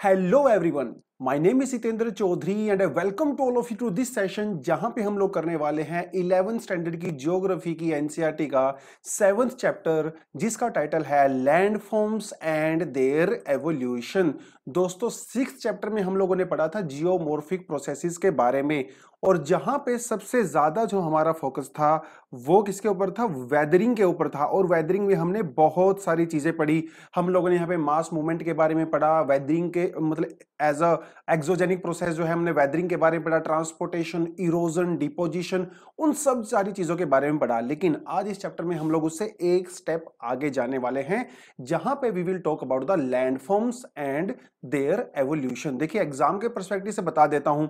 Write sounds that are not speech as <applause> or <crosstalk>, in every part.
Hello everyone. My name is Sitendra Chaudhary and welcome to all of you to this session जहां पे हम लोग करने वाले हैं इलेवंथ स्टैंडर्ड की जियोग्राफी की एनसीईआरटी e का सेवंथ चैप्टर जिसका टाइटल है land forms and their evolution दोस्तों सिक्स चैप्टर में हम लोगों ने पढ़ा था जियोमोर्फिक प्रोसेसिस के बारे में और जहां पे सबसे ज्यादा जो हमारा फोकस था वो किसके ऊपर था वेदरिंग के ऊपर था और वेदरिंग में हमने बहुत सारी चीजें पढ़ी हम लोगों ने यहाँ पे मास मूवमेंट के बारे में पढ़ा वेदरिंग के मतलब एज अ एक्सोजेनिक प्रोसेस जो है हमने वेदरिंग के बारे में पढ़ा ट्रांसपोर्टेशन इरोजन डिपोजिशन उन सब सारी चीजों के बारे में पढ़ा लेकिन आज इस चैप्टर में हम लोग उससे एक स्टेप आगे जाने वाले हैं जहां पे we will talk about the landforms and their evolution देखिए एग्जाम के परस्पेक्टिव से बता देता हूं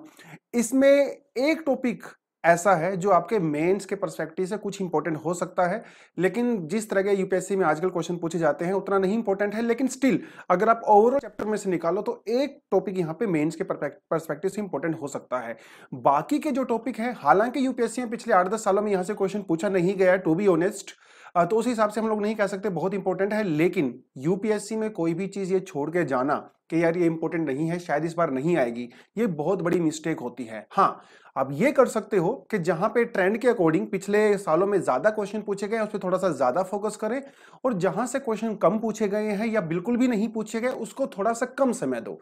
इसमें एक टॉपिक ऐसा है जो आपके मेंस के परस्पेक्टिव से कुछ इंपॉर्टेंट हो सकता है लेकिन जिस तरह के यूपीएससी में आजकल क्वेश्चन पूछे जाते हैं उतना नहीं इंपॉर्टेंट है लेकिन स्टिल अगर आप ओवरऑल चैप्टर में से निकालो तो एक टॉपिक यहाँ पे मेंस के परस्पेक्टिव से इंपॉर्टेंट हो सकता है बाकी के जो टॉपिक है हालांकि यूपीएससी में पिछले आठ दस सालों में यहाँ से क्वेश्चन पूछा नहीं गया टू बी ऑनेस्ट तो उस हिसाब से हम लोग नहीं कह सकते बहुत इंपॉर्टेंट है लेकिन यूपीएससी में कोई भी चीज़ ये छोड़ के जाना कि यार ये इंपॉर्टेंट नहीं है शायद इस बार नहीं आएगी ये बहुत बड़ी मिस्टेक होती है हाँ आप ये कर सकते हो कि जहां पे ट्रेंड के अकॉर्डिंग पिछले सालों में ज्यादा क्वेश्चन पूछे गए उस पर थोड़ा सा ज्यादा फोकस करें और जहां से क्वेश्चन कम पूछे गए हैं या बिल्कुल भी नहीं पूछे गए उसको थोड़ा सा कम समय दो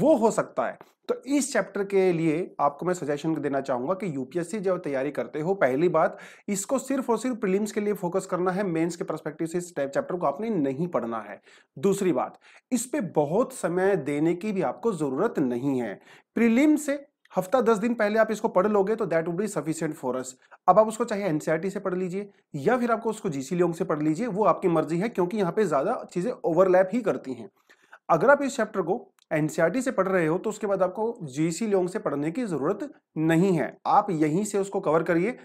वो हो सकता है तो इस चैप्टर के लिए आपको मैं सजेशन देना चाहूंगा कि यूपीएससी जब तैयारी करते हो पहली बात इसको सिर्फ और सिर्फ प्रीलिम्स के लिए फोकस करना है मेंस के परस्पेक्टिव से इस चैप्टर को आपने नहीं पढ़ना है दूसरी बात इस पे बहुत समय देने की भी आपको जरूरत नहीं है प्रीलिम से हफ्ता दस दिन पहले आप इसको पढ़ लोगे तो that would be sufficient for us अब आप उसको चाहे एनसीईआरटी e से पढ़ लीजिए या फिर आपको उसको जीसी लियोंग से पढ़ लीजिए वो आपकी मर्जी है क्योंकि यहाँ पे ज़्यादा चीज़ें ओवरलैप ही करती हैं अगर आप इस चैप्टर को एनसीईआरटी e से पढ़ रहे हो तो उसके बाद आपको जीसी लियोंग से पढ़ने की ज़रूरत नहीं है आप यहीं से उसको कवर करिए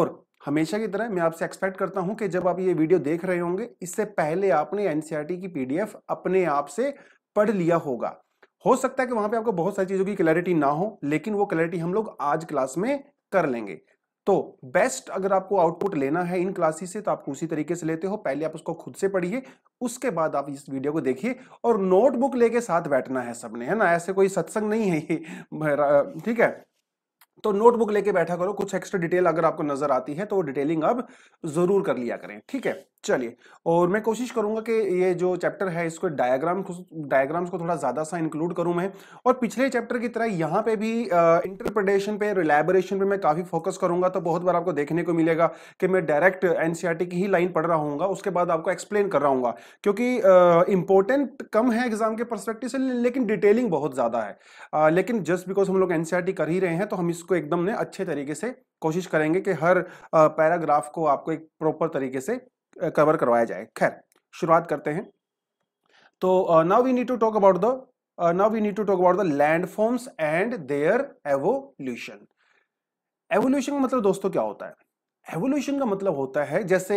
और हमेशा की तरह मैं आपसे एक्सपेक्ट करता हूं कि जब आप ये वीडियो देख रहे होंगे इससे पहले आपने एनसीईआरटी e की पीडीएफ अपने आप से पढ़ लिया होगा हो सकता है कि वहां पे आपको बहुत सारी चीजों की क्लैरिटी ना हो लेकिन वो क्लैरिटी हम लोग आज क्लास में कर लेंगे तो बेस्ट अगर आपको आउटपुट लेना है इन क्लासेस से तो आप उसी तरीके से लेते हो पहले आप उसको खुद से पढ़िए उसके बाद आप इस वीडियो को देखिए और नोटबुक लेके साथ बैठना है सबने है ना ऐसे कोई सत्संग नहीं है ये <laughs> ठीक है तो नोटबुक लेके बैठा करो कुछ एक्स्ट्रा डिटेल अगर आपको नजर आती है तो वो डिटेलिंग आप जरूर कर लिया करें ठीक है चलिए और मैं कोशिश करूंगा कि ये जो चैप्टर है इसको डायग्राम डायग्राम्स को थोड़ा ज़्यादा सा इंक्लूड करूं मैं और पिछले चैप्टर की तरह यहाँ पे भी इंटरप्रिटेशन पे रिलेबरेशन पे मैं काफ़ी फोकस करूंगा तो बहुत बार आपको देखने को मिलेगा कि मैं डायरेक्ट एन की ही लाइन पढ़ रहा हूँ उसके बाद आपको एक्सप्लेन कर रहा हूँ क्योंकि इंपॉर्टेंट कम है एग्जाम के परस्पेक्टिव से लेकिन डिटेलिंग बहुत ज़्यादा है लेकिन जस्ट बिकॉज हम लोग एन कर ही रहे हैं तो हम इसको उसको एकदम ने अच्छे तरीके से कोशिश करेंगे कि हर पैराग्राफ को आपको एक प्रॉपर तरीके से कवर करवाया जाए खैर शुरुआत करते हैं तो now we need to talk about the now we need to talk about the landforms and their evolution evolution का मतलब दोस्तों क्या होता है एवोल्यूशन का मतलब होता है जैसे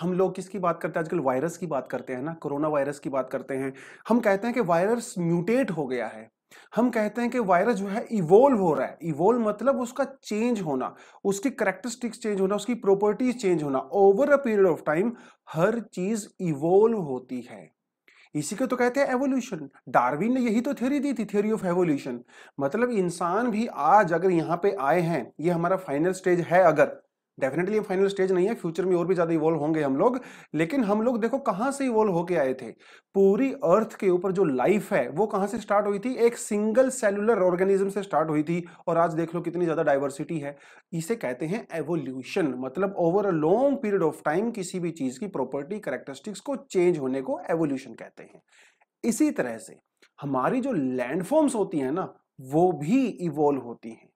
हम लोग किसकी बात करते हैं आजकल वायरस की बात करते हैं ना कोरोना वायरस की बात करते हैं हम कहते हैं कि वायरस म्यूटेट हो गया है हम कहते हैं कि वायरस जो है इवोल्व हो रहा है इवोल्व मतलब उसका चेंज होना उसकी करेक्टरिस्टिक्स चेंज होना उसकी प्रॉपर्टीज चेंज होना over a period of time हर चीज इवोल्व होती है इसी को तो कहते हैं एवोल्यूशन डार्विन ने यही तो थ्योरी दी थी थ्योरी ऑफ एवोल्यूशन मतलब इंसान भी आज अगर यहाँ पे आए हैं ये हमारा फाइनल स्टेज है अगर डेफिनेटली ये फाइनल स्टेज नहीं है फ्यूचर में और भी ज़्यादा इवॉल्व होंगे हम लोग लेकिन हम लोग देखो कहां से इवॉल्व होके आए थे पूरी अर्थ के ऊपर जो लाइफ है वो कहां से स्टार्ट हुई थी एक सिंगल सेलुलर ऑर्गेनिज्म से स्टार्ट हुई थी और आज देख लो कितनी ज़्यादा डाइवर्सिटी है इसे कहते हैं एवोल्यूशन मतलब over a long period of time किसी भी चीज़ की प्रॉपर्टी करेक्टरिस्टिक्स को चेंज होने को एवोल्यूशन कहते हैं इसी तरह से हमारी जो लैंडफॉर्म्स होती है ना वो भी इवॉल्व होती हैं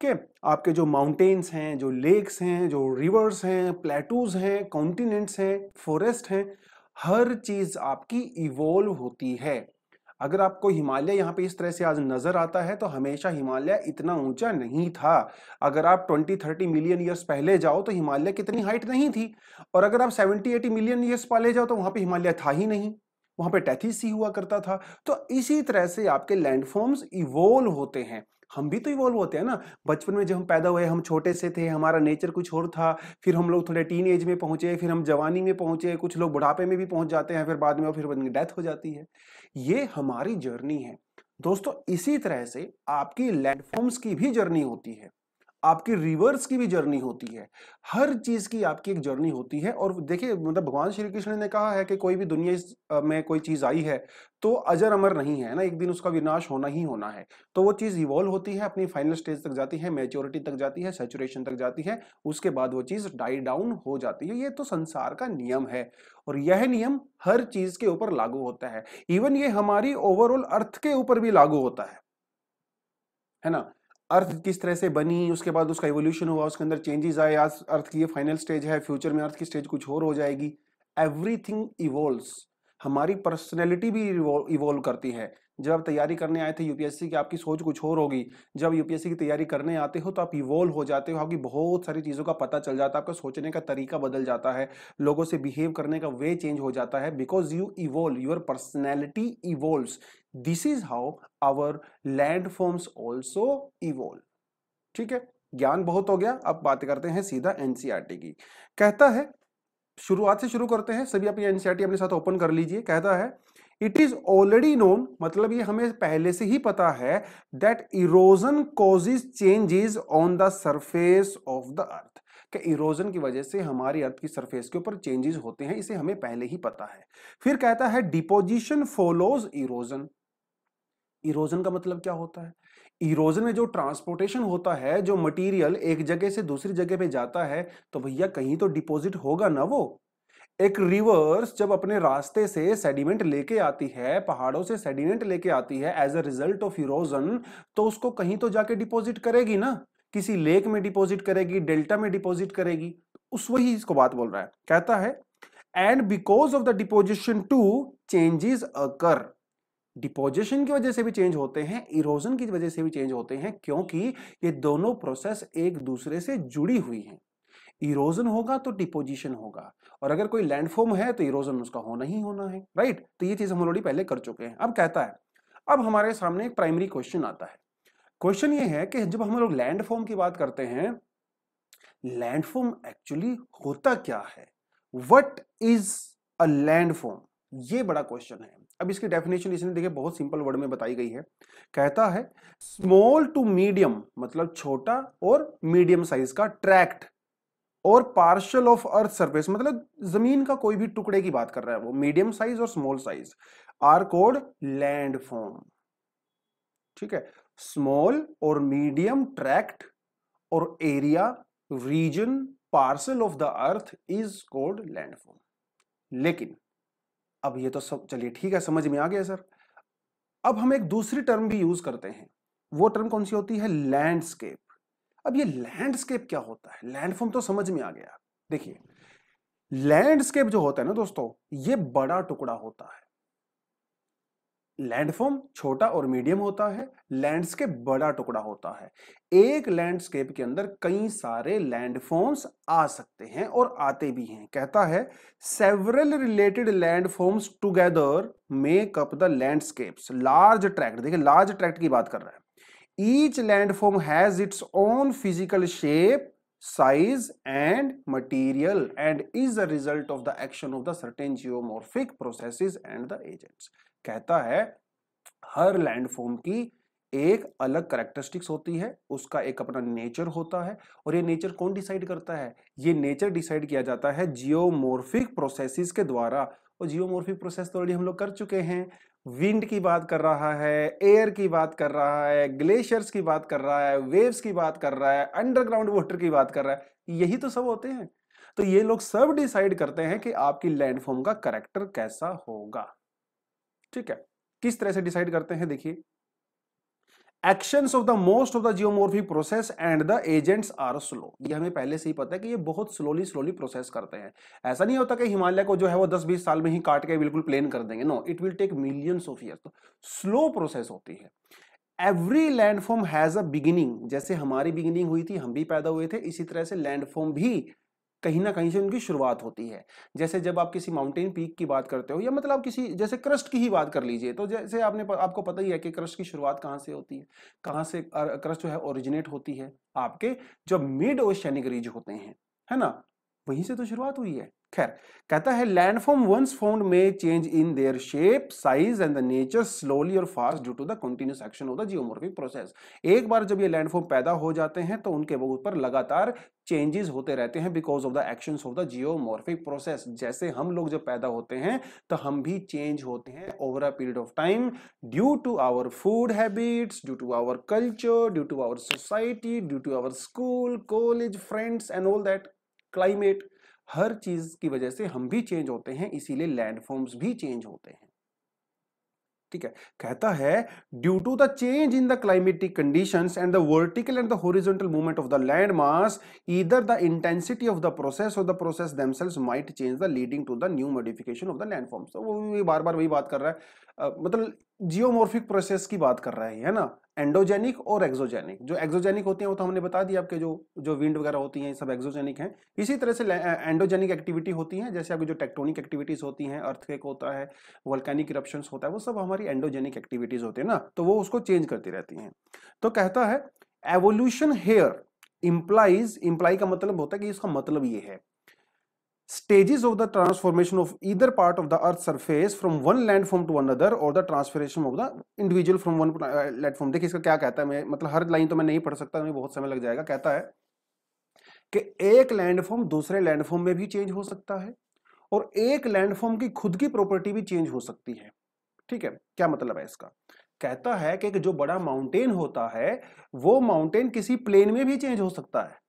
ठीक है आपके जो माउंटेन्स हैं जो लेक्स हैं जो रिवर्स हैं प्लेटूज हैं कॉन्टिनेंट्स हैं फॉरेस्ट हैं हर चीज़ आपकी इवोल्व होती है अगर आपको हिमालय यहाँ पे इस तरह से आज नज़र आता है तो हमेशा हिमालय इतना ऊंचा नहीं था अगर आप 20-30 मिलियन ईयर्स पहले जाओ तो हिमालय कितनी हाइट नहीं थी और अगर आप 70-80 मिलियन ईयर्स पहले जाओ तो वहां पे हिमालय था ही नहीं वहां पे टैथिस ही हुआ करता था तो इसी तरह से आपके लैंडफॉर्म्स इवोल्व होते हैं हम भी तो इवॉल्व होते हैं ना बचपन में जब हम पैदा हुए हम छोटे से थे हमारा नेचर कुछ और था फिर हम लोग थोड़े टीन एज में पहुंचे फिर हम जवानी में पहुंचे कुछ लोग बुढ़ापे में भी पहुंच जाते हैं फिर बाद में फिर फिर डेथ हो जाती है ये हमारी जर्नी है दोस्तों इसी तरह से आपकी लैंडफॉर्म्स की भी जर्नी होती है आपकी रिवर्स की भी जर्नी होती है हर चीज की आपकी एक जर्नी होती है और देखिए मतलब भगवान श्री कृष्ण ने कहा है कि कोई भी दुनिया में कोई चीज आई है तो अजर अमर नहीं है ना एक दिन उसका विनाश होना ही होना है तो वो चीज इवॉल्व होती है अपनी फाइनल स्टेज तक जाती है मेच्योरिटी तक जाती है सेचुरेशन तक जाती है उसके बाद वो चीज डाई डाउन हो जाती है ये तो संसार का नियम है और यह नियम हर चीज के ऊपर लागू होता है इवन ये हमारी ओवरऑल अर्थ के ऊपर भी लागू होता है है ना अर्थ किस तरह से बनी उसके बाद उसका एवोल्यूशन हुआ उसके अंदर चेंजेस आए आज अर्थ की ये फाइनल स्टेज है फ्यूचर में अर्थ की स्टेज कुछ और हो जाएगी एवरीथिंग इवोल्व हमारी पर्सनैलिटी भी इवोल्व करती है जब आप तैयारी करने आए थे यूपीएससी की आपकी सोच कुछ और होगी जब यूपीएससी की तैयारी करने आते हो तो आप इवोल्व हो जाते हो आपकी बहुत सारी चीज़ों का पता चल जाता है आपका सोचने का तरीका बदल जाता है लोगों से बिहेव करने का वे चेंज हो जाता है because you evolve your personality evolves this is how our land forms also evolve ठीक है ज्ञान बहुत हो गया अब बात करते हैं सीधा एनसीआरटी e की कहता है शुरुआत से शुरू करते हैं सभी अपनी एनसीआरटी e अपने साथ ओपन कर लीजिए कहता है इट इज ऑलरेडी नोन मतलब ये हमें पहले से ही पता है that erosion causes changes on the surface of the earth कि इरोजन की वजह से हमारी अर्थ की सरफेस के ऊपर चेंजेस होते हैं इसे हमें पहले ही पता है फिर कहता है डिपोजिशन फॉलोज इरोजन इरोजन का मतलब क्या होता है इरोजन में जो ट्रांसपोर्टेशन होता है जो मटेरियल एक जगह से दूसरी जगह पे जाता है तो भैया कहीं तो डिपॉजिट होगा ना वो एक रिवर्स जब अपने रास्ते से सेडिमेंट लेके आती है पहाड़ों से सेडिमेंट लेके आती है as a result of erosion तो उसको कहीं तो जाके डिपॉजिट करेगी ना किसी लेक में डिपॉजिट करेगी डेल्टा में डिपॉजिट करेगी उस वही इसको बात बोल रहा है कहता है and because of the deposition to changes occur deposition की वजह से भी चेंज होते हैं इरोजन की वजह से भी चेंज होते हैं क्योंकि ये दोनों प्रोसेस एक दूसरे से जुड़ी हुई हैं इरोजन होगा तो डिपोजिशन होगा और अगर कोई लैंडफॉर्म है तो इरोजन उसका होना ही होना है राइट तो ये चीज हम ऑलरेडी पहले कर चुके हैं अब कहता है अब हमारे सामने एक प्राइमरी क्वेश्चन आता है क्वेश्चन ये है कि जब हम लोग लैंडफॉर्म की बात करते हैं लैंडफॉर्म एक्चुअली होता क्या है वट इज अ लैंडफॉर्म ये बड़ा क्वेश्चन है अब इसकी डेफिनेशन इसने देखे बहुत सिंपल वर्ड में बताई गई है कहता है स्मॉल टू मीडियम मतलब छोटा और मीडियम साइज का ट्रैक्ट और पार्शल ऑफ अर्थ सरफेस मतलब जमीन का कोई भी टुकड़े की बात कर रहा है वो मीडियम साइज और small size are called land form ठीक है स्मॉल और मीडियम ट्रैक्ट और area region parcel of the earth is land landform लेकिन अब ये तो सब चलिए ठीक है समझ में आ गया सर अब हम एक दूसरी टर्म भी यूज करते हैं वो टर्म कौन सी होती है लैंडस्केप अब ये लैंडस्केप क्या होता है लैंडफॉर्म तो समझ में आ गया देखिए लैंडस्केप जो होता है ना दोस्तों ये बड़ा टुकड़ा होता है लैंडफॉर्म छोटा और मीडियम होता है लैंडस्केप बड़ा टुकड़ा होता है एक लैंडस्केप के अंदर कई सारे लैंडफॉर्म्स आ सकते हैं और आते भी हैं कहता है several related landforms together make up the landscapes large tract देखिए लार्ज ट्रैक्ट की बात कर रहा है each landform has its own physical shape size and material and is a result of the action of the certain geomorphic processes and the agents कहता है हर landform की एक अलग करेक्टरिस्टिक्स होती है उसका एक अपना नेचर होता है और ये नेचर कौन डिसाइड करता है ये नेचर डिसाइड किया जाता है जियोमोर्फिक प्रोसेसेस के द्वारा और जियोमोर्फिक प्रोसेस तो ऑलरेडी हम लोग कर चुके हैं विंड की बात कर रहा है एयर की बात कर रहा है ग्लेशियर्स की बात कर रहा है वेव्स की बात कर रहा है अंडरग्राउंड वाटर की बात कर रहा है यही तो सब होते हैं तो ये लोग सब डिसाइड करते हैं कि आपकी लैंडफॉर्म का करेक्टर कैसा होगा ठीक है किस तरह से डिसाइड करते हैं देखिए actions of the most of the geomorphic process and the agents are slow ये हमें पहले से ही पता है कि ये बहुत स्लोली स्लोली प्रोसेस करते हैं ऐसा नहीं होता कि हिमालय को जो है वो 10-20 साल में ही काट के बिल्कुल प्लेन कर देंगे no it will take millions of years slow process होती है every landform has a beginning जैसे हमारी बिगिनिंग हुई थी हम भी पैदा हुए थे इसी तरह से लैंडफॉर्म भी कहीं ना कहीं से उनकी शुरुआत होती है जैसे जब आप किसी माउंटेन पीक की बात करते हो या मतलब किसी जैसे क्रस्ट की ही बात कर लीजिए तो जैसे आपने आपको पता ही है कि क्रस्ट की शुरुआत कहाँ से होती है कहाँ से क्रस्ट जो है ओरिजिनेट होती है आपके जो मिड ओशनिक रीज होते हैं है ना वहीं से तो शुरुआत हुई है खैर कहता है landform once found may change in their shape size and the nature slowly और fast due to the continuous action of the geomorphic process एक बार जब ये लैंडफॉर्म पैदा हो जाते हैं तो उनके ऊपर लगातार चेंजेस होते रहते हैं because of the actions of the geomorphic process जैसे हम लोग जब पैदा होते हैं तो हम भी चेंज होते हैं over a period of time due to our food habits due to our culture due to our society due to our school college friends and all that climate हर चीज की वजह से हम भी चेंज होते हैं इसीलिए लैंडफॉर्म्स भी चेंज होते हैं ठीक है कहता है due to the change in the climatic condition and the vertical and the horizontal movement of the land mass either the intensity of the process of the process themselves might change the leading to the new modification of the landforms वो भी बार बार वही बात कर रहा है uh, मतलब जियोमोर्फिक process की बात कर रहा है है ना एंडोजेनिक और एक्सोजेनिक जो एक्सोजेनिक होते हैं वो तो हमने बता दिया आपके जो जो विंड वगैरह होती हैं ये सब एक्सोजेनिक हैं इसी तरह से एंडोजेनिक एक्टिविटी होती हैं जैसे आपकी जो टेक्टोनिक एक्टिविटीज होती हैं अर्थवेक होता है वॉल्कैनिक इरप्शन होता है वो सब हमारी एंडोजेनिक एक्टिविटीज होती है ना तो वो उसको चेंज करती रहती हैं तो कहता है एवोल्यूशन हेयर इम्प्लाइज इम्प्लाई का मतलब होता है कि इसका मतलब ये है stages of the transformation of either part of the earth's surface from one landform to another or the transformation of the individual from one uh, landform देखिए इसका क्या कहता है मैं मतलब हर लाइन तो मैं नहीं पढ़ सकता बहुत समय लग जाएगा कहता है कि एक लैंडफॉर्म दूसरे लैंडफॉर्म में भी चेंज हो सकता है और एक लैंडफॉर्म की खुद की प्रॉपर्टी भी चेंज हो सकती है ठीक है क्या मतलब है इसका कहता है कि जो बड़ा माउंटेन होता है वो माउंटेन किसी प्लेन में भी चेंज हो सकता है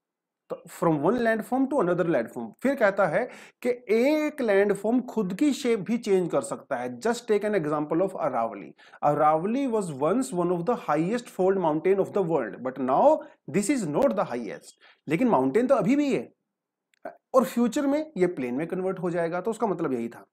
तो from one landform to another landform फिर कहता है कि एक लैंडफॉर्म खुद की शेप भी चेंज कर सकता है just take an example of Aravali Aravali was once one of the highest fold mountain of the world but now this is not the highest लेकिन माउंटेन तो अभी भी है और फ्यूचर में यह प्लेन में कन्वर्ट हो जाएगा तो उसका मतलब यही था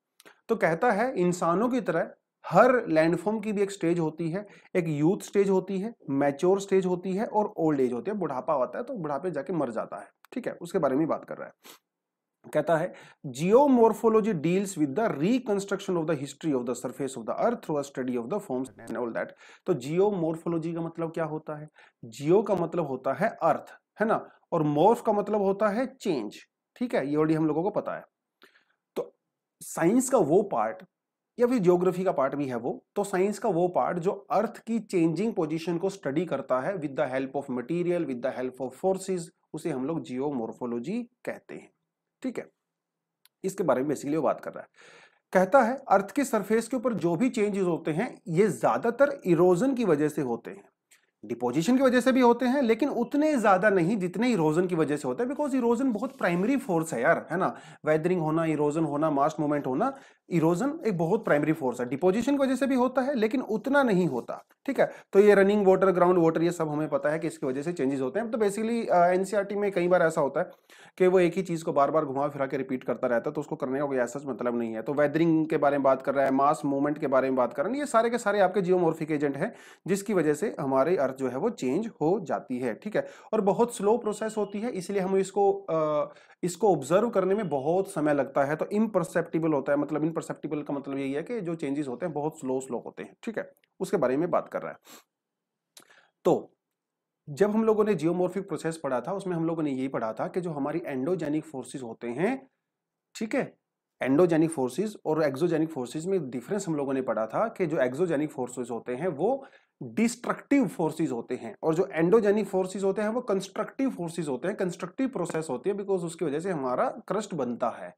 तो कहता है इंसानों की तरह हर लैंडफॉर्म की भी एक स्टेज होती है एक यूथ स्टेज होती है मैच्योर स्टेज होती है और ओल्ड एज होती है बुढ़ापा होता है तो बुढ़ापे जाके मर जाता है ठीक है उसके बारे में बात कर रहा है कहता है geomorphology deals with the reconstruction of the history of the surface of the earth through a study of the forms and all that तो जियोमोर्फोलॉजी का मतलब क्या होता है जियो का मतलब होता है अर्थ है ना और मोर्फ का मतलब होता है चेंज ठीक है ये ऑलरेडी हम लोगों को पता है तो साइंस का वो पार्ट या फिर जियोग्राफी का पार्ट भी है वो तो साइंस का वो पार्ट जो अर्थ की चेंजिंग पोजीशन को स्टडी करता है with the help of material with the help of forces उसे हम लोग जियोमोर्फोलॉजी कहते हैं ठीक है इसके बारे में बेसिकली वो बात कर रहा है कहता है अर्थ के सरफेस के ऊपर जो भी चेंजेस होते हैं ये ज्यादातर इरोजन की वजह से होते हैं डिपोजिशन की वजह से भी होते हैं लेकिन उतने ज्यादा नहीं जितने इरोजन की वजह से होते हैं बिकॉज इरोजन बहुत प्राइमरी फोर्स है यार है ना वेदरिंग होना इरोजन होना मास्ट मूवमेंट होना इरोजन एक बहुत प्राइमरी फोर्स है डिपोजिशन की वजह से भी होता है लेकिन उतना नहीं होता ठीक है तो ये रनिंग वाटर ग्राउंड वाटर ये सब हमें पता है कि इसकी वजह से चेंजेस होते हैं तो बेसिकली एनसीआरटी e में कई बार ऐसा होता है कि वो एक ही चीज़ को बार बार घुमा फिरा के रिपीट करता रहता है तो उसको करने का कोई ऐसा मतलब नहीं है तो वेदरिंग के बारे में बात कर रहा है मास मूवमेंट के बारे में बात कर रहा है ये सारे के सारे आपके जियोमोर्फिक एजेंट हैं जिसकी वजह से हमारे अर्थ जो है वो चेंज हो जाती है ठीक है और बहुत स्लो प्रोसेस होती है इसलिए हम इसको इसको ऑब्जर्व करने में बहुत समय लगता है तो इम्परसेप्टिबल होता है मतलब इन परसेप्टिबल का मतलब यही है कि जो चेंजेस होते हैं बहुत स्लो स्लो होते हैं ठीक है उसके बारे में बात कर रहा है तो जब हम लोगों ने जियोमोर्फिक प्रोसेस पढ़ा था उसमें हम लोगों ने यही पढ़ा था कि जो हमारी एंडोजेनिक फोर्सेज होते हैं ठीक है एंडोजेनिक फोर्सेज और एक्सोजेनिक फोर्सेज में डिफरेंस हम लोगों ने पढ़ा था कि जो एक्सोजेनिक फोर्सेज होते हैं वो डिस्ट्रक्टिव फोर्सेज होते हैं और जो एंडोजेनिक फोर्सेज होते हैं वो कंस्ट्रक्टिव फोर्सेज होते हैं कंस्ट्रक्टिव प्रोसेस होती है बिकॉज उसकी वजह से हमारा क्रस्ट बनता है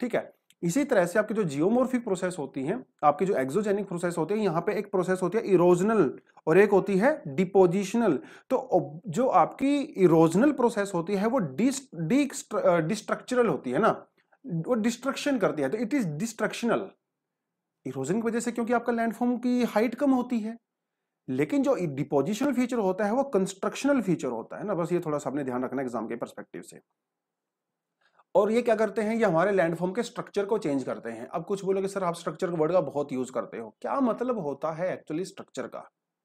ठीक है इसी तरह से आपकी जो जियोमोर्फिक प्रोसेस होती है आपकी जो एक्सोजेनिक प्रोसेस होती है यहाँ पे एक प्रोसेस होती है इरोजनल और एक होती है डिपोजिशनल तो जो आपकी इरोजनल प्रोसेस होती है वो डिस्ट्रक्चरल होती है ना वो डिस्ट्रक्शन करती है तो इट इज डिस्ट्रक्शनल इरोजन की वजह से क्योंकि आपका लैंडफॉर्म की हाइट कम होती है लेकिन जो डिपोजिशनल फीचर होता है वो कंस्ट्रक्शनल फीचर होता है ना बस ये थोड़ा सा आपने ध्यान रखना एग्जाम के परस्पेक्टिव से और ये क्या करते हैं ये हमारे लैंडफॉर्म के स्ट्रक्चर को चेंज करते हैं अब कुछ बोलोगे सर आप स्ट्रक्चर वर्ड का बहुत यूज करते हो क्या मतलब होता है एक्चुअली स्ट्रक्चर का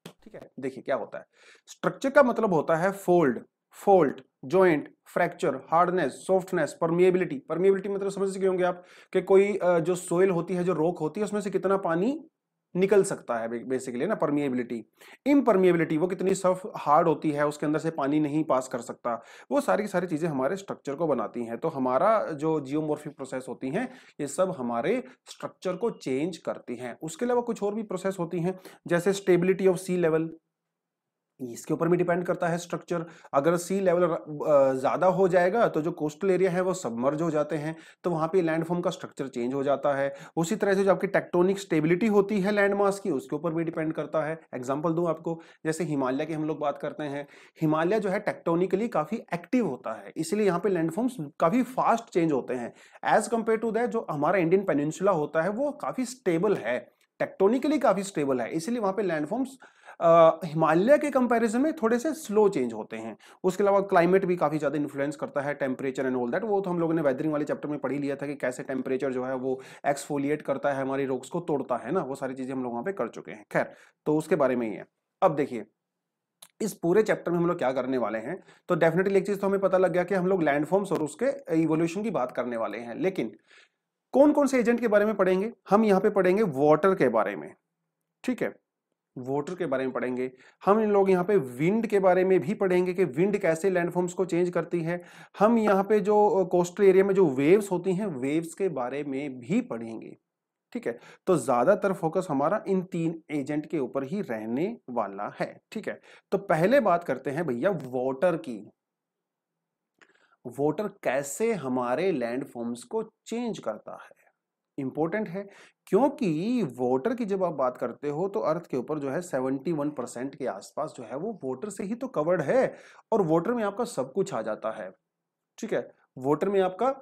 ठीक है देखिए क्या होता है स्ट्रक्चर का मतलब होता है fold fault joint fracture hardness softness permeability permeability मतलब समझ सके होंगे आप कि कोई जो सोइल होती है जो रोक होती है उसमें से कितना पानी निकल सकता है बेसिकली ना परमिएबिलिटी इम्परमिएबिलिटी वो कितनी सफ हार्ड होती है उसके अंदर से पानी नहीं पास कर सकता वो सारी की सारी चीज़ें हमारे स्ट्रक्चर को बनाती हैं तो हमारा जो जियोमोर्फिक प्रोसेस होती हैं ये सब हमारे स्ट्रक्चर को चेंज करती हैं उसके अलावा कुछ और भी प्रोसेस होती हैं जैसे स्टेबिलिटी ऑफ सी लेवल इसके ऊपर भी डिपेंड करता है स्ट्रक्चर अगर सी लेवल ज़्यादा हो जाएगा तो जो कोस्टल एरिया है वो सबमर्ज हो जाते हैं तो वहाँ पे लैंडफॉर्म का स्ट्रक्चर चेंज हो जाता है उसी तरह से जो आपकी टेक्टोनिक स्टेबिलिटी होती है लैंड मास की उसके ऊपर भी डिपेंड करता है एग्जाम्पल दूँ आपको जैसे हिमालय की हम लोग बात करते हैं हिमालय जो है टेक्टोनिकली काफ़ी एक्टिव होता है इसलिए यहाँ पर लैंडफॉर्म्स काफ़ी फास्ट चेंज होते हैं एज़ कम्पेयर टू दैट जो हमारा इंडियन पेनिनसुला होता है वो काफ़ी स्टेबल है टेक्टोनिकली काफी स्टेबल है इसलिए वहां पे लैंडफॉर्म्स हिमालय के कंपैरिजन में थोड़े से स्लो चेंज होते हैं उसके अलावा क्लाइमेट भी काफ़ी ज़्यादा इन्फ्लुएंस करता है टेम्परेचर एंड ऑल दैट वो तो हम लोगों ने वेदरिंग वाले चैप्टर में पढ़ ही लिया था कि कैसे टेम्परेचर जो है वो एक्सफोलिएट करता है हमारी रोग्स को तोड़ता है ना वो सारी चीज़ें हम लोग वहां पे कर चुके हैं खैर तो उसके बारे में ही है अब देखिए इस पूरे चैप्टर में हम लोग क्या करने वाले हैं तो डेफिनेटली एक चीज़ तो हमें पता लग गया कि हम लोग लैंडफॉर्म्स और उसके इवोल्यूशन की बात करने वाले हैं लेकिन कौन कौन से एजेंट के बारे में पढ़ेंगे हम यहाँ पे पढ़ेंगे वाटर के बारे में ठीक है वाटर के बारे में पढ़ेंगे हम इन लोग यहाँ पे विंड के बारे में भी पढ़ेंगे कि विंड कैसे लैंडफॉर्म्स को चेंज करती है हम यहाँ पे जो कोस्टल एरिया में जो वेव्स होती हैं वेव्स के बारे में भी पढ़ेंगे ठीक है तो ज़्यादातर फोकस हमारा इन तीन एजेंट के ऊपर ही रहने वाला है ठीक है तो पहले बात करते हैं भैया वाटर की वोटर कैसे हमारे लैंड फॉर्म्स को चेंज करता है इंपॉर्टेंट है क्योंकि वोटर की जब आप बात करते हो तो अर्थ के ऊपर जो है 71 परसेंट के आसपास जो है वो वोटर से ही तो कवर्ड है और वोटर में आपका सब कुछ आ जाता है ठीक है वोटर में आपका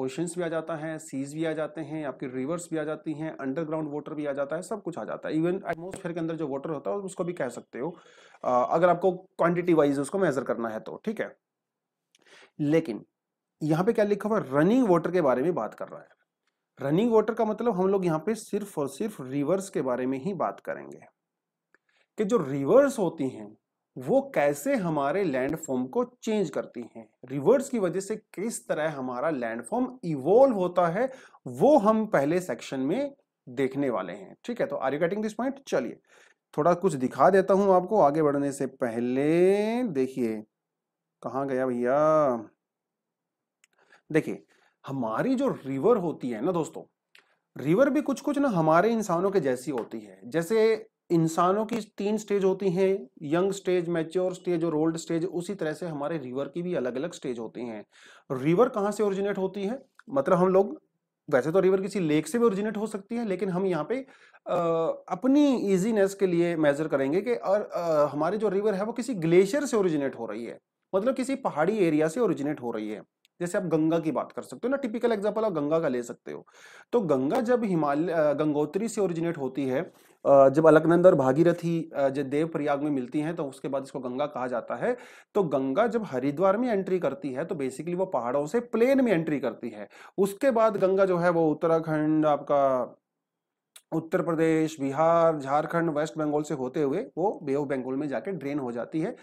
ओशंस भी आ जाता है सीज भी आ जाते हैं आपकी रिवर्स भी आ जाती हैं अंडरग्राउंड वाटर भी आ जाता है सब कुछ आ जाता है इवन एटमोसफेयर के अंदर जो वाटर होता है उसको भी कह सकते हो अगर आपको क्वांटिटी वाइज उसको मेजर करना है तो ठीक है लेकिन यहां पे क्या लिखा हुआ रनिंग वाटर के बारे में बात कर रहा है रनिंग वाटर का मतलब हम लोग यहाँ पे सिर्फ और सिर्फ रिवर्स के बारे में ही बात करेंगे कि जो रिवर्स होती हैं वो कैसे हमारे लैंडफॉर्म को चेंज करती हैं रिवर्स की वजह से किस तरह हमारा लैंडफॉर्म इवोल्व होता है वो हम पहले सेक्शन में देखने वाले हैं ठीक है तो are you getting this point चलिए थोड़ा कुछ दिखा देता हूं आपको आगे बढ़ने से पहले देखिए कहाँ गया भैया देखिए हमारी जो रिवर होती है ना दोस्तों रिवर भी कुछ कुछ ना हमारे इंसानों के जैसी होती है जैसे इंसानों की तीन स्टेज होती हैं यंग स्टेज मैच्योर स्टेज और ओल्ड स्टेज उसी तरह से हमारे रिवर की भी अलग अलग स्टेज होती हैं रिवर कहाँ से ओरिजिनेट होती है मतलब हम लोग वैसे तो रिवर किसी लेक से भी ओरिजिनेट हो सकती है लेकिन हम यहाँ पे आ, अपनी इजीनेस के लिए मेजर करेंगे कि और आ, हमारी जो रिवर है वो किसी ग्लेशियर से ओरिजिनेट हो रही है मतलब किसी पहाड़ी एरिया से ओरिजिनेट हो रही है जैसे आप गंगा की बात कर सकते हो ना टिपिकल एग्जाम्पल आप गंगा का ले सकते हो तो गंगा जब हिमालय गंगोत्री से ओरिजिनेट होती है जब अलकनंद और भागीरथी जब देवप्रयाग में मिलती हैं तो उसके बाद इसको गंगा कहा जाता है तो गंगा जब हरिद्वार में एंट्री करती है तो बेसिकली वो पहाड़ों से प्लेन में एंट्री करती है उसके बाद गंगा जो है वो उत्तराखंड आपका उत्तर प्रदेश बिहार झारखंड वेस्ट बंगाल से होते हुए वो बे ऑफ बंगाल में जाके ड्रेन हो जाती है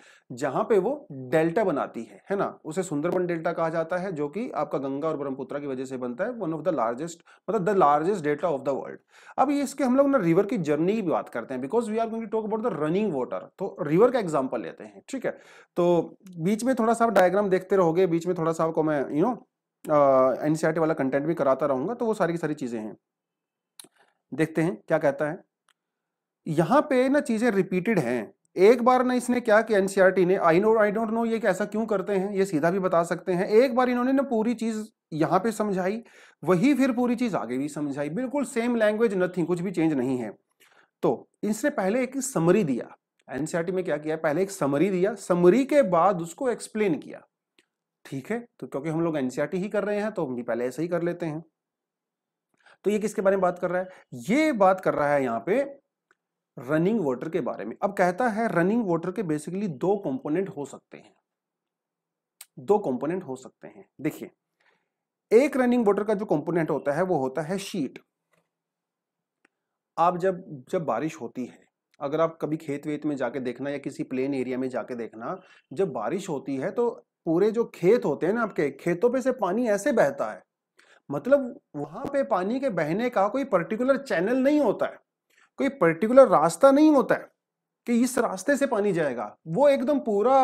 जहां पे वो डेल्टा बनाती है है ना उसे सुंदरबन डेल्टा कहा जाता है जो कि आपका गंगा और ब्रह्मपुत्र की वजह से बनता है वन ऑफ द लार्जेस्ट मतलब the largest delta of the world अब ये इसके हम लोग ना रिवर की जर्नी की बात करते हैं because we are going to talk about the running water तो रिवर का एग्जाम्पल लेते हैं ठीक है तो बीच में थोड़ा सा आप डायग्राम देखते रहोगे बीच में थोड़ा सा आपको मैं यू नो एनसीआरटी वाला कंटेंट भी कराता रहूंगा तो वो सारी की सारी चीजें हैं देखते हैं क्या कहता है यहां पे ना चीजें रिपीटेड हैं एक बार ना इसने क्या कि एनसीआरटी e ने I know I don't know ये कैसा क्यों करते हैं ये सीधा भी बता सकते हैं एक बार इन्होंने ना पूरी चीज यहां पे समझाई वही फिर पूरी चीज आगे भी समझाई बिल्कुल सेम लैंग्वेज नथिंग कुछ भी चेंज नहीं है तो इसने पहले एक समरी दिया एनसीआरटी e में क्या किया पहले एक समरी दिया समरी के बाद उसको एक्सप्लेन किया ठीक है तो क्योंकि हम लोग एनसीआरटी e ही कर रहे हैं तो हम भी पहले ऐसे ही कर लेते हैं तो ये किसके बारे में बात कर रहा है ये बात कर रहा है यहाँ पे रनिंग वाटर के बारे में अब कहता है रनिंग वाटर के बेसिकली दो कंपोनेंट हो सकते हैं दो कंपोनेंट हो सकते हैं देखिए एक रनिंग वाटर का जो कंपोनेंट होता है वो होता है शीट आप जब जब बारिश होती है अगर आप कभी खेत वेत में जाके देखना या किसी प्लेन एरिया में जाके देखना जब बारिश होती है तो पूरे जो खेत होते हैं ना आपके खेतों पे से पानी ऐसे बहता है मतलब वहां पे पानी के बहने का कोई पर्टिकुलर चैनल नहीं होता है कोई पर्टिकुलर रास्ता नहीं होता है कि इस रास्ते से पानी जाएगा वो एकदम पूरा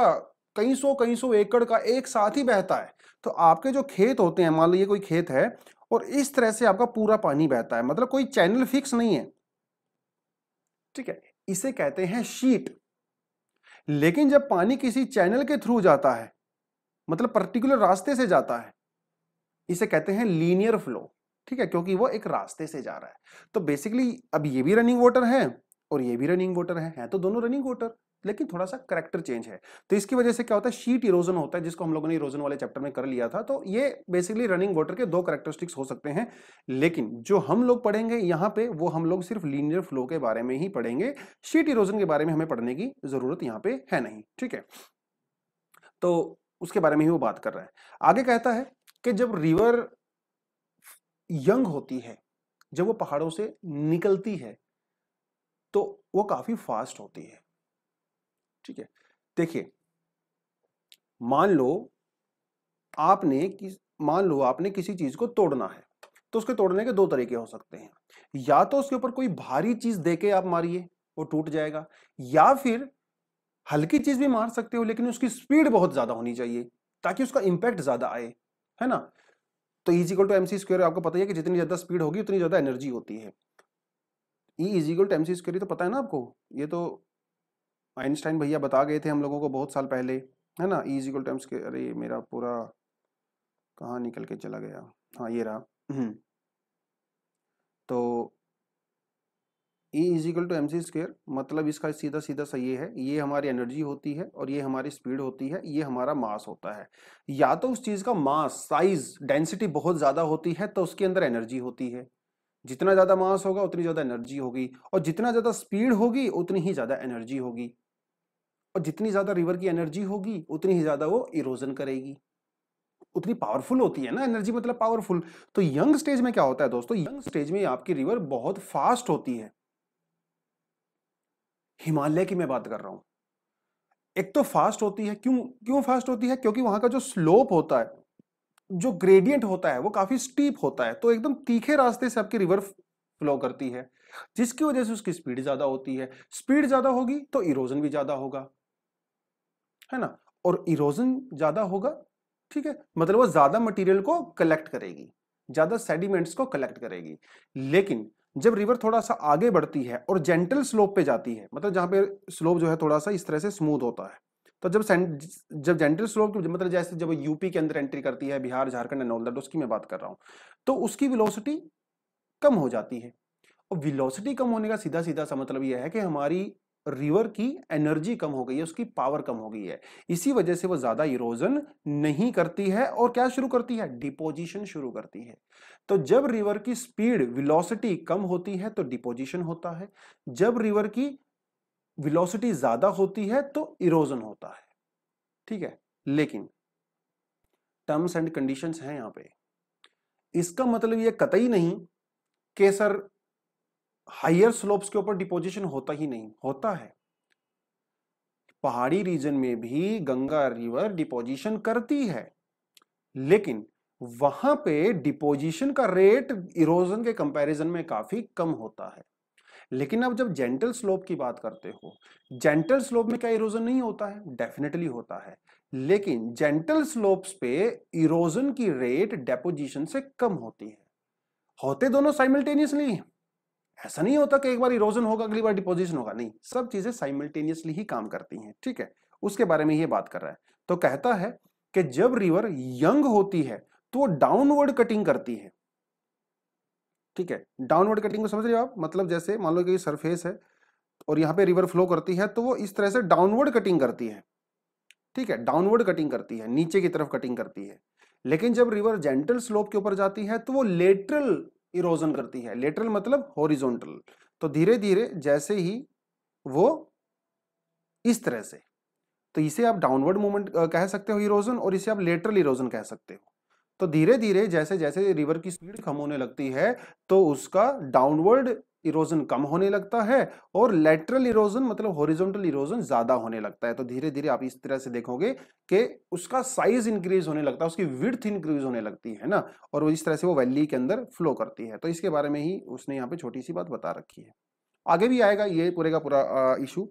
कई सौ कई सौ एकड़ का एक साथ ही बहता है तो आपके जो खेत होते हैं मान लो ये कोई खेत है और इस तरह से आपका पूरा पानी बहता है मतलब कोई चैनल फिक्स नहीं है ठीक है इसे कहते हैं शीट लेकिन जब पानी किसी चैनल के थ्रू जाता है मतलब पर्टिकुलर रास्ते से जाता है इसे कहते हैं लीनियर फ्लो ठीक है क्योंकि वो एक रास्ते से जा रहा है तो बेसिकली अब ये भी रनिंग वोटर है और ये भी रनिंग वोटर है, है तो दोनों रनिंग वोटर लेकिन थोड़ा सा करेक्टर चेंज है तो इसकी वजह से क्या होता है शीट इरोजन होता है जिसको हम लोगों ने इरोजन वाले चैप्टर में कर लिया था तो ये बेसिकली रनिंग वाटर के दो करेक्टरिस्टिक्स हो सकते हैं लेकिन जो हम लोग पढ़ेंगे यहाँ पे वो हम लोग सिर्फ लीनियर फ्लो के बारे में ही पढ़ेंगे शीट इरोजन के बारे में हमें पढ़ने की जरूरत यहां पर है नहीं ठीक है तो उसके बारे में ही वो बात कर रहा है आगे कहता है कि जब रिवर यंग होती है जब वो पहाड़ों से निकलती है तो वो काफी फास्ट होती है ठीक है देखिए मान लो आपने किस मान लो आपने किसी चीज को तोड़ना है तो उसके तोड़ने के दो तरीके हो सकते हैं या तो उसके ऊपर कोई भारी चीज देके आप मारिए वो टूट जाएगा या फिर हल्की चीज भी मार सकते हो लेकिन उसकी स्पीड बहुत ज्यादा होनी चाहिए ताकि उसका इंपैक्ट ज्यादा आए है ना तो E is equal to M C square आपको पता है कि जितनी ज़्यादा स्पीड होगी उतनी ज़्यादा एनर्जी होती है E is equal to M C square तो पता है ना आपको ये तो आइंस्टाइन भैया बता गए थे हम लोगों को बहुत साल पहले है ना ई इजिकल टू एम स्क्र अरे मेरा पूरा कहाँ निकल के चला गया हाँ ये रहा हम्म। तो E is equal to M C square मतलब इसका सीधा सीधा सही है ये हमारी एनर्जी होती है और ये हमारी स्पीड होती है ये हमारा मास होता है या तो उस चीज़ का मास साइज डेंसिटी बहुत ज़्यादा होती है तो उसके अंदर एनर्जी होती है जितना ज़्यादा मास होगा उतनी ज़्यादा एनर्जी होगी और जितना ज़्यादा स्पीड होगी उतनी ही ज़्यादा एनर्जी होगी और जितनी ज़्यादा रिवर की एनर्जी होगी उतनी ही ज़्यादा वो इरोजन करेगी उतनी पावरफुल होती है ना एनर्जी मतलब पावरफुल तो यंग स्टेज में क्या होता है दोस्तों यंग स्टेज में आपकी रिवर बहुत फास्ट होती है हिमालय की मैं बात कर रहा हूं एक तो फास्ट होती है क्यों क्यों फास्ट होती है क्योंकि वहां का जो स्लोप होता है जो ग्रेडियंट होता है वो काफ़ी स्टीप होता है तो एकदम तीखे रास्ते से आपकी रिवर फ्लो करती है जिसकी वजह से उसकी स्पीड ज़्यादा होती है स्पीड ज़्यादा होगी तो इरोजन भी ज़्यादा होगा है ना और इरोजन ज़्यादा होगा ठीक है मतलब वो ज़्यादा मटेरियल को कलेक्ट करेगी ज़्यादा सेडिमेंट्स को कलेक्ट करेगी लेकिन जब रिवर थोड़ा सा आगे बढ़ती है और जेंटल स्लोप पे जाती है मतलब जहाँ पे स्लोप जो है थोड़ा सा इस तरह से स्मूथ होता है तो जब जब जेंटल स्लोप मतलब जैसे जब यूपी के अंदर एंट्री करती है Bihar Jharkhand and all that उसकी मैं बात कर रहा हूँ तो उसकी विलोसिटी कम हो जाती है और विलोसिटी कम होने का सीधा सीधा सा मतलब यह है कि हमारी रिवर की एनर्जी कम हो गई है उसकी पावर कम हो गई है इसी वजह से वो ज्यादा इरोजन नहीं करती है और क्या शुरू करती है डिपोजिशन शुरू करती है तो जब रिवर की स्पीड विलोसिटी कम होती है तो डिपोजिशन होता है जब रिवर की विलोसिटी ज्यादा होती है तो इरोजन होता है ठीक है लेकिन टर्म्स एंड कंडीशंस हैं यहां पे इसका मतलब यह कतई नहीं कि सर हायर स्लोप्स के ऊपर डिपोजिशन होता ही नहीं होता है पहाड़ी रीजन में भी गंगा रिवर डिपोजिशन करती है लेकिन वहां पे डिपोजिशन का रेट इरोजन के कंपैरिजन में काफी कम होता है लेकिन अब जब जेंटल स्लोप की बात करते हो जेंटल स्लोप में क्या इरोजन नहीं होता है डेफिनेटली होता है लेकिन जेंटल स्लोप्स पे इरोजन की रेट डेपोजिशन से कम होती है होते दोनों साइमल्टेनियसली ऐसा नहीं होता कि एक बार इरोजन होगा अगली बार डिपोजिशन होगा नहीं सब चीजें साइमल्टेनियसली ही काम करती हैं ठीक है उसके बारे में ये बात कर रहा है तो कहता है कि जब रिवर यंग होती है तो वो डाउनवर्ड कटिंग करती है ठीक है डाउनवर्ड कटिंग को समझ रहे हो आप मतलब जैसे मान लो कि सरफेस है और यहाँ पे रिवर फ्लो करती है तो वो इस तरह से डाउनवर्ड कटिंग करती है ठीक है डाउनवर्ड कटिंग करती है नीचे की तरफ कटिंग करती है लेकिन जब रिवर जेंटल स्लोप के ऊपर जाती है तो वो लेटरल इरोजन करती है लेटरल मतलब हॉरिजॉन्टल तो धीरे धीरे जैसे ही वो इस तरह से तो इसे आप डाउनवर्ड मूवमेंट कह सकते हो इरोजन और इसे आप लेटरल इरोजन कह सकते हो तो धीरे धीरे जैसे जैसे रिवर की स्पीड कम होने लगती है तो उसका डाउनवर्ड इरोजन कम होने लगता है और लेटरल इरोजन मतलब हॉरिजॉन्टल इरोजन ज़्यादा होने लगता है तो धीरे धीरे आप इस तरह से देखोगे कि उसका साइज इंक्रीज होने लगता है उसकी विर्थ इंक्रीज होने लगती है ना और वो इस तरह से वो वैली के अंदर फ्लो करती है तो इसके बारे में ही उसने यहाँ पे छोटी सी बात बता रखी है आगे भी आएगा ये पूरे का पूरा इशू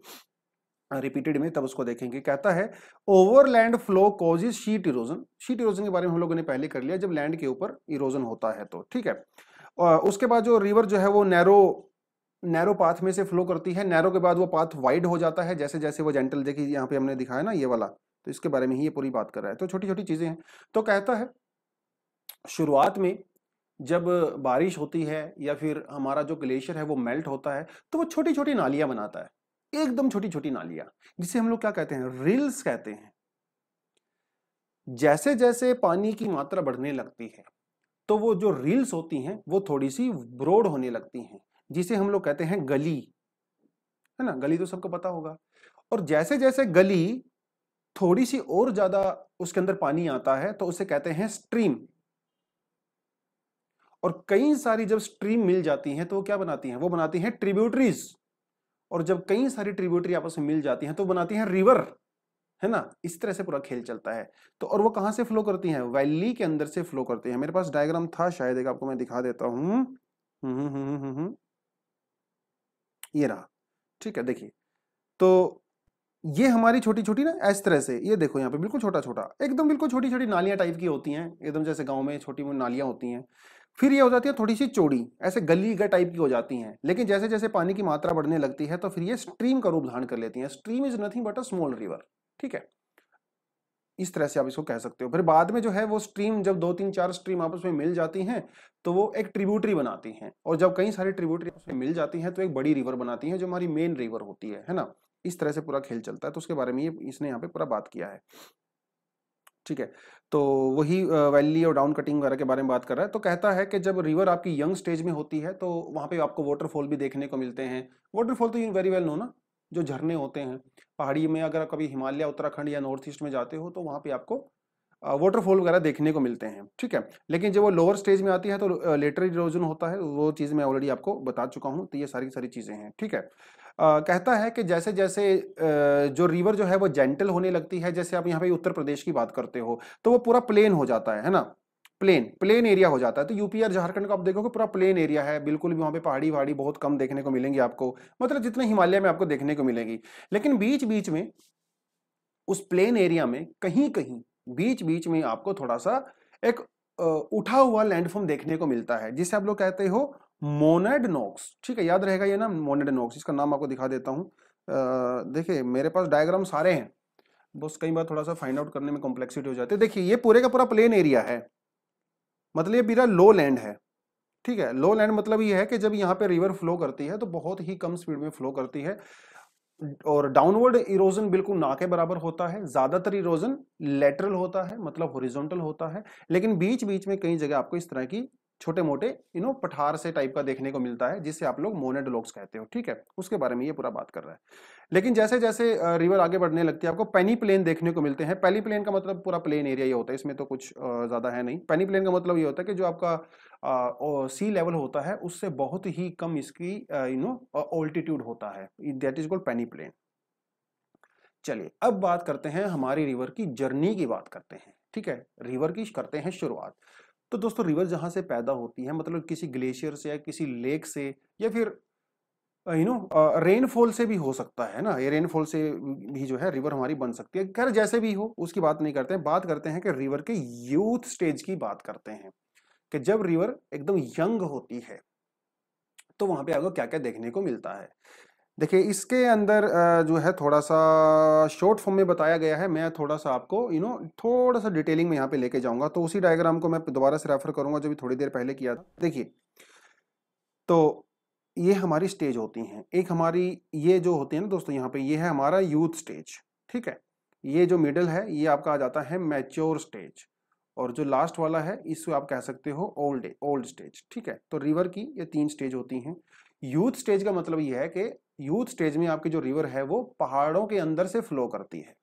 रिपीटेड में तब उसको देखेंगे कहता है overland flow causes sheet erosion sheet erosion के बारे में हम लोगों ने पहले कर लिया जब लैंड के ऊपर इरोजन होता है तो ठीक है उसके बाद जो रिवर जो है वो नैरो नैरो पाथ में से फ्लो करती है नैरो के बाद वो पाथ वाइड हो जाता है जैसे जैसे वो जेंटल देखिए यहाँ पे हमने दिखाया ना ये वाला तो इसके बारे में ही ये पूरी बात कर रहा है तो छोटी छोटी चीज़ें हैं तो कहता है शुरुआत में जब बारिश होती है या फिर हमारा जो ग्लेशियर है वो मेल्ट होता है तो वो छोटी छोटी नालियां बनाता है एकदम छोटी छोटी नालियां जिसे हम लोग क्या कहते हैं रिल्स कहते हैं जैसे जैसे पानी की मात्रा बढ़ने लगती है तो वो जो रिल्स होती हैं वो थोड़ी सी ब्रोड होने लगती हैं जिसे हम लोग कहते हैं गली है ना गली तो सबको पता होगा और जैसे जैसे गली थोड़ी सी और ज्यादा उसके अंदर पानी आता है तो उसे कहते हैं स्ट्रीम और कई सारी जब स्ट्रीम मिल जाती हैं तो वो क्या बनाती हैं वो बनाती हैं ट्रिब्यूटरीज और जब कई सारी ट्रिब्यूटरी आपस में मिल जाती हैं तो बनाती हैं रिवर है ना इस तरह से पूरा खेल चलता है तो और वो कहाँ से फ्लो करती हैं वैली के अंदर से फ्लो करती हैं मेरे पास डायग्राम था शायद एक आपको मैं दिखा देता हूँ हम्म, हम्म, हम्म, ये रहा ठीक है देखिए तो ये हमारी छोटी छोटी ना इस तरह से ये देखो यहाँ पे बिल्कुल छोटा छोटा एकदम बिल्कुल छोटी छोटी नालियाँ टाइप की होती हैं एकदम जैसे गाँव में छोटी मोटी नालियाँ होती हैं फिर ये हो जाती है थोड़ी सी चौड़ी ऐसे गली गह टाइप की हो जाती हैं लेकिन जैसे जैसे पानी की मात्रा बढ़ने लगती है तो फिर ये स्ट्रीम का रूप धारण कर लेती हैं stream is nothing but a small river ठीक है इस तरह से आप इसको कह सकते हो फिर बाद में जो है वो स्ट्रीम जब दो तीन चार स्ट्रीम आपस में मिल जाती हैं तो वो एक ट्रिब्यूटरी बनाती हैं और जब कई सारी ट्रिब्यूटरी आपस में मिल जाती हैं तो एक बड़ी रिवर बनाती हैं जो हमारी मेन रिवर होती है है ना इस तरह से पूरा खेल चलता है तो उसके बारे में ये इसने यहाँ पे पूरा बात किया है ठीक है तो वही वैली और डाउन कटिंग वगैरह के बारे में बात कर रहा है तो कहता है कि जब रिवर आपकी यंग स्टेज में होती है तो वहाँ पे आपको वाटरफॉल भी देखने को मिलते हैं वाटरफॉल तो यू वेरी वेल नो ना जो झरने होते हैं पहाड़ी में अगर आप कभी हिमालय उत्तराखंड या नॉर्थ ईस्ट में जाते हो तो वहाँ पर आपको वाटरफॉल वगैरह देखने को मिलते हैं ठीक है लेकिन जब वो लोअर स्टेज में आती है तो लेटर इरोजन होता है वो चीज़ मैं ऑलरेडी आपको बता चुका हूँ तो ये सारी सारी चीज़ें हैं ठीक है आ, कहता है कि जैसे जैसे जो रिवर जो है वो जेंटल होने लगती है जैसे आप यहाँ पे उत्तर प्रदेश की बात करते हो तो वो पूरा प्लेन हो जाता है है ना प्लेन प्लेन एरिया हो जाता है तो यूपी और झारखंड का आप देखोगे पूरा प्लेन एरिया है बिल्कुल भी वहाँ पे पहाड़ी वहाड़ी बहुत कम देखने को मिलेंगी आपको मतलब जितने हिमालय में आपको देखने को मिलेगी लेकिन बीच बीच में उस प्लेन एरिया में कहीं कहीं बीच बीच में आपको थोड़ा सा एक उठा हुआ लैंडफॉर्म देखने को मिलता है जिसे आप लोग कहते हो मोनेड नॉक्स ठीक है याद रहेगा ये ना मोनेड नॉक्स इसका नाम आपको दिखा देता हूँ देखिए मेरे पास डायग्राम सारे हैं बस कई बार थोड़ा सा फाइंड आउट करने में कॉम्प्लेक्सिटी हो जाती है देखिए ये पूरे का पूरा प्लेन एरिया है मतलब ये मेरा लो लैंड है ठीक है लो लैंड मतलब ये है कि जब यहाँ पे रिवर फ्लो करती है तो बहुत ही कम स्पीड में फ्लो करती है और डाउनवर्ड इरोजन बिल्कुल ना के बराबर होता है ज्यादातर इरोजन लेटरल होता है मतलब होरिजोनटल होता है लेकिन बीच बीच में कई जगह आपको इस तरह की छोटे मोटे यू नो पठार से टाइप का देखने को मिलता है जिसे आप लोग मोनेडोलॉग्स कहते हो ठीक है उसके बारे में ये पूरा बात कर रहा है लेकिन जैसे जैसे रिवर आगे बढ़ने लगती है आपको पेनी प्लेन देखने को मिलते हैं पेनी प्लेन का मतलब पूरा प्लेन एरिया ये होता है इसमें तो कुछ ज़्यादा है नहीं पेनी प्लेन का मतलब ये होता है कि जो आपका सी लेवल होता है उससे बहुत ही कम इसकी यू नो ऑल्टीट्यूड होता है that is called peneplain चलिए अब बात करते हैं हमारी रिवर की जर्नी की बात करते हैं ठीक है रिवर की करते हैं शुरुआत तो दोस्तों रिवर जहाँ से पैदा होती है मतलब किसी ग्लेशियर से या किसी लेक से या फिर यू नो रेनफॉल से भी हो सकता है ना ये रेनफॉल से भी जो है रिवर हमारी बन सकती है खैर जैसे भी हो उसकी बात नहीं करते हैं बात करते हैं कि रिवर के यूथ स्टेज की बात करते हैं कि जब रिवर एकदम यंग होती है तो वहां पे आपको क्या क्या देखने को मिलता है देखिए इसके अंदर जो है थोड़ा सा शॉर्ट फॉर्म में बताया गया है मैं थोड़ा सा आपको यू नो थोड़ा सा डिटेलिंग में यहाँ पे लेके जाऊंगा तो उसी डायग्राम को मैं दोबारा से रेफर करूंगा जो भी थोड़ी देर पहले किया था देखिए तो ये हमारी स्टेज होती हैं एक हमारी ये जो होती है ना दोस्तों यहाँ पे ये है हमारा यूथ स्टेज ठीक है ये जो मिडल है ये आपका आ जाता है मैच्योर स्टेज और जो लास्ट वाला है इसको आप कह सकते हो ओल्ड ओल्ड स्टेज ठीक है तो रिवर की ये तीन स्टेज होती हैं यूथ स्टेज का मतलब यह है कि यूथ स्टेज में आपकी जो रिवर है वो पहाड़ों के अंदर से फ्लो करती है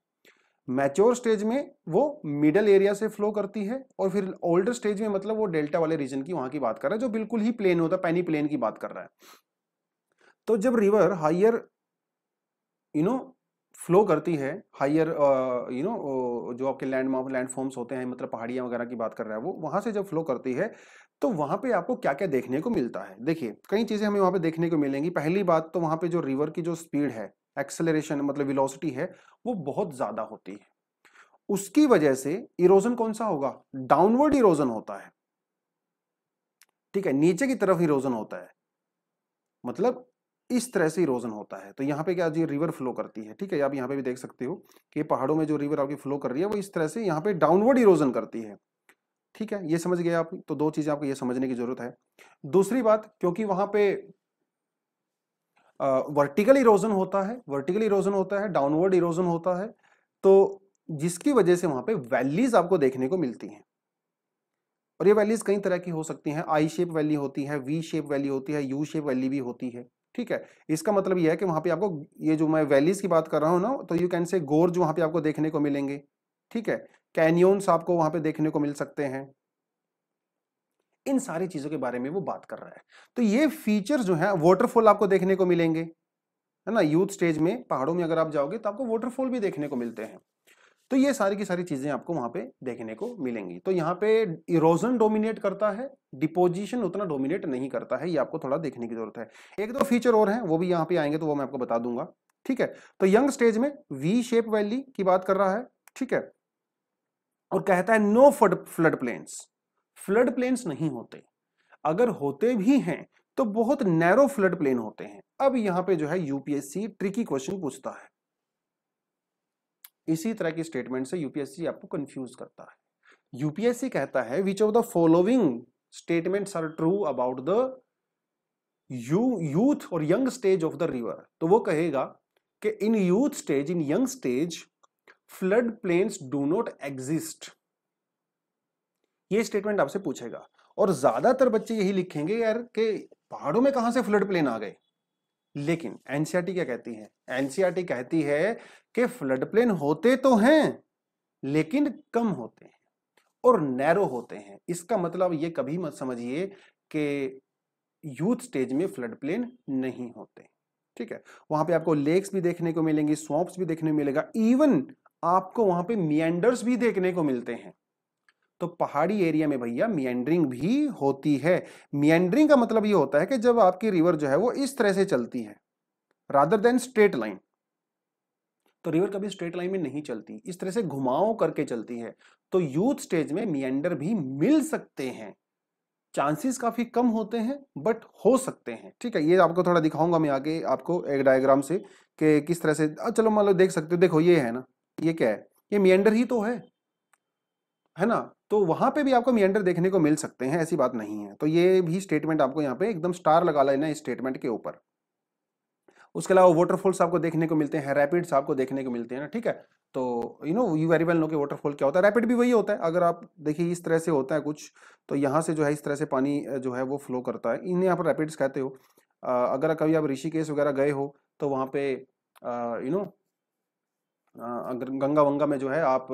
मैच्योर स्टेज में वो मिडल एरिया से फ्लो करती है और फिर ओल्डर स्टेज में मतलब वो डेल्टा वाले रीजन की वहां की बात कर रहा है जो बिल्कुल ही प्लेन होता है पैनी प्लेन की बात कर रहा है तो जब river higher you know flow करती है हाइयर यू नो जो आपके लैंड लैंड फॉर्म्स होते हैं मतलब पहाड़ियां वगैरह की बात कर रहा है वो वहां से जब फ्लो करती है तो वहाँ पे आपको क्या क्या देखने को मिलता है देखिए कई चीज़ें हमें वहाँ पे देखने को मिलेंगी पहली बात तो वहाँ पे जो रिवर की जो स्पीड है एक्सेलरेशन मतलब विलोसिटी है वो बहुत ज़्यादा होती है उसकी वजह से इरोजन कौन सा होगा डाउनवर्ड इरोजन होता है ठीक है नीचे की तरफ इरोजन होता है मतलब इस तरह से इरोजन होता है तो यहाँ पे क्या जी रिवर फ्लो करती है ठीक है आप यहाँ पे भी देख सकते हो कि पहाड़ों में जो रिवर आपकी फ्लो कर रही है वो इस तरह से यहाँ पे डाउनवर्ड इरोजन करती है ठीक है ये समझ गए आप तो दो चीजें आपको ये समझने की जरूरत है दूसरी बात क्योंकि वहां पे वर्टिकल इरोजन होता है वर्टिकल इरोजन होता है डाउनवर्ड इरोजन होता है तो जिसकी वजह से वहां पे वैलीज आपको देखने को मिलती हैं और ये वैलीज कई तरह की हो सकती हैं आई शेप वैली होती है वी शेप वैली होती है यू शेप वैली भी होती है ठीक है इसका मतलब यह है कि वहां पे आपको ये जो मैं वैलीज की बात कर रहा हूँ ना तो यू कैन से गोर्ज वहां पे आपको देखने को मिलेंगे ठीक है कैनियोन्स आपको वहां पे देखने को मिल सकते हैं इन सारी चीजों के बारे में वो बात कर रहा है तो ये फीचर जो है वाटरफॉल आपको देखने को मिलेंगे है ना यूथ स्टेज में पहाड़ों में अगर आप जाओगे तो आपको वाटरफॉल भी देखने को मिलते हैं तो ये सारी की सारी चीजें आपको वहां पे देखने को मिलेंगी तो यहाँ पे इरोजन डोमिनेट करता है डिपोजिशन उतना डोमिनेट नहीं करता है ये आपको थोड़ा देखने की जरूरत है एक दो फीचर और हैं वो भी यहाँ पे आएंगे तो वो मैं आपको बता दूंगा ठीक है तो यंग स्टेज में वी शेप वैली की बात कर रहा है ठीक है और कहता है no flood plains flood plains नहीं होते अगर होते भी हैं तो बहुत नैरो फ्लड प्लेन होते हैं अब यहां पे जो है यूपीएससी ट्रिकी क्वेश्चन पूछता है इसी तरह की स्टेटमेंट से यूपीएससी आपको कंफ्यूज करता है यूपीएससी कहता है which of the following statements are true about the you youth और young stage of the river तो वो कहेगा कि in youth stage in young stage flood plains do not exist ये स्टेटमेंट आपसे पूछेगा और ज्यादातर बच्चे यही लिखेंगे यार कि पहाड़ों में कहां से फ्लड प्लेन आ गए लेकिन एनसीआरटी क्या कहती है एनसीआरटी कहती है कि फ्लड प्लेन होते तो हैं लेकिन कम होते हैं और नैरो होते हैं इसका मतलब ये कभी मत समझिए कि यूथ स्टेज में फ्लड प्लेन नहीं होते ठीक है वहां पे आपको लेक्स भी देखने को मिलेंगे स्वॉप्स भी देखने को मिलेगा इवन आपको वहां पे मियंडर्स भी देखने को मिलते हैं तो पहाड़ी एरिया में भैया मियंडरिंग भी होती है मियंडरिंग का मतलब ये होता है कि जब आपकी रिवर जो है वो इस तरह से चलती है रादर देन स्ट्रेट लाइन तो रिवर कभी स्ट्रेट लाइन में नहीं चलती इस तरह से घुमाओ करके चलती है तो यूथ स्टेज में मियंडर भी मिल सकते हैं चांसेस काफी कम होते हैं बट हो सकते हैं ठीक है ये आपको थोड़ा दिखाऊंगा मैं आगे आपको एक डायग्राम से कि किस तरह से चलो मान लो देख सकते हो देखो ये है ना ये क्या है ये मियंडर ही तो है है ना तो वहां पे भी आपको मियंडर देखने को मिल सकते हैं ऐसी बात नहीं है तो ये भी स्टेटमेंट आपको यहाँ पे एकदम स्टार लगा लेना इस स्टेटमेंट के ऊपर उसके अलावा वाटरफॉल्स आपको देखने को मिलते हैं रैपिड्स आपको देखने को मिलते हैं ना ठीक है तो you know you very well know के वाटरफॉल क्या होता है रैपिड भी वही होता है अगर आप देखिए इस तरह से होता है कुछ तो यहाँ से जो है इस तरह से पानी जो है वो फ्लो करता है इन्हें आप रैपिड्स कहते हो अगर कभी आप ऋषिकेश वगैरह गए हो तो वहाँ पे यू नो गंगा वंगा में जो है आप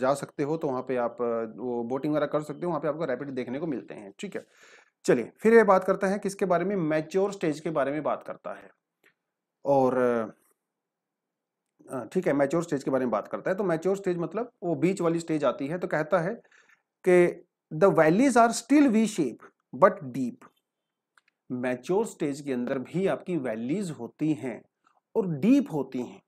जा सकते हो तो वहाँ पे आप वो बोटिंग वगैरह कर सकते हो वहाँ पे आपको रैपिड देखने को मिलते हैं ठीक है चलिए फिर ये बात करता है किसके बारे में मैच्योर स्टेज के बारे में बात करता है और ठीक है मैच्योर स्टेज के बारे में बात करता है तो मैच्योर स्टेज मतलब वो बीच वाली स्टेज आती है तो कहता है कि the valleys are still V shape but deep mature stage के अंदर भी आपकी वैलीज होती हैं और डीप होती हैं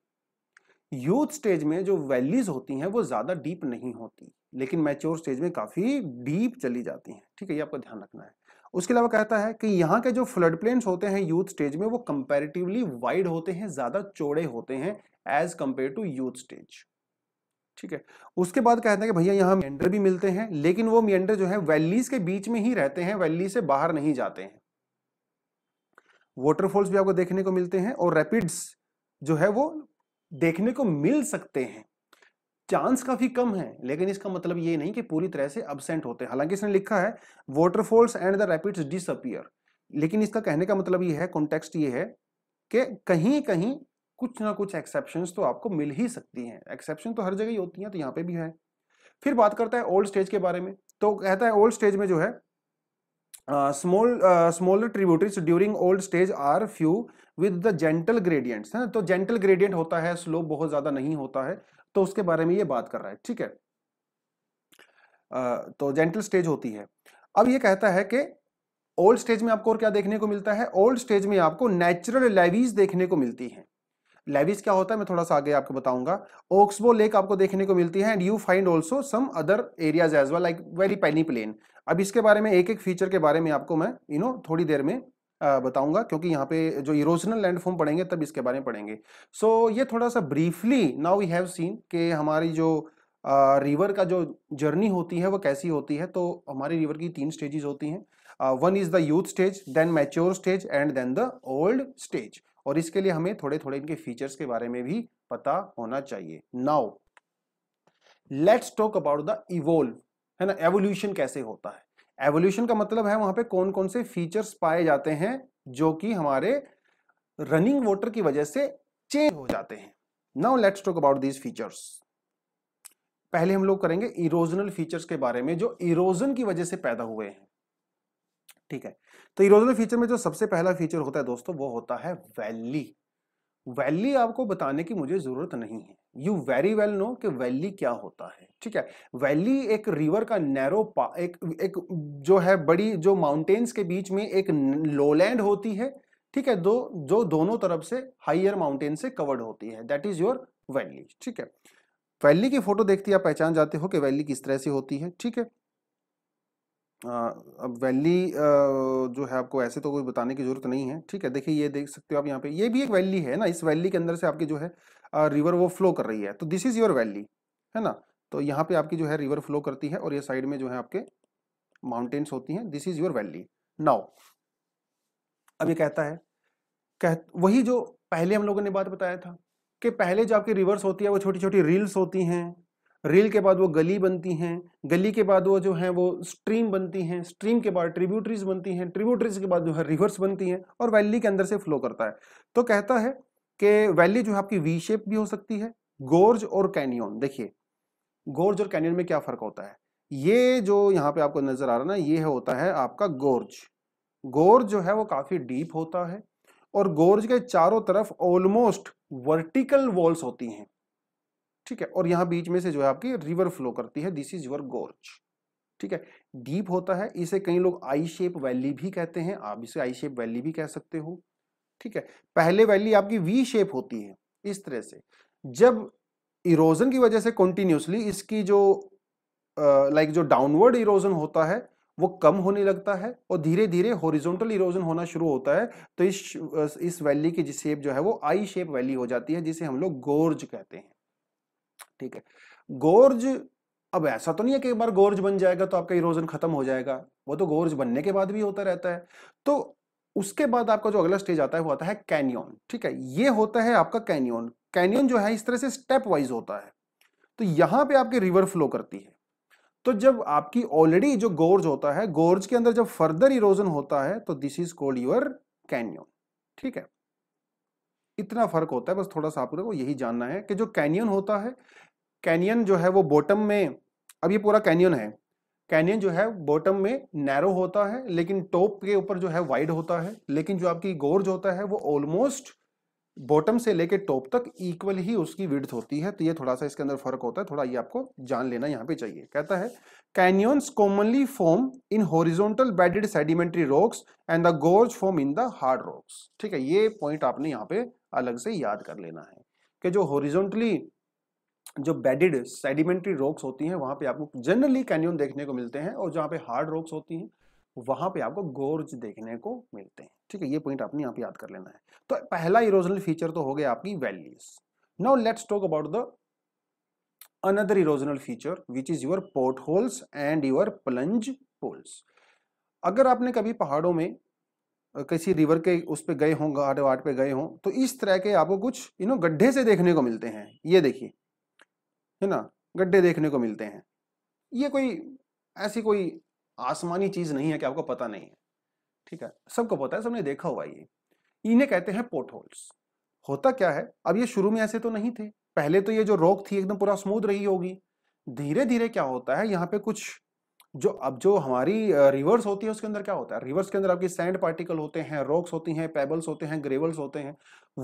यूथ स्टेज में जो वैल्यूज होती हैं वो ज़्यादा डीप नहीं होती लेकिन मैच्योर स्टेज में काफ़ी डीप चली जाती हैं ठीक है ये आपको ध्यान रखना है उसके अलावा कहता है कि यहाँ के जो फ्लड प्लेन्स होते हैं यूथ स्टेज में वो कंपेरेटिवली वाइड होते हैं ज़्यादा चौड़े होते हैं as compare to youth stage ठीक है उसके बाद कहते हैं कि भैया यहाँ मेंढर भी मिलते हैं लेकिन वो मेंढर जो है वैलीज के बीच में ही रहते हैं वैली से बाहर नहीं जाते हैं वाटरफॉल्स भी आपको देखने को मिलते हैं और रैपिड्स जो है वो देखने को मिल सकते हैं चांस काफी कम है लेकिन इसका मतलब ये नहीं कि पूरी तरह से अबसेंट होते हैं हालांकि इसने लिखा है waterfalls and the rapids disappear लेकिन इसका कहने का मतलब ये है कॉन्टेक्स्ट ये है कि कहीं कहीं कुछ ना कुछ एक्सेप्शन तो आपको मिल ही सकती हैं एक्सेप्शन तो हर जगह ही होती हैं तो यहाँ पे भी है फिर बात करता है ओल्ड स्टेज के बारे में तो कहता है ओल्ड स्टेज में जो है small smaller tributaries during old stage are few with the gentle gradients है तो जेंटल ग्रेडियंट होता है स्लोप बहुत ज्यादा नहीं होता है तो उसके बारे में ये बात कर रहा है ठीक है तो जेंटल स्टेज होती है अब ये कहता है कि ओल्ड स्टेज में आपको और क्या देखने को मिलता है ओल्ड स्टेज में आपको नेचुरल लेवीज देखने को मिलती हैं लेवीज क्या होता है मैं थोड़ा सा आगे आपको बताऊंगा ओक्सबो लेक आपको देखने को मिलती है and you find also some other areas as well like very peneplain अब इसके बारे में एक एक फीचर के बारे में आपको मैं यू you नो know, थोड़ी देर में बताऊंगा क्योंकि यहाँ पे जो इरोजनल लैंडफॉर्म पढ़ेंगे तब इसके बारे में पढ़ेंगे सो so, ये थोड़ा सा briefly now we have seen कि हमारी जो रिवर का जो जर्नी होती है वो कैसी होती है तो हमारी रिवर की तीन स्टेजेस होती हैं one is the youth stage then mature stage and then the old stage और इसके लिए हमें थोड़े थोड़े इनके फीचर्स के बारे में भी पता होना चाहिए now let's talk about the evolve है ना एवोल्यूशन कैसे होता है एवोल्यूशन का मतलब है वहां पे कौन कौन से फीचर्स पाए जाते हैं जो कि हमारे रनिंग वाटर की वजह से चेंज हो जाते हैं now let's talk about these features पहले हम लोग करेंगे इरोजनल फीचर्स के बारे में जो इरोजन की वजह से पैदा हुए हैं ठीक है तो इरोजनल फीचर में जो सबसे पहला फीचर होता है दोस्तों वो होता है वैली वैली आपको बताने की मुझे ज़रूरत नहीं है यू वेरी वेल नो कि वैली क्या होता है ठीक है वैली एक रिवर का नैरो एक एक जो है बड़ी जो माउंटेन्स के बीच में एक लोलैंड होती है ठीक है दो जो दोनों तरफ से हाइयर माउंटेन से कवर्ड होती है दैट इज योर वैली ठीक है वैली की फोटो देखती आप पहचान जाते हो कि वैली किस तरह से होती है ठीक है अब वैली जो है आपको ऐसे तो कोई बताने की ज़रूरत नहीं है ठीक है देखिए ये देख सकते हो आप यहाँ पे ये भी एक वैली है ना इस वैली के अंदर से आपकी जो है रिवर वो फ्लो कर रही है तो दिस इज़ योर वैली है ना तो यहाँ पे आपकी जो है रिवर फ्लो करती है और ये साइड में जो है आपके माउंटेन्स होती हैं this is your valley now अब ये कहता है कह वही जो पहले हम लोगों ने बात बताया था कि पहले जो आपकी रिवर्स होती है वो छोटी छोटी रील्स होती हैं रेल के बाद वो गली बनती हैं गली के बाद वो जो है वो स्ट्रीम बनती हैं स्ट्रीम के बाद ट्रिब्यूटरीज बनती हैं ट्रिब्यूटरीज के बाद जो है रिवर्स बनती हैं और वैली के अंदर से फ्लो करता है तो कहता है कि वैली जो है आपकी वी शेप भी हो सकती है गोर्ज और कैनियन देखिए गोर्ज और कैनियन में क्या फ़र्क होता है ये जो यहाँ पे आपको नज़र आ रहा ना ये होता है आपका गोर्ज गोर्ज जो है वो काफ़ी डीप होता है और गोर्ज के चारों तरफ ऑलमोस्ट वर्टिकल वॉल्स होती हैं ठीक है और यहाँ बीच में से जो है आपकी रिवर फ्लो करती है दिस इज योर गोर्ज ठीक है डीप होता है इसे कई लोग आई शेप वैली भी कहते हैं आप इसे आई शेप वैली भी कह सकते हो ठीक है पहले वैली आपकी वी शेप होती है इस तरह से जब इरोजन की वजह से कंटिन्यूसली इसकी जो लाइक जो डाउनवर्ड इरोजन होता है वो कम होने लगता है और धीरे धीरे हॉरिजॉन्टल इरोजन होना शुरू होता है तो इस इस वैली की जिस शेप जो है वो आई शेप वैली हो जाती है जिसे हम लोग गोर्ज कहते हैं ठीक है गोर्ज अब ऐसा तो नहीं है कि एक बार गोर्ज बन जाएगा तो आपका इरोजन खत्म हो जाएगा वो तो गोर्ज बनने के बाद भी होता रहता है तो उसके बाद आपका जो अगला स्टेज आता है वो आता है कैनियन ठीक है ये होता है आपका कैनियन कैनियन जो है इस तरह से स्टेप वाइज होता है तो यहां पे आपकी रिवर फ्लो करती है तो जब आपकी ऑलरेडी जो गोर्ज होता है गोर्ज के अंदर जब फर्दर इरोजन होता है तो this is called your canyon ठीक है इतना फर्क होता है बस थोड़ा सा आप लोगों को यही जानना है कि जो कैनियन होता है कैनियन जो है वो बॉटम में अब ये पूरा कैनियन है कैनियन जो है बॉटम में नैरो होता है लेकिन टॉप के ऊपर जो है वाइड होता है लेकिन जो आपकी गोर्ज होता है वो ऑलमोस्ट बॉटम से लेके टॉप तक इक्वल ही उसकी विड्थ होती है तो ये थोड़ा सा इसके अंदर फर्क होता है थोड़ा ये आपको जान लेना यहाँ पे चाहिए कहता है canyons commonly form in horizontal bedded sedimentary rocks and the gorge form in the hard rocks ठीक है ये पॉइंट आपने यहाँ पे अलग से याद कर लेना है कि जो होरिजोनटली जो बेडिड सेडिमेंट्री रॉक्स होती हैं वहाँ पे आपको जनरली कैनियन देखने को मिलते हैं और जहाँ पे हार्ड रॉक्स होती हैं वहाँ पे आपको गोर्ज देखने को मिलते हैं ठीक है ये पॉइंट आपने यहाँ पे याद कर लेना है तो पहला इरोजनल फीचर तो हो गया आपकी valleys now let's talk about the another erosional feature which is your potholes and your plunge holes अगर आपने कभी पहाड़ों में किसी रिवर के उस पर गए हों घाट वाट पे गए हों तो इस तरह के आपको कुछ यू नो गड्ढे से देखने को मिलते हैं ये देखिए है ना गड्ढे देखने को मिलते हैं ये कोई ऐसी कोई आसमानी चीज नहीं है कि आपको पता नहीं है ठीक है सबको पता है सबने देखा हुआ ये इन्हें कहते हैं पोर्ट होल्स होता क्या है अब ये शुरू में ऐसे तो नहीं थे पहले तो ये जो रोक थी एकदम पूरा स्मूथ रही होगी धीरे धीरे क्या होता है यहाँ पे कुछ जो अब जो हमारी रिवर्स होती है उसके अंदर क्या होता है रिवर्स के अंदर आपकी सैंड पार्टिकल होते हैं रॉक्स होती हैं पेबल्स होते हैं ग्रेवल्स होते हैं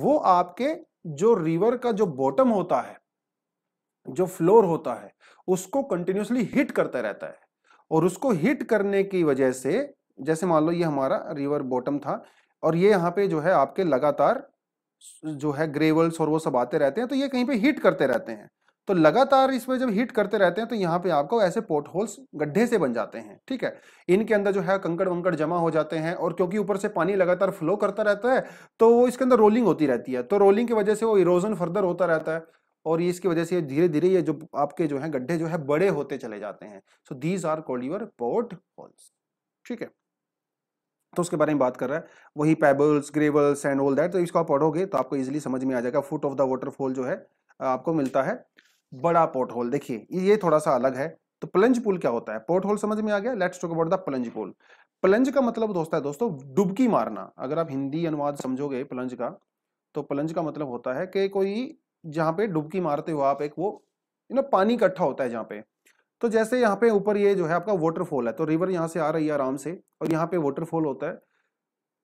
वो आपके जो रिवर का जो बॉटम होता है जो फ्लोर होता है उसको कंटिन्यूसली हिट करता रहता है और उसको हिट करने की वजह से जैसे मान लो ये हमारा रिवर बॉटम था और ये यहाँ पे जो है आपके लगातार जो है ग्रेवल्स और वो सब आते रहते हैं तो ये कहीं पे हिट करते रहते हैं तो लगातार इसमें जब हिट करते रहते हैं तो यहाँ पे आपको ऐसे पोर्ट होल्स गड्ढे से बन जाते हैं ठीक है इनके अंदर जो है कंकड़ वंकड़ जमा हो जाते हैं और क्योंकि ऊपर से पानी लगातार फ्लो करता रहता है तो वो इसके अंदर रोलिंग होती रहती है तो रोलिंग की वजह से वो इरोजन फर्दर होता रहता है और ये इसकी वजह से धीरे धीरे ये जो आपके जो है गड्ढे जो है बड़े होते चले जाते हैं so these are called your potholes ठीक है तो उसके बारे में बात कर रहा है वही pebbles gravels and all that तो इसको आप पढ़ोगे तो आपको इजिली समझ में आ जाएगा फुट ऑफ द वाटरफॉल जो है आपको मिलता है बड़ा पोर्ट होल देखिए ये थोड़ा सा अलग है तो प्लंज पुल क्या होता है पोर्ट होल समझ में आ गया let's talk about the plunge pool plunge का मतलब दोस्तों है दोस्तों डुबकी मारना अगर आप हिंदी अनुवाद समझोगे प्लंज का तो प्लंज का मतलब होता है कि कोई जहाँ पे डुबकी मारते हो आप एक वो यू नो पानी इकट्ठा होता है जहाँ पे तो जैसे यहाँ पे ऊपर ये जो है आपका वाटरफॉल है तो रिवर यहाँ से आ रही है आराम से और यहाँ पे वाटरफॉल होता है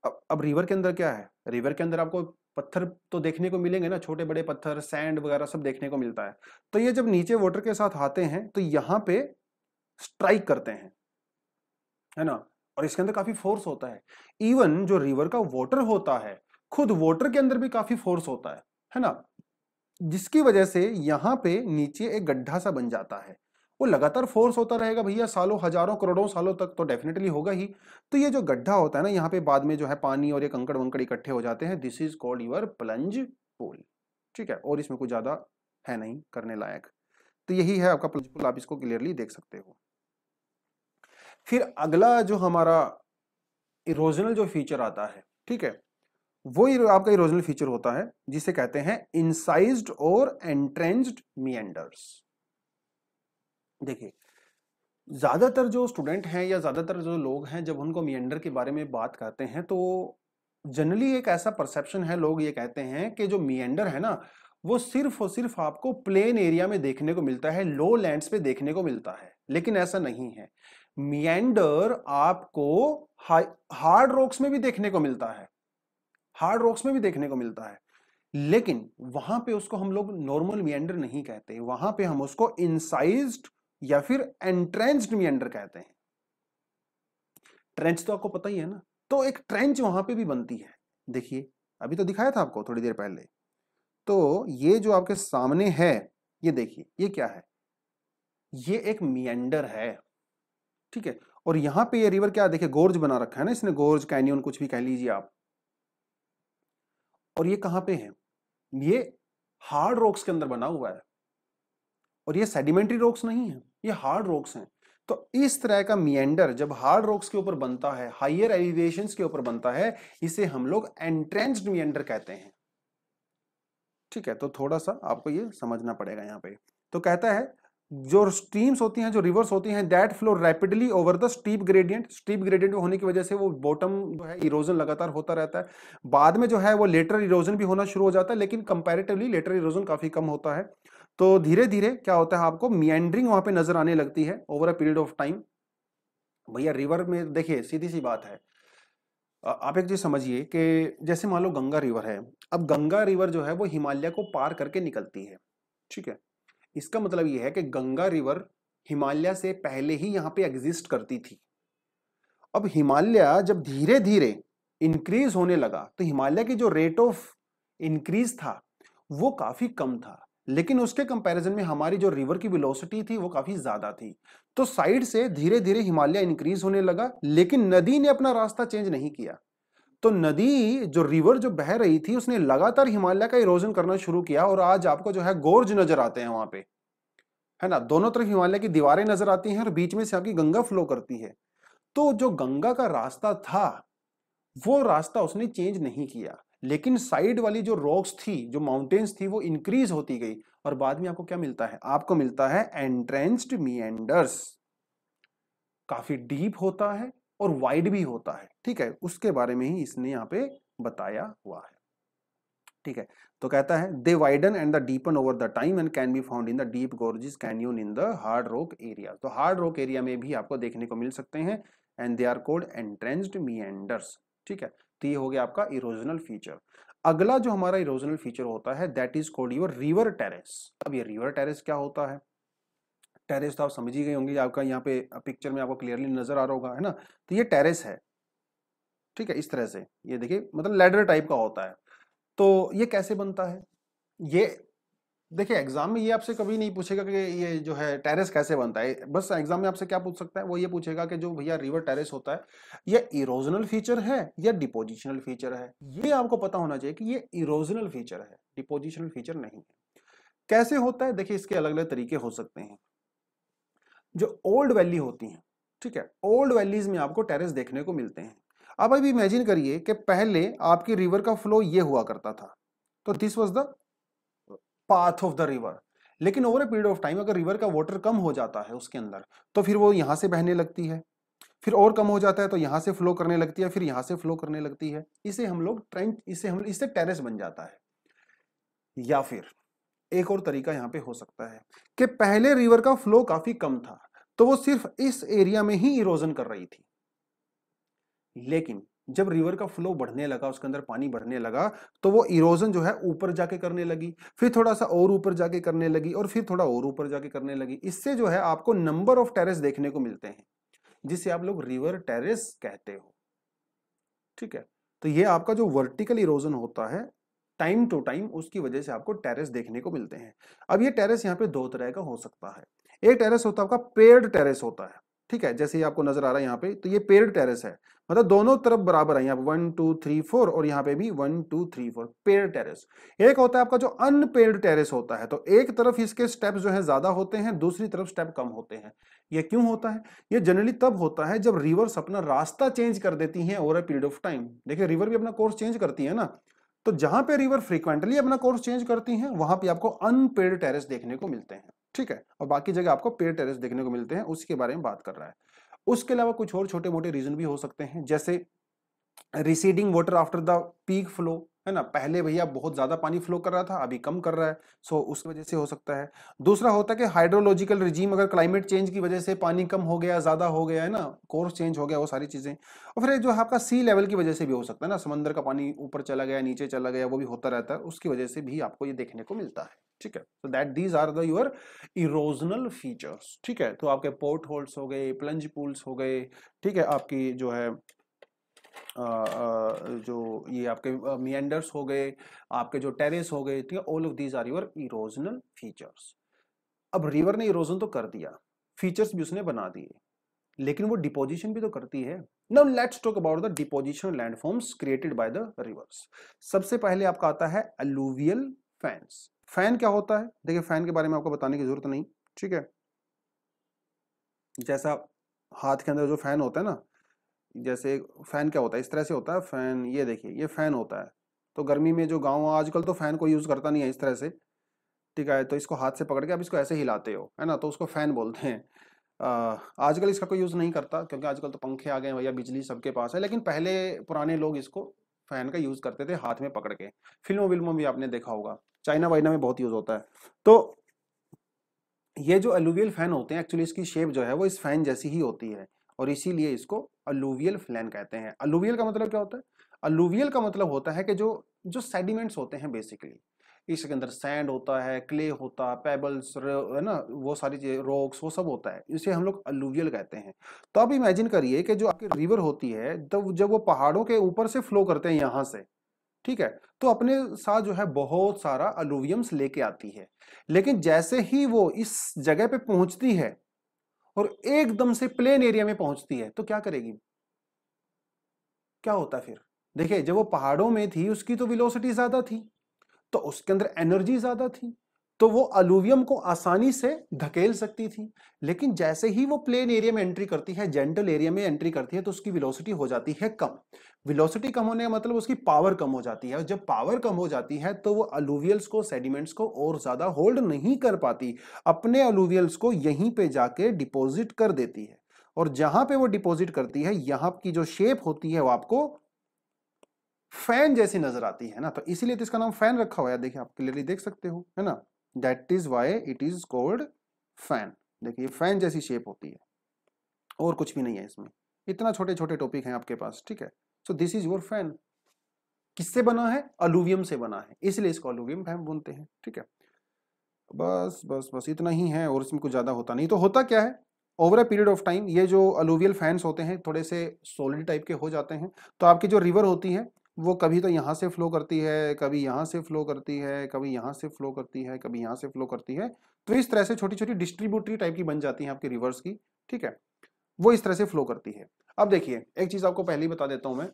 अब अब रिवर के अंदर क्या है रिवर के अंदर आपको पत्थर तो देखने को मिलेंगे ना छोटे बड़े पत्थर सैंड वगैरह सब देखने को मिलता है तो ये जब नीचे वाटर के साथ आते हैं तो यहाँ पे स्ट्राइक करते हैं है ना और इसके अंदर काफी फोर्स होता है इवन जो रिवर का वाटर होता है खुद वाटर के अंदर भी काफी फोर्स होता है है ना जिसकी वजह से यहाँ पे नीचे एक गड्ढा सा बन जाता है वो लगातार फोर्स होता रहेगा भैया सालों हजारों करोड़ों सालों तक तो डेफिनेटली होगा ही तो ये जो गड्ढा होता है ना यहाँ पे बाद में जो है पानी और ये कंकड़ वंकड़ इकट्ठे हो जाते हैं this is called your plunge pool ठीक है और इसमें कुछ ज़्यादा है नहीं करने लायक तो यही है आपका प्लंज पुल आप इसको क्लियरली देख सकते हो फिर अगला जो हमारा इरोजनल जो फीचर आता है ठीक है वो आपका इरोजनल फीचर होता है जिसे कहते हैं इनसाइज और एंट्रेंस्ड मियंडर्स देखिए ज़्यादातर जो स्टूडेंट हैं या ज़्यादातर जो लोग हैं जब उनको मियंडर के बारे में बात करते हैं तो जनरली एक ऐसा परसेप्शन है लोग ये कहते हैं कि जो मियंडर है ना वो सिर्फ और सिर्फ आपको प्लेन एरिया में देखने को मिलता है लो लैंड्स पे देखने को मिलता है लेकिन ऐसा नहीं है मियंडर आपको हार्ड रॉक्स में भी देखने को मिलता है हार्ड रॉक्स में भी देखने को मिलता है लेकिन वहां पे उसको हम लोग नॉर्मल मियंडर नहीं कहते वहां पे हम उसको इनसाइज या फिर एंट्रेंस्ड मियंडर कहते हैं ट्रेंच तो आपको पता ही है ना तो एक ट्रेंच वहां पे भी बनती है देखिए अभी तो दिखाया था आपको थोड़ी देर पहले तो ये जो आपके सामने है ये देखिए ये क्या है ये एक मियंडर है ठीक है और यहां पे ये रिवर क्या देखिए गोर्ज बना रखा है ना इसने गोर्ज कैनियन कुछ भी कह लीजिए आप और ये कहां पे है ये हार्ड रॉक्स के अंदर बना हुआ है और ये सेडिमेंट्री रॉक्स नहीं है ये हार्ड रॉक्स हैं तो इस तरह का मियंडर जब हार्ड रॉक्स के ऊपर बनता है हाइयर एलिवेशन के ऊपर बनता है इसे हम लोग एंट्रेंस्ड मियंडर कहते हैं ठीक है तो थोड़ा सा आपको ये समझना पड़ेगा यहाँ पे तो कहता है जो स्ट्रीम्स होती हैं जो रिवर्स होती हैं that flow rapidly over the steep gradient steep gradient होने की वजह से वो बॉटम जो है इरोजन लगातार होता रहता है बाद में जो है वो लेटर इरोजन भी होना शुरू हो जाता है लेकिन कंपेरेटिवली लेटर इरोजन काफ़ी कम होता है तो धीरे धीरे क्या होता है आपको मियंड्रिंग वहां पर नज़र आने लगती है over a period of time भैया रिवर में देखिए सीधी सी बात है आप एक चीज़ समझिए कि जैसे मान लो गंगा रिवर है अब गंगा रिवर जो है वो हिमालय को पार करके निकलती है ठीक है इसका मतलब यह है कि गंगा रिवर हिमालय से पहले ही यहाँ पे एग्जिस्ट करती थी अब हिमालय जब धीरे धीरे इंक्रीज होने लगा तो हिमालय की जो रेट ऑफ इंक्रीज था वो काफी कम था लेकिन उसके कंपैरिजन में हमारी जो रिवर की वेलोसिटी थी वो काफी ज्यादा थी तो साइड से धीरे धीरे हिमालय इंक्रीज होने लगा लेकिन नदी ने अपना रास्ता चेंज नहीं किया तो नदी जो रिवर जो बह रही थी उसने लगातार हिमालय का इरोजन करना शुरू किया और आज आपको जो है गोर्ज नजर आते हैं वहां पे है ना दोनों तरफ हिमालय की दीवारें नजर आती हैं और बीच में से आपकी गंगा फ्लो करती है तो जो गंगा का रास्ता था वो रास्ता उसने चेंज नहीं किया लेकिन साइड वाली जो रॉक्स थी जो माउंटेन्स थी वो इंक्रीज होती गई और बाद में आपको क्या मिलता है आपको मिलता है एंट्रेंस्ड मीएंडर्स काफी डीप होता है और वाइड भी होता है ठीक है उसके बारे में ही इसने यहाँ पे बताया हुआ है ठीक है तो कहता है they widen and the deepen over the time and can be found in the deep gorges canyon in the hard rock area तो हार्ड रॉक एरिया में भी आपको देखने को मिल सकते हैं and they are called entrenched meanders ठीक है तो ये हो गया आपका इरोजनल फीचर अगला जो हमारा इरोजनल फीचर होता है that is called your river terrace अब ये रिवर टेरेस क्या होता है टेरेस तो आप समझ ही गए होंगे आपका यहाँ पे पिक्चर में आपको क्लियरली नजर आ रहा होगा है ना तो ये टेरेस है ठीक है इस तरह से ये देखिए मतलब लेडर टाइप का होता है तो ये कैसे बनता है ये देखिए एग्जाम में ये आपसे कभी नहीं पूछेगा कि ये जो है टेरेस कैसे बनता है बस एग्जाम में आपसे क्या पूछ सकता है वो ये पूछेगा कि जो भैया रिवर टेरेस होता है ये इरोजनल फीचर है या डिपोजिशनल फीचर है ये आपको पता होना चाहिए कि ये इरोजनल फीचर है डिपोजिशनल फीचर नहीं है कैसे होता है देखिए इसके अलग अलग तरीके हो सकते हैं जो ओल्ड वैली होती हैं ठीक है ओल्ड वैलीज में आपको टेरेस देखने को मिलते हैं अब अभी इमेजिन करिए कि पहले आपकी रिवर का फ्लो ये हुआ करता था तो this was the path of the river लेकिन over a period of time अगर रिवर का वाटर कम हो जाता है उसके अंदर तो फिर वो यहाँ से बहने लगती है फिर और कम हो जाता है तो यहाँ से फ्लो करने लगती है फिर यहाँ से फ्लो करने लगती है इसे हम लोग ट्रेंच इसे हम इससे टेरेस बन जाता है या फिर एक और तरीका यहाँ पे हो सकता है कि पहले रिवर का फ्लो काफी कम था तो वो सिर्फ इस एरिया में ही इरोजन कर रही थी लेकिन जब रिवर का फ्लो बढ़ने लगा उसके अंदर पानी बढ़ने लगा तो वो इरोजन जो है ऊपर जाके करने लगी फिर थोड़ा सा और ऊपर जाके करने लगी और फिर थोड़ा और ऊपर जाके करने लगी इससे जो है आपको नंबर ऑफ टेरेस देखने को मिलते हैं जिसे आप लोग रिवर टेरेस कहते हो ठीक है तो ये आपका जो वर्टिकल इरोजन होता है टाइम टू टाइम उसकी वजह से आपको टेरेस देखने को मिलते हैं अब ये टेरेस यहाँ पे दो तरह का हो सकता है एक टेरेस होता है आपका पेड टेरेस होता है ठीक है जैसे ही आपको नजर आ रहा है यहाँ पे तो ये पेड टेरेस है मतलब दोनों तरफ बराबर है यहाँ पे वन टू थ्री फोर और यहाँ पे भी one two three four paired terrace एक होता है आपका जो अनपेड टेरेस होता है तो एक तरफ इसके स्टेप जो है ज्यादा होते हैं दूसरी तरफ स्टेप कम होते हैं ये क्यों होता है ये जनरली तब होता है जब रिवर्स अपना रास्ता चेंज कर देती है over a period of time देखिए रिवर भी अपना कोर्स चेंज करती है ना तो जहां पे रिवर फ्रीक्वेंटली अपना कोर्स चेंज करती हैं वहां पे आपको अनपेड टेरेस देखने को मिलते हैं ठीक है और बाकी जगह आपको पेड टेरेस देखने को मिलते हैं उसके बारे में बात कर रहा है उसके अलावा कुछ और छोटे मोटे रीजन भी हो सकते हैं जैसे receding water after the peak flow है ना पहले भैया बहुत ज़्यादा पानी फ्लो कर रहा था अभी कम कर रहा है सो उस वजह से हो सकता है दूसरा होता है कि हाइड्रोलॉजिकल रिजीम अगर क्लाइमेट चेंज की वजह से पानी कम हो गया ज़्यादा हो गया है ना कोर्स चेंज हो गया वो सारी चीज़ें और फिर जो है आपका सी लेवल की वजह से भी हो सकता है ना समंदर का पानी ऊपर चला गया नीचे चला गया वो भी होता रहता है उसकी वजह से भी आपको ये देखने को मिलता है ठीक है so that these are the your erosional features ठीक है तो आपके पोर्ट होल्स हो गए प्लंज पूल्स हो गए ठीक है आपकी जो है जो ये आपके मियंडर्स हो गए आपके जो टेरेस हो गए ठीक है all of these are your erosional features अब रिवर ने इरोजन तो कर दिया फीचर्स भी उसने बना दिए लेकिन वो डिपोजिशन भी तो करती है now let's talk about the deposition landforms created by the rivers सबसे पहले आपका आता है अलूवियल फैंस फैन क्या होता है देखिए फैन के बारे में आपको बताने की जरूरत नहीं ठीक है जैसा हाथ के अंदर जो फैन होता है ना जैसे फ़ैन क्या होता है इस तरह से होता है फ़ैन ये देखिए ये फ़ैन होता है तो गर्मी में जो गाँव आजकल तो फ़ैन को यूज़ करता नहीं है इस तरह से ठीक है तो इसको हाथ से पकड़ के आप इसको ऐसे हिलाते हो है ना तो उसको फ़ैन बोलते हैं आजकल इसका कोई यूज़ नहीं करता क्योंकि आजकल तो पंखे आ गए भैया बिजली सबके पास है लेकिन पहले पुराने लोग इसको फ़ैन का यूज़ करते थे हाथ में पकड़ के फिल्मों विल्मों भी आपने देखा होगा चाइना वाइना में बहुत यूज़ होता है तो ये जो एलुवियल फ़ैन होते हैं एक्चुअली इसकी शेप जो है वो इस फ़ैन जैसी ही होती है और इसीलिए इसको अलूवियल फ्लैन कहते हैं अलूवियल का मतलब क्या होता है अलूवियल का मतलब होता है कि जो जो सेडिमेंट्स होते हैं बेसिकली इसके अंदर सैंड होता है क्ले होता है पेबल्स है ना वो सारी चीज़ें रॉक्स वो सब होता है इसे हम लोग अलूवियल कहते हैं तो आप इमेजिन करिए कि जो आपकी रिवर होती है तो जब वो पहाड़ों के ऊपर से फ्लो करते हैं यहाँ से ठीक है तो अपने साथ जो है बहुत सारा अलूवियम्स लेके आती है लेकिन जैसे ही वो इस जगह पे पहुंचती है और एकदम से प्लेन एरिया में पहुंचती है तो क्या करेगी क्या होता फिर देखिए जब वो पहाड़ों में थी उसकी तो विलोसिटी ज्यादा थी तो उसके अंदर एनर्जी ज्यादा थी तो वो अलूवियम को आसानी से धकेल सकती थी लेकिन जैसे ही वो प्लेन एरिया में एंट्री करती है जेंटल एरिया में एंट्री करती है तो उसकी विलोसिटी हो जाती है कम विलोसिटी कम होने का मतलब उसकी पावर कम हो जाती है और जब पावर कम हो जाती है तो वो अलूवियल्स को सेडिमेंट्स को और ज़्यादा होल्ड नहीं कर पाती अपने अलूवियल्स को यहीं पर जाके डिपोजिट कर देती है और जहां पर वो डिपोजिट करती है यहां की जो शेप होती है वो आपको फैन जैसी नजर आती है ना तो इसीलिए तो इसका नाम फैन रखा हुआ है देखिए आप क्लियरली देख सकते हो है ना that is why it is called fan देखिए फैन जैसी शेप होती है और कुछ भी नहीं है इसमें इतना छोटे छोटे टॉपिक हैं आपके पास ठीक है so this is your fan किससे बना है अलूवियम से बना है इसलिए इसको अलूवियम फैन बोलते हैं ठीक है बस बस बस इतना ही है और इसमें कुछ ज़्यादा होता नहीं तो होता क्या है over a period of time ये जो अलूवियल फैंस होते हैं थोड़े से सॉलिड टाइप के हो जाते हैं तो आपकी जो रिवर होती है वो कभी तो यहाँ से फ्लो करती है कभी यहाँ से फ्लो करती है कभी यहाँ से फ्लो करती है कभी यहाँ से फ्लो करती है तो इस तरह से छोटी छोटी डिस्ट्रीब्यूटरी टाइप की बन जाती है आपकी रिवर्स की ठीक है वो इस तरह से फ्लो करती है अब देखिए एक चीज़ आपको पहले ही बता देता हूं मैं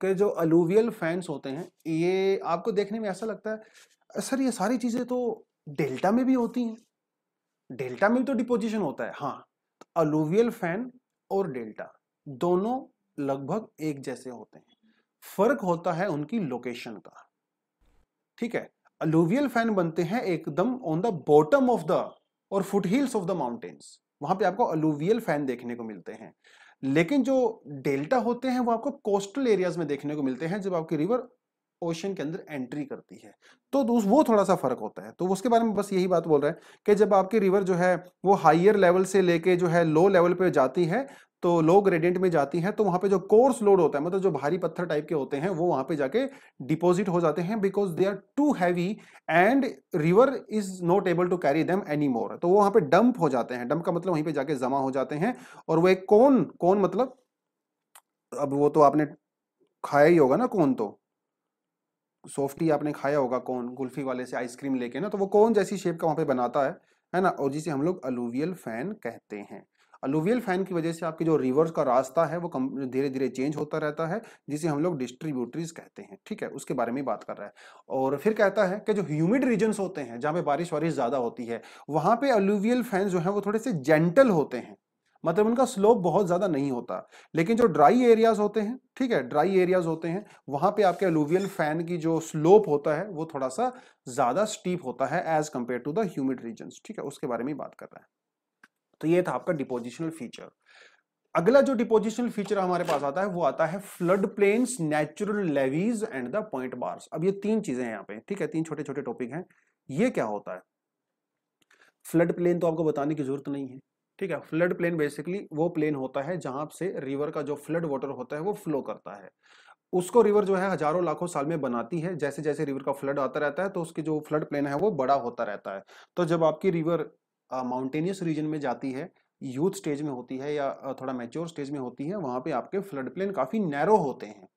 कि जो अलूवियल फैंस होते हैं ये आपको देखने में ऐसा लगता है सर ये सारी चीज़ें तो डेल्टा में भी होती हैं डेल्टा में भी तो डिपोजिशन होता है हाँ अलूवियल तो फैन और डेल्टा दोनों लगभग एक जैसे होते हैं फर्क होता है उनकी लोकेशन का ठीक है अलूवियल फैन बनते हैं एकदम on the bottom of the और foothills of the mountains वहां पे आपको अलूवियल फैन देखने को मिलते हैं लेकिन जो डेल्टा होते हैं वो आपको कोस्टल एरियाज में देखने को मिलते हैं जब आपकी रिवर ओशन के अंदर एंट्री करती है तो वो थोड़ा सा फर्क होता है तो उसके बारे में बस यही बात बोल रहे हैं कि जब आपकी रिवर जो है वो हाइयर लेवल से लेके जो है लो लेवल पे जाती है तो लो ग्रेडियंट में जाती हैं तो वहां पे जो कोर्स लोड होता है मतलब जो भारी पत्थर टाइप के होते हैं वो वहां पे जाके डिपॉजिट हो जाते हैं because they are too heavy and river is not able to carry them any more तो वो वहां पे डंप हो जाते हैं डंप का मतलब वहीं पे जाके जमा हो जाते हैं और वो एक कौन कौन मतलब अब वो तो आपने खाया ही होगा ना कौन तो सॉफ्टी आपने खाया होगा कौन गुल्फी वाले से आइसक्रीम लेके ना तो वो कौन जैसी शेप का वहां पे बनाता है है ना और जिसे हम लोग अलूवियल फैन कहते हैं अलूवियल फैन की वजह से आपके जो रिवर्स का रास्ता है वो कम धीरे धीरे चेंज होता रहता है जिसे हम लोग डिस्ट्रीब्यूटरीज कहते हैं ठीक है उसके बारे में बात कर रहा है और फिर कहता है कि जो ह्यूमिड रीजन्स होते हैं जहाँ पे बारिश वारिश ज़्यादा होती है वहाँ पे अलूवियल फैन जो है वो थोड़े से जेंटल होते हैं मतलब उनका स्लोप बहुत ज़्यादा नहीं होता लेकिन जो ड्राई एरियाज होते हैं ठीक है ड्राई एरियाज होते हैं वहाँ पे आपके अलूवियल फैन की जो स्लोप होता है वो थोड़ा सा ज़्यादा स्टीप होता है as compare to the humid region ठीक है उसके बारे में बात कर रहे हैं तो ये था आपका डिपोजिशनल फीचर अगला जो डिपोजिशनल फीचर हमारे पास आता है वो आता है flood plains natural levees and the point bars अब ये तीन चीजें हैं यहाँ पे ठीक है तीन छोटे छोटे टॉपिक हैं ये क्या होता है फ्लड प्लेन तो आपको बताने की जरूरत नहीं है ठीक है फ्लड प्लेन बेसिकली वो प्लेन होता है जहां से रिवर का जो फ्लड वाटर होता है वो फ्लो करता है उसको रिवर जो है हजारों लाखों साल में बनाती है जैसे जैसे रिवर का फ्लड आता रहता है तो उसकी जो फ्लड प्लेन है वो बड़ा होता रहता है तो जब आपकी रिवर माउंटेनियस रीजन में जाती है यूथ स्टेज में होती है या थोड़ा मैच्योर स्टेज में होती है वहाँ पे आपके फ्लड प्लेन काफ़ी नैरो होते हैं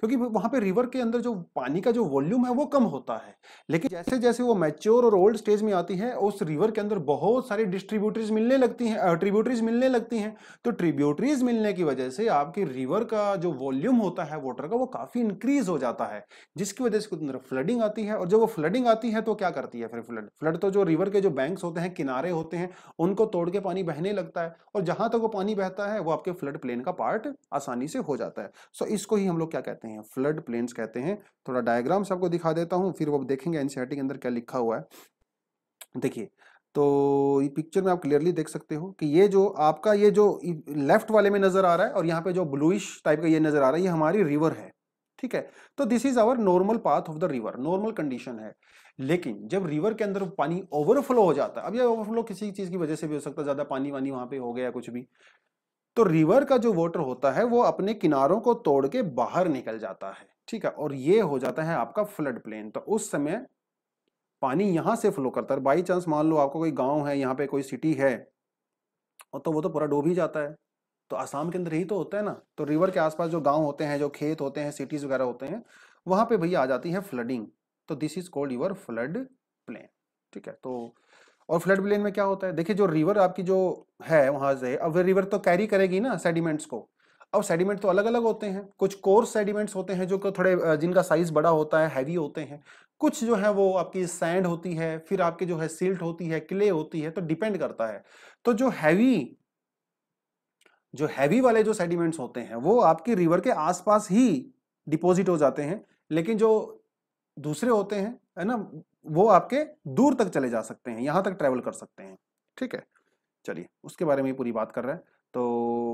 क्योंकि वहां पे रिवर के अंदर जो पानी का जो वॉल्यूम है वो कम होता है लेकिन जैसे जैसे वो मैच्योर और ओल्ड स्टेज में आती है उस रिवर के अंदर बहुत सारी डिस्ट्रीब्यूटरीज मिलने लगती हैं ट्रिब्यूटरीज मिलने लगती हैं तो ट्रिब्यूटरीज मिलने की वजह से आपके रिवर का जो वॉल्यूम होता है वाटर का वो काफ़ी इंक्रीज हो जाता है जिसकी वजह से अंदर फ्लडिंग आती है और जब वो फ्लडिंग आती है तो क्या करती है फिर फ्लड फ्लड तो जो रिवर के जो बैंक्स होते हैं किनारे होते हैं उनको तोड़ के पानी बहने लगता है और जहां तक वो पानी बहता है वो आपके फ्लड प्लेन का पार्ट आसानी से हो जाता है सो इसको ही हम लोग क्या कहते हैं सकते हैं फ्लड प्लेन्स कहते हैं थोड़ा डायग्राम सबको दिखा देता हूँ फिर वो देखेंगे एनसीआर के अंदर क्या लिखा हुआ है देखिए तो ये पिक्चर में आप क्लियरली देख सकते हो कि ये जो आपका ये जो लेफ्ट वाले में नज़र आ रहा है और यहाँ पे जो ब्लूइश टाइप का ये नज़र आ रहा है ये हमारी रिवर है ठीक है तो this is our normal path of the river normal condition है लेकिन जब रिवर के अंदर पानी ओवरफ्लो हो जाता है अब ये ओवरफ्लो किसी चीज़ की वजह से भी हो सकता है ज़्यादा पानी वानी वहां पे हो गया कुछ भी तो रिवर का जो वाटर होता है वो अपने किनारों को तोड़ के बाहर निकल जाता है ठीक है और ये हो जाता है आपका फ्लड प्लेन तो उस समय पानी यहाँ से फ्लो करता है बाई चांस मान लो आपका कोई गांव है यहाँ पे कोई सिटी है और तो वो तो पूरा डूब ही जाता है तो आसाम के अंदर ही तो होता है ना तो रिवर के आसपास जो गांव होते हैं जो खेत होते हैं सिटीज वगैरह होते हैं वहां पे भैया आ जाती है फ्लडिंग तो this is called your flood plain ठीक है तो और फ्लड प्लेन में क्या होता है देखिए जो रिवर आपकी जो है वहां से अब रिवर तो कैरी करेगी ना सेडिमेंट्स को अब सेडिमेंट तो अलग अलग होते हैं कुछ कोर्स सेडिमेंट्स होते हैं जो थोड़े जिनका साइज बड़ा होता है हैवी होते हैं कुछ जो है वो आपकी सैंड होती है फिर आपके जो है सिल्ट होती है क्ले होती है तो डिपेंड करता है तो जो हैवी जो हैवी वाले जो सेडिमेंट्स होते हैं वो आपके रिवर के आसपास ही डिपॉजिट हो जाते हैं लेकिन जो दूसरे होते हैं है ना वो आपके दूर तक चले जा सकते हैं यहाँ तक ट्रैवल कर सकते हैं ठीक है चलिए उसके बारे में पूरी बात कर रहे हैं तो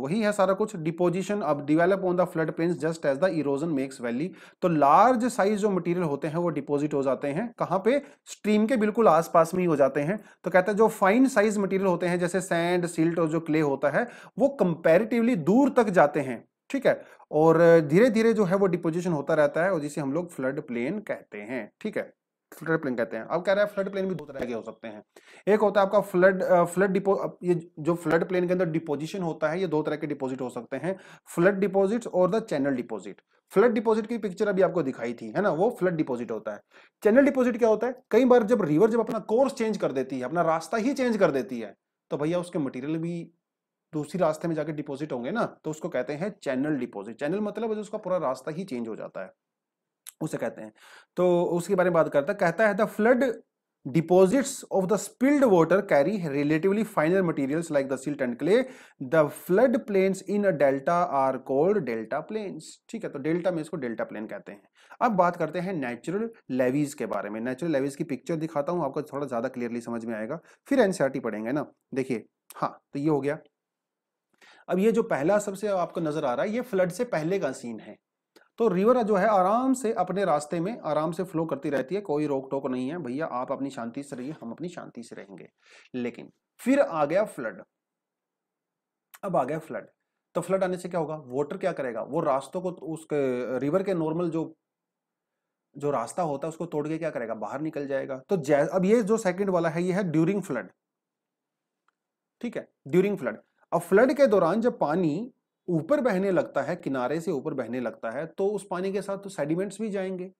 वही है सारा कुछ डिपोजिशन अब develop on the flood plains just as the erosion makes valley तो लार्ज साइज जो मटेरियल होते हैं वो डिपोजिट हो जाते हैं कहाँ पे स्ट्रीम के बिल्कुल आसपास में ही हो जाते हैं तो कहते हैं जो फाइन साइज मटेरियल होते हैं जैसे सैंड सिल्ट और जो क्ले होता है वो कंपेरेटिवली दूर तक जाते हैं ठीक है और धीरे धीरे जो है वो डिपोजिशन होता रहता है और जिसे हम लोग फ्लड प्लेन कहते हैं ठीक है फ्लड प्लेन कहते हैं अब कह रहा है फ्लड प्लेन भी दो तरह के हो सकते हैं एक होता है आपका फ्लड फ्लड डिपो ये जो फ्लड प्लेन के अंदर डिपोजिशन होता है ये दो तरह के डिपोजिट हो सकते हैं फ्लड डिपोजिट और the channel deposit flood deposit की पिक्चर अभी आपको दिखाई थी है ना वो फ्लड डिपोजिट होता है चैनल डिपोजिट क्या होता है कई बार जब रिवर जब अपना कोर्स चेंज कर देती है अपना रास्ता ही चेंज कर देती है तो भैया उसके मटेरियल भी दूसरी रास्ते में जाकर डिपॉजिट होंगे ना तो उसको कहते हैं चैनल डिपॉजिट चैनल मतलब उसका पूरा रास्ता ही चेंज हो जाता है उसे कहते हैं तो उसके बारे में बात करता कहता है the flood deposits of the spilled water carry relatively finer material like the silt and clay the flood plains in delta are called delta plains ठीक है तो डेल्टा में इसको डेल्टा प्लेन कहते हैं अब बात करते हैं नेचुरल लेवीज के बारे में नेचुरल लेवीज की पिक्चर दिखाता हूं आपको थोड़ा ज्यादा क्लियरली समझ में आएगा फिर एनसीआरटी पढ़ेंगे ना देखिए हाँ तो ये हो गया अब ये जो पहला सबसे आपको नजर आ रहा है ये फ्लड से पहले का सीन है तो रिवर जो है आराम से अपने रास्ते में आराम से फ्लो करती रहती है कोई रोक टोक नहीं है भैया आप अपनी शांति से रहिए हम अपनी शांति से रहेंगे लेकिन फिर आ गया फ्लड अब आ गया फ्लड तो फ्लड आने से क्या होगा वाटर क्या करेगा वो रास्तों को उसके रिवर के नॉर्मल जो जो रास्ता होता है उसको तोड़ के क्या करेगा बाहर निकल जाएगा तो अब ये जो सेकंड वाला है ये है ड्यूरिंग फ्लड ठीक है ड्यूरिंग फ्लड अब फ्लड के दौरान जब पानी ऊपर बहने लगता है किनारे से ऊपर बहने लगता है तो उस पानी के साथ तो सेडिमेंट्स भी जाएंगे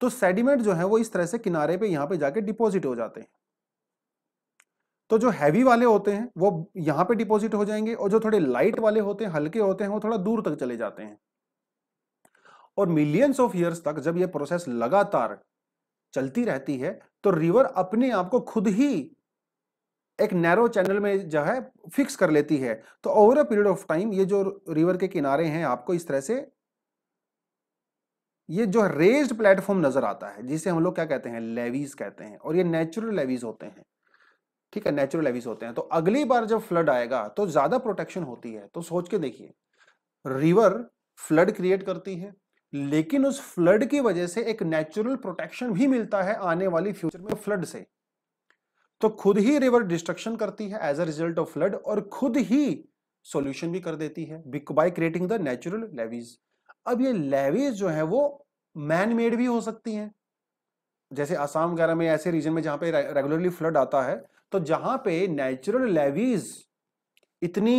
तो सेडिमेंट जो है वो इस तरह से किनारे पे यहाँ पे जाके डिपॉजिट हो जाते हैं तो जो हैवी वाले होते हैं वो यहाँ पे डिपॉजिट हो जाएंगे और जो थोड़े लाइट वाले होते हैं हल्के होते हैं वो थोड़ा दूर तक चले जाते हैं और मिलियंस ऑफ ईयर्स तक जब ये प्रोसेस लगातार चलती रहती है तो रिवर अपने आप को खुद ही एक नैरो चैनल में जो है फिक्स कर लेती है तो over a period of time ये जो रिवर के किनारे हैं आपको इस तरह से ये जो रेज प्लेटफॉर्म नजर आता है जिसे हम लोग क्या कहते हैं लेवीज कहते हैं और ये नेचुरल लेवीज होते हैं ठीक है नेचुरल लेवीज होते हैं तो अगली बार जब फ्लड आएगा तो ज्यादा प्रोटेक्शन होती है तो सोच के देखिए रिवर फ्लड क्रिएट करती है लेकिन उस फ्लड की वजह से एक नेचुरल प्रोटेक्शन भी मिलता है आने वाली फ्यूचर में फ्लड से तो खुद ही रिवर डिस्ट्रक्शन करती है as a result of flood और खुद ही सॉल्यूशन भी कर देती है by creating the natural levees अब ये लेवीज जो है वो मैन मेड भी हो सकती हैं जैसे आसाम वगैरह में ऐसे रीजन में जहाँ पे रेगुलरली फ्लड आता है तो जहाँ पे नेचुरल लेवीज इतनी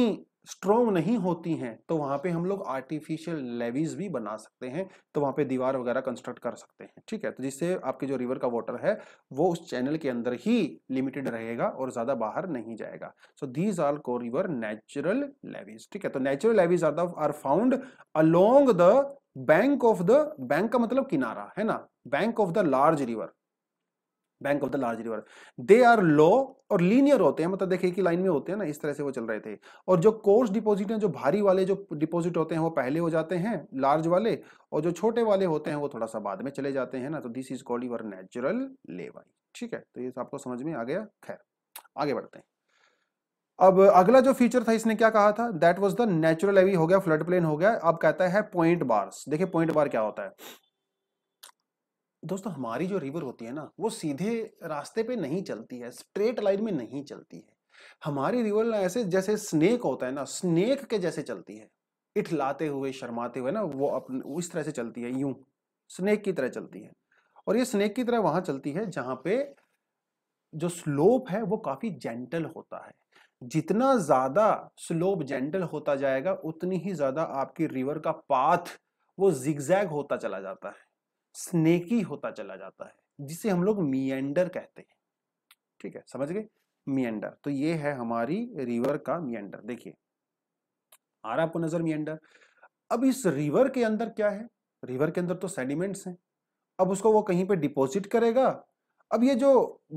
स्ट्रोंग नहीं होती हैं तो वहाँ पे हम लोग आर्टिफिशियल लेवीज भी बना सकते हैं तो वहाँ पे दीवार वगैरह कंस्ट्रक्ट कर सकते हैं ठीक है तो जिससे आपके जो रिवर का वाटर है वो उस चैनल के अंदर ही लिमिटेड रहेगा और ज़्यादा बाहर नहीं जाएगा सो दीज आर को रिवर नेचुरल लेवीज ठीक है तो natural levees are there are found along the bank of the bank का मतलब किनारा है ना bank of the large river bank of the large river they are low और लीनियर होते हैं मतलब देखिए कि लाइन में होते हैं ना इस तरह से वो चल रहे थे और जो कोर्स डिपॉजिट हैं जो भारी वाले जो डिपॉजिट होते हैं वो पहले हो जाते हैं लार्ज वाले और जो छोटे वाले होते हैं वो थोड़ा सा बाद में चले जाते हैं ना तो this is called your natural levee ठीक है तो ये आपको समझ में आ गया खैर आगे बढ़ते हैं अब अगला जो फीचर था इसने क्या कहा था that was the natural levee हो गया फ्लड प्लेन हो गया अब कहता है पॉइंट बार्स देखिए पॉइंट बार क्या होता है दोस्तों हमारी जो रिवर होती है ना वो सीधे रास्ते पे नहीं चलती है स्ट्रेट लाइन में नहीं चलती है हमारी रिवर ना ऐसे जैसे स्नेक होता है ना स्नेक के जैसे चलती है इठलाते हुए शर्माते हुए ना वो अपने इस तरह से चलती है यूं स्नेक की तरह चलती है और ये स्नेक की तरह वहां चलती है जहां पे जो स्लोप है वो काफी जेंटल होता है जितना ज्यादा स्लोप जेंटल होता जाएगा उतनी ही ज्यादा आपकी रिवर का पाथ वो जिगजैग होता चला जाता है स्नेकी होता चला जाता है जिसे हम लोग मियंडर कहते हैं ठीक है समझ गए मियंडर तो ये है हमारी रिवर का मियंडर देखिए आ रहा आपको नजर मियंडर अब इस रिवर के अंदर क्या है रिवर के अंदर तो सेडिमेंट्स हैं अब उसको वो कहीं पे डिपॉजिट करेगा अब ये जो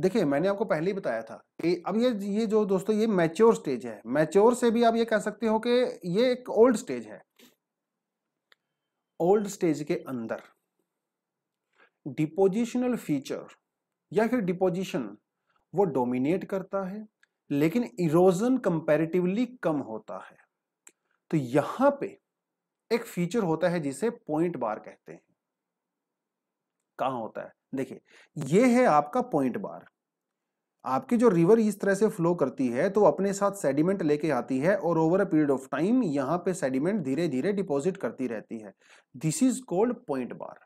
देखिए मैंने आपको पहले ही बताया था ए, अब ये ये जो दोस्तों ये मैच्योर स्टेज है मैच्योर से भी आप ये कह सकते हो कि ये एक ओल्ड स्टेज है ओल्ड स्टेज के अंदर डिपोजिशनल फीचर या फिर डिपोजिशन वो डोमिनेट करता है लेकिन इरोजन कंपैरेटिवली कम होता है तो यहां पे एक फीचर होता है जिसे पॉइंट बार कहते हैं कहा होता है देखिए ये है आपका पॉइंट बार आपकी जो रिवर इस तरह से फ्लो करती है तो अपने साथ सेडिमेंट लेके आती है और over a period of time यहां पे सेडिमेंट धीरे धीरे डिपॉजिट करती रहती है this is called point bar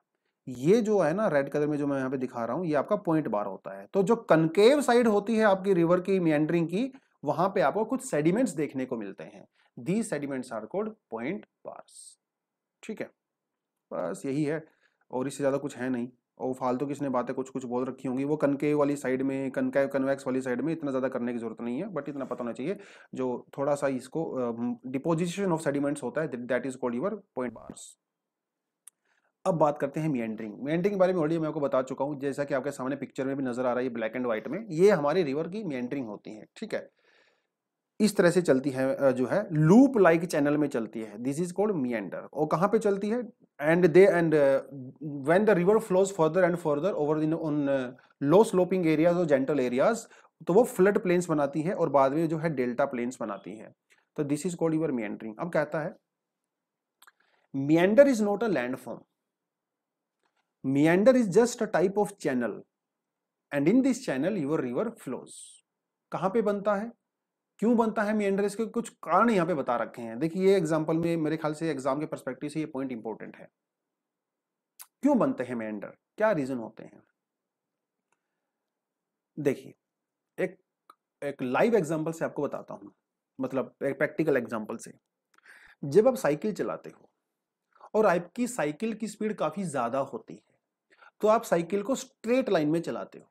ये जो है ना रेड कलर में जो मैं यहाँ पे दिखा रहा हूँ ये आपका पॉइंट बार होता है तो जो कनकेव साइड होती है आपकी रिवर की मियंड्रिंग की वहां पे आपको कुछ सेडिमेंट्स देखने को मिलते हैं the sediments are called point bars ठीक है बस यही है और इससे ज़्यादा कुछ है नहीं और फालतू तो किसने बातें कुछ कुछ बोल रखी होंगी वो कनकेव वाली साइड में कनकेव कन्वैक्स वाली साइड में इतना ज़्यादा करने की जरूरत नहीं है बट इतना पता होना चाहिए जो थोड़ा सा इसको डिपोजिशन ऑफ सेडिमेंट्स होता है that is called your point bars अब बात करते हैं मियंड्रिंग मियंड्रिंग के बारे में ऑलरेडी मैं आपको बता चुका हूँ जैसा कि आपके सामने पिक्चर में भी नजर आ रहा है ब्लैक एंड व्हाइट में ये हमारे रिवर की मियंड्रिंग होती है ठीक है इस तरह से चलती है जो है लूप लाइक चैनल में चलती है दिस इज कॉल्ड मियंडर और कहाँ पे चलती है and they and when the river flows further and further over in on low sloping areas और जेंटल एरियाज तो वो फ्लड प्लेन्स बनाती है और बाद में जो है डेल्टा प्लेन्स बनाती है तो this is called your meandering अब कहता है meander is not a land form meander is just a type of channel and in this channel your river flows कहाँ पे बनता है क्यों बनता है मियंडर इसके कुछ कारण यहाँ पे बता रखे हैं देखिए ये एग्जाम्पल में मेरे ख्याल से एग्जाम के परस्पेक्टिव से ये पॉइंट इंपॉर्टेंट है क्यों बनते हैं मेंडर क्या रीजन होते हैं देखिए एक एक लाइव एग्जाम्पल से आपको बताता हूं मतलब एक प्रैक्टिकल एग्जाम्पल से जब आप साइकिल चलाते हो और आपकी साइकिल की स्पीड काफी ज्यादा होती है तो आप साइकिल को स्ट्रेट लाइन में चलाते हो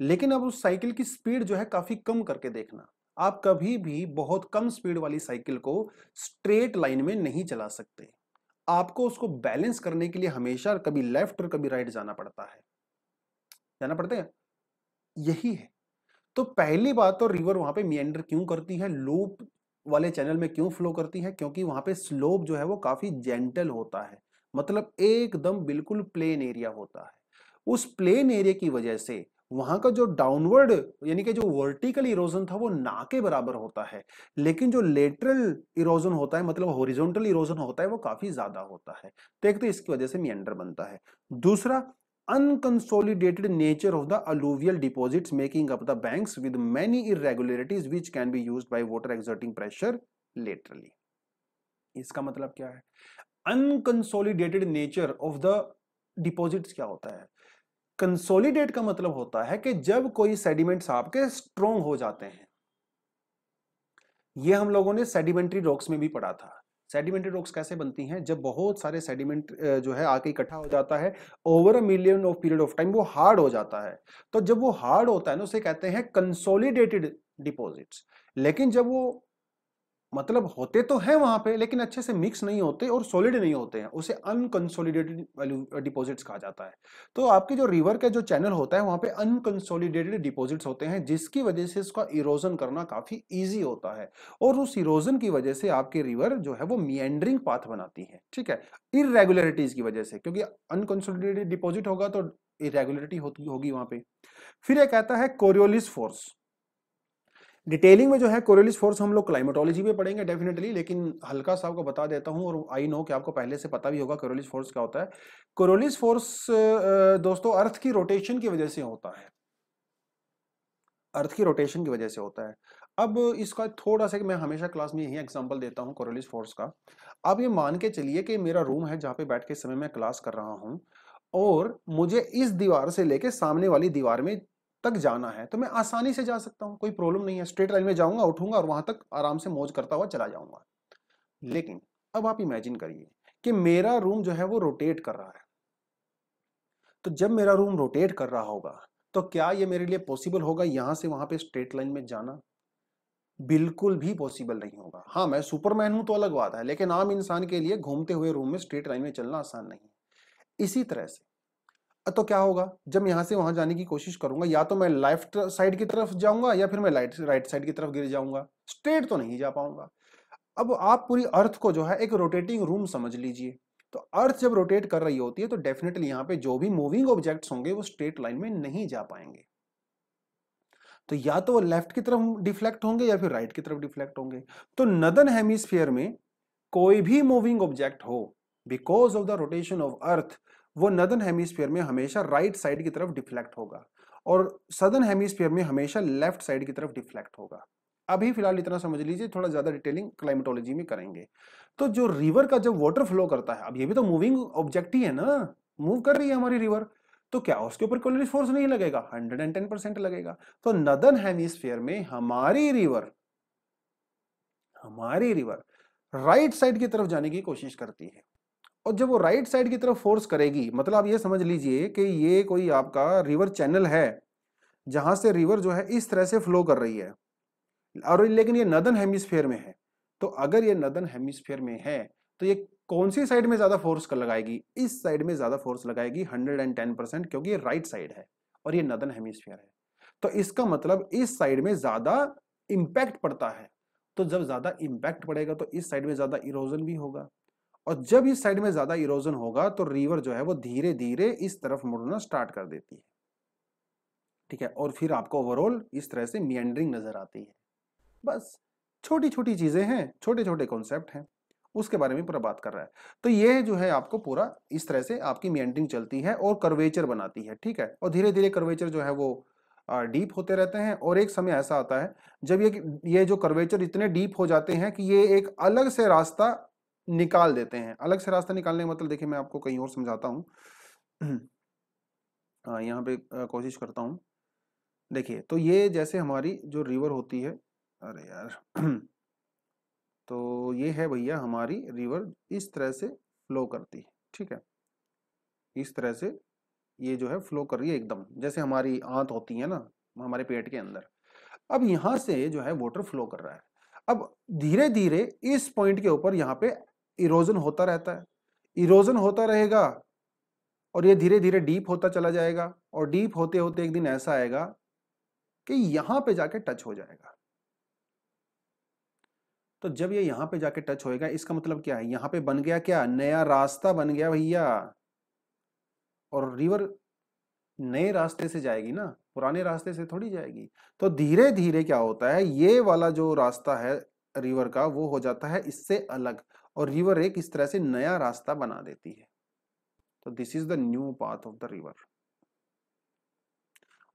लेकिन अब उस साइकिल की स्पीड जो है काफी कम करके देखना आप कभी भी बहुत कम स्पीड वाली साइकिल को स्ट्रेट लाइन में नहीं चला सकते आपको उसको बैलेंस करने के लिए हमेशा कभी लेफ्ट और कभी राइट जाना पड़ता है जाना पड़ता है यही है तो पहली बात तो रिवर वहां पे मियंडर क्यों करती है लूप वाले चैनल में क्यों फ्लो करती है क्योंकि वहां पे स्लोप जो है वो काफी जेंटल होता है मतलब एकदम बिल्कुल प्लेन एरिया होता है उस प्लेन एरिया की वजह से वहां का जो डाउनवर्ड यानी कि जो वर्टिकल इरोजन था वो ना के बराबर होता है लेकिन जो लेटरल इरोजन होता है मतलब हॉरिजॉन्टल इरोजन होता है वो काफी ज्यादा होता है तो एक तो इसकी वजह से मियंडर बनता है दूसरा unconsolidated nature of the alluvial deposits making up the banks with many irregularities which can be used by water exerting pressure laterally इसका मतलब क्या है unconsolidated nature of the deposits क्या होता है कंसोलिडेट का मतलब होता है कि जब कोई सेडिमेंट्स आपके स्ट्रोंग हो जाते हैं ये हम लोगों ने सेडिमेंट्री रॉक्स में भी पढ़ा था सेडिमेंट्री रॉक्स कैसे बनती हैं जब बहुत सारे सेडिमेंट जो है आके इकट्ठा हो जाता है over a million of period of time वो हार्ड हो जाता है तो जब वो हार्ड होता है ना उसे कहते हैं कंसोलिडेटेड डिपॉजिट्स लेकिन जब वो मतलब होते तो हैं वहां पे लेकिन अच्छे से मिक्स नहीं होते और सॉलिड नहीं होते हैं उसे अनकंसोलिडेटेड वैल्यू डिपॉजिट्स कहा जाता है तो आपके जो रिवर का जो चैनल होता है वहां पे अनकंसोलिडेटेड डिपॉजिट्स होते हैं जिसकी वजह से इसका इरोजन करना काफी ईजी होता है और उस इरोजन की वजह से आपके रिवर जो है वो मियंडरिंग पाथ बनाती है ठीक है इरेगुलरिटीज की वजह से क्योंकि अनकंसोलिडेटेड डिपॉजिट होगा तो इरेगुलरिटी होती होगी वहां पर फिर यह कहता है कोरियोलिस फोर्स डिटेलिंग में जो है कोरेलिस फोर्स हम लोग क्लाइमेटोलॉजी में पढ़ेंगे डेफिनेटली लेकिन हल्का सा आपको बता देता हूँ और आई नो कि आपको पहले से पता भी होगा कोरेलिस फोर्स क्या होता है कोरोलिस फोर्स दोस्तों अर्थ की रोटेशन की वजह से होता है अर्थ की रोटेशन की वजह से होता है अब इसका थोड़ा सा मैं हमेशा क्लास में यही एग्जांपल देता हूँ कोरोलिस फोर्स का अब ये मान के चलिए कि मेरा रूम है जहाँ पे बैठ के समय मैं क्लास कर रहा हूँ और मुझे इस दीवार से लेके सामने वाली दीवार में तक जाना है तो मैं आसानी से जा सकता हूँ कोई प्रॉब्लम नहीं है स्ट्रेट लाइन में जाऊंगा उठूंगा और वहां तक आराम से मौज करता हुआ चला जाऊंगा लेकिन अब आप इमेजिन करिए कि मेरा रूम जो है वो रोटेट कर रहा है तो जब मेरा रूम रोटेट कर रहा होगा तो क्या ये मेरे लिए पॉसिबल होगा यहां से वहां पे स्ट्रेट लाइन में जाना बिल्कुल भी पॉसिबल नहीं होगा हाँ मैं सुपरमैन हूं तो अलग बात है लेकिन आम इंसान के लिए घूमते हुए रूम में स्ट्रेट लाइन में चलना आसान नहीं है इसी तरह से तो क्या होगा जब यहाँ से वहां जाने की कोशिश करूंगा या तो मैं लेफ्ट साइड की तरफ जाऊंगा या फिर मैं राइट राइट साइड की तरफ गिर जाऊंगा स्ट्रेट तो नहीं जा पाऊंगा अब आप पूरी अर्थ को जो है एक रोटेटिंग रूम समझ लीजिए तो अर्थ जब रोटेट कर रही होती है तो डेफिनेटली यहाँ पे जो भी मूविंग ऑब्जेक्ट्स होंगे वो स्ट्रेट लाइन में नहीं जा पाएंगे तो या तो वो लेफ्ट की तरफ डिफ्लेक्ट होंगे या फिर राइट की तरफ डिफ्लेक्ट होंगे तो नदन हेमिस्फीयर में कोई भी मूविंग ऑब्जेक्ट हो because of the rotation of earth वो नदन हेमिस्फीयर में हमेशा राइट साइड की तरफ डिफ्लेक्ट होगा और सदन हेमिस्फीयर में हमेशा लेफ्ट साइड की तरफ डिफ्लेक्ट होगा अभी फिलहाल इतना समझ लीजिए थोड़ा ज़्यादा डिटेलिंग क्लाइमेटोलॉजी में करेंगे तो जो रिवर का जब वाटर फ्लो करता है अब ये भी तो मूविंग ऑब्जेक्ट ही है ना मूव कर रही है हमारी रिवर तो क्या उसके ऊपर कोलरी फोर्स नहीं लगेगा 110 परसेंट लगेगा तो नदन हेमिस्फीयर में हमारी रिवर हमारी रिवर राइट साइड की तरफ जाने की कोशिश करती है और जब वो राइट साइड की तरफ फोर्स करेगी मतलब आप ये समझ लीजिए कि ये कोई आपका रिवर चैनल है जहां से रिवर जो है इस तरह से फ्लो कर रही है और लेकिन ये नदन हेमिस्फेयर में है तो अगर ये नदन हेमिस्फेयर में है तो ये कौन सी साइड में ज़्यादा फोर्स कर लगाएगी इस साइड में ज़्यादा फोर्स लगाएगी 110 परसेंट क्योंकि ये राइट साइड है और ये नदन हेमिस्फेयर है तो इसका मतलब इस साइड में ज़्यादा इंपैक्ट पड़ता है तो जब ज़्यादा इंपैक्ट पड़ेगा तो इस साइड में ज़्यादा इरोजन भी होगा और जब इस साइड में ज्यादा इरोजन होगा तो रिवर जो है वो धीरे धीरे इस तरफ मुड़ना स्टार्ट कर देती है ठीक है और फिर आपको ओवरऑल इस तरह से मियंडरिंग नजर आती है बस छोटी छोटी चीजें हैं छोटे छोटे कॉन्सेप्ट हैं उसके बारे में पूरा बात कर रहा है तो ये जो है आपको पूरा इस तरह से आपकी मियंडरिंग चलती है और कर्वेचर बनाती है ठीक है और धीरे धीरे कर्वेचर जो है वो डीप होते रहते हैं और एक समय ऐसा आता है जब ये ये जो कर्वेचर इतने डीप हो जाते हैं कि ये एक अलग से रास्ता निकाल देते हैं अलग से रास्ता निकालने का मतलब देखिए मैं आपको कहीं और समझाता हूँ <clears throat> हाँ, यहाँ पे कोशिश करता हूँ देखिए तो ये जैसे हमारी जो रिवर होती है अरे यार <clears throat> तो ये है भैया हमारी रिवर इस तरह से फ्लो करती है ठीक है इस तरह से ये जो है फ्लो कर रही है एकदम जैसे हमारी आंत होती है ना हमारे पेट के अंदर अब यहाँ से जो है वाटर फ्लो कर रहा है अब धीरे धीरे इस पॉइंट के ऊपर यहाँ पे इरोजन होता रहता है इरोजन होता रहेगा और ये धीरे धीरे डीप होता चला जाएगा और डीप होते होते एक दिन ऐसा आएगा कि यहां पे जाके टच हो जाएगा तो जब ये यहां पे जाके टच होएगा इसका मतलब क्या है यहां पे बन गया क्या नया रास्ता बन गया भैया और रिवर नए रास्ते से जाएगी ना पुराने रास्ते से थोड़ी जाएगी तो धीरे धीरे क्या होता है ये वाला जो रास्ता है रिवर का वो हो जाता है इससे अलग और रिवर एक इस तरह से नया रास्ता बना देती है तो this is the new path of the river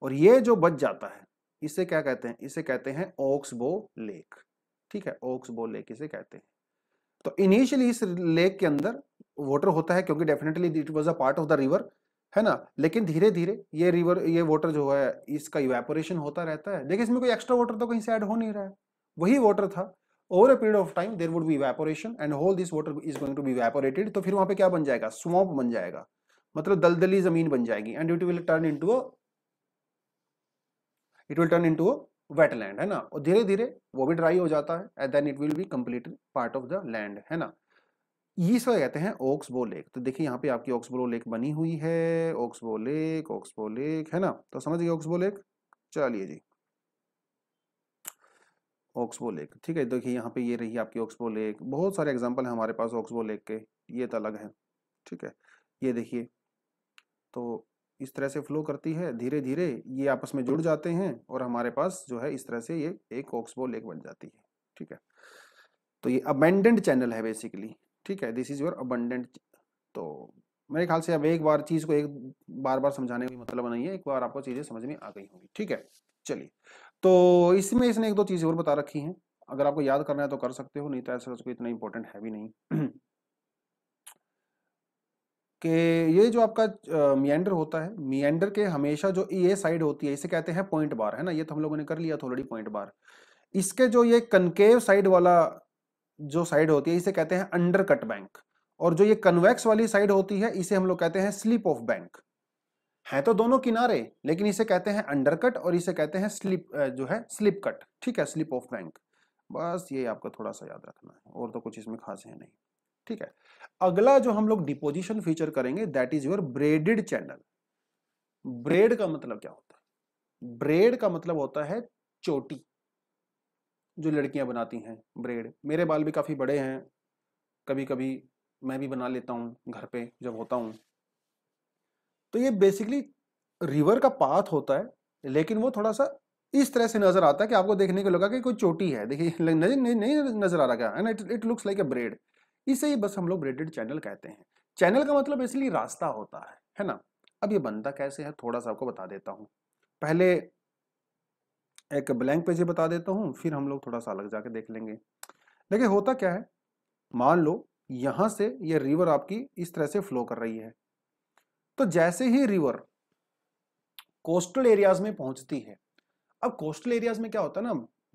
और ये जो बच जाता है इसे क्या कहते हैं इसे कहते हैं ओक्सबो लेक ठीक है ओक्सबो लेक इसे कहते हैं तो इनिशियली इस लेक के अंदर वाटर होता है क्योंकि definitely it was a part of the river है ना लेकिन धीरे धीरे ये रिवर ये वाटर जो है इसका इवेपोरेशन होता रहता है लेकिन इसमें कोई एक्स्ट्रा वाटर तो कहीं से ऐड हो नहीं रहा है वही वाटर था over a period of time there would be evaporation and whole this water is going to be evaporated तो फिर वहां पे क्या बन जाएगा स्वॉप बन जाएगा मतलब दलदली जमीन बन जाएगी and it will turn into a it will turn into a wetland है ना और धीरे धीरे वो भी ड्राई हो जाता है and then it will be complete part of the land है ना इसको कहते हैं ओक्सबो लेक तो देखिए यहाँ पे आपकी ओक्सबो लेक बनी हुई है ओक्सबो लेक ओक्सबो लेक है ना तो समझ गए ओक्सबो लेक चलिए जी ऑक्सबो लेक ठीक है देखिए यहाँ पे ये रही आपकी ऑक्सबो लेक बहुत सारे एग्जाम्पल हैं हमारे पास ऑक्सबो लेक के ये तो अलग है ठीक है ये देखिए तो इस तरह से फ्लो करती है धीरे धीरे ये आपस में जुड़ जाते हैं और हमारे पास जो है इस तरह से ये एक ऑक्सबो लेक बन जाती है ठीक है तो ये अबेंडेंट चैनल है बेसिकली ठीक है दिस इज योर अबेंडेंट तो मेरे ख्याल से अब एक बार चीज़ को एक बार बार समझाने का मतलब नहीं है एक बार आपको चीज़ें समझ में आ गई होंगी ठीक है चलिए तो इसमें इसने एक दो चीज़ें और बता रखी हैं अगर आपको याद करना है तो कर सकते हो नहीं तो ऐसा कोई इतना इंपॉर्टेंट है भी नहीं <clears throat> कि ये जो आपका मियंडर होता है मियंडर के हमेशा जो ये साइड होती है इसे कहते हैं पॉइंट बार है ना ये तो हम लोगों ने कर लिया थोड़ी पॉइंट बार इसके जो ये कनकेव साइड वाला जो साइड होती है इसे कहते हैं अंडर कट बैंक और जो ये कन्वेक्स वाली साइड होती है इसे हम लोग कहते हैं स्लिप ऑफ बैंक है तो दोनों किनारे लेकिन इसे कहते हैं अंडरकट और इसे कहते हैं स्लिप जो है स्लिप कट ठीक है स्लिप ऑफ बैंक बस ये आपका थोड़ा सा याद रखना है और तो कुछ इसमें खास है नहीं ठीक है अगला जो हम लोग डिपोजिशन फीचर करेंगे that is your braided channel braid का मतलब क्या होता है ब्रेड का मतलब होता है चोटी जो लड़कियां बनाती हैं ब्रेड मेरे बाल भी काफ़ी बड़े हैं कभी कभी मैं भी बना लेता हूँ घर पे जब होता हूँ तो ये बेसिकली रिवर का पाथ होता है लेकिन वो थोड़ा सा इस तरह से नजर आता है कि आपको देखने को लगा कि कोई चोटी है देखिए <laughs> नहीं, नहीं, नहीं नजर आ रहा क्या and it it looks like a braid इसे ही बस हम लोग ब्रेडेड चैनल कहते हैं चैनल का मतलब इसलिए रास्ता होता है है ना अब ये बनता कैसे है थोड़ा सा आपको बता देता हूँ पहले एक ब्लैंक पेज बता देता हूँ फिर हम लोग थोड़ा सा अलग जाके देख लेंगे देखिए होता क्या है मान लो यहाँ से ये रिवर आपकी इस तरह से फ्लो कर रही है तो जैसे ही रिवर कोस्टल एरियाज में पहुंचती है अब कोस्टल एरियाज में क्या होता है ना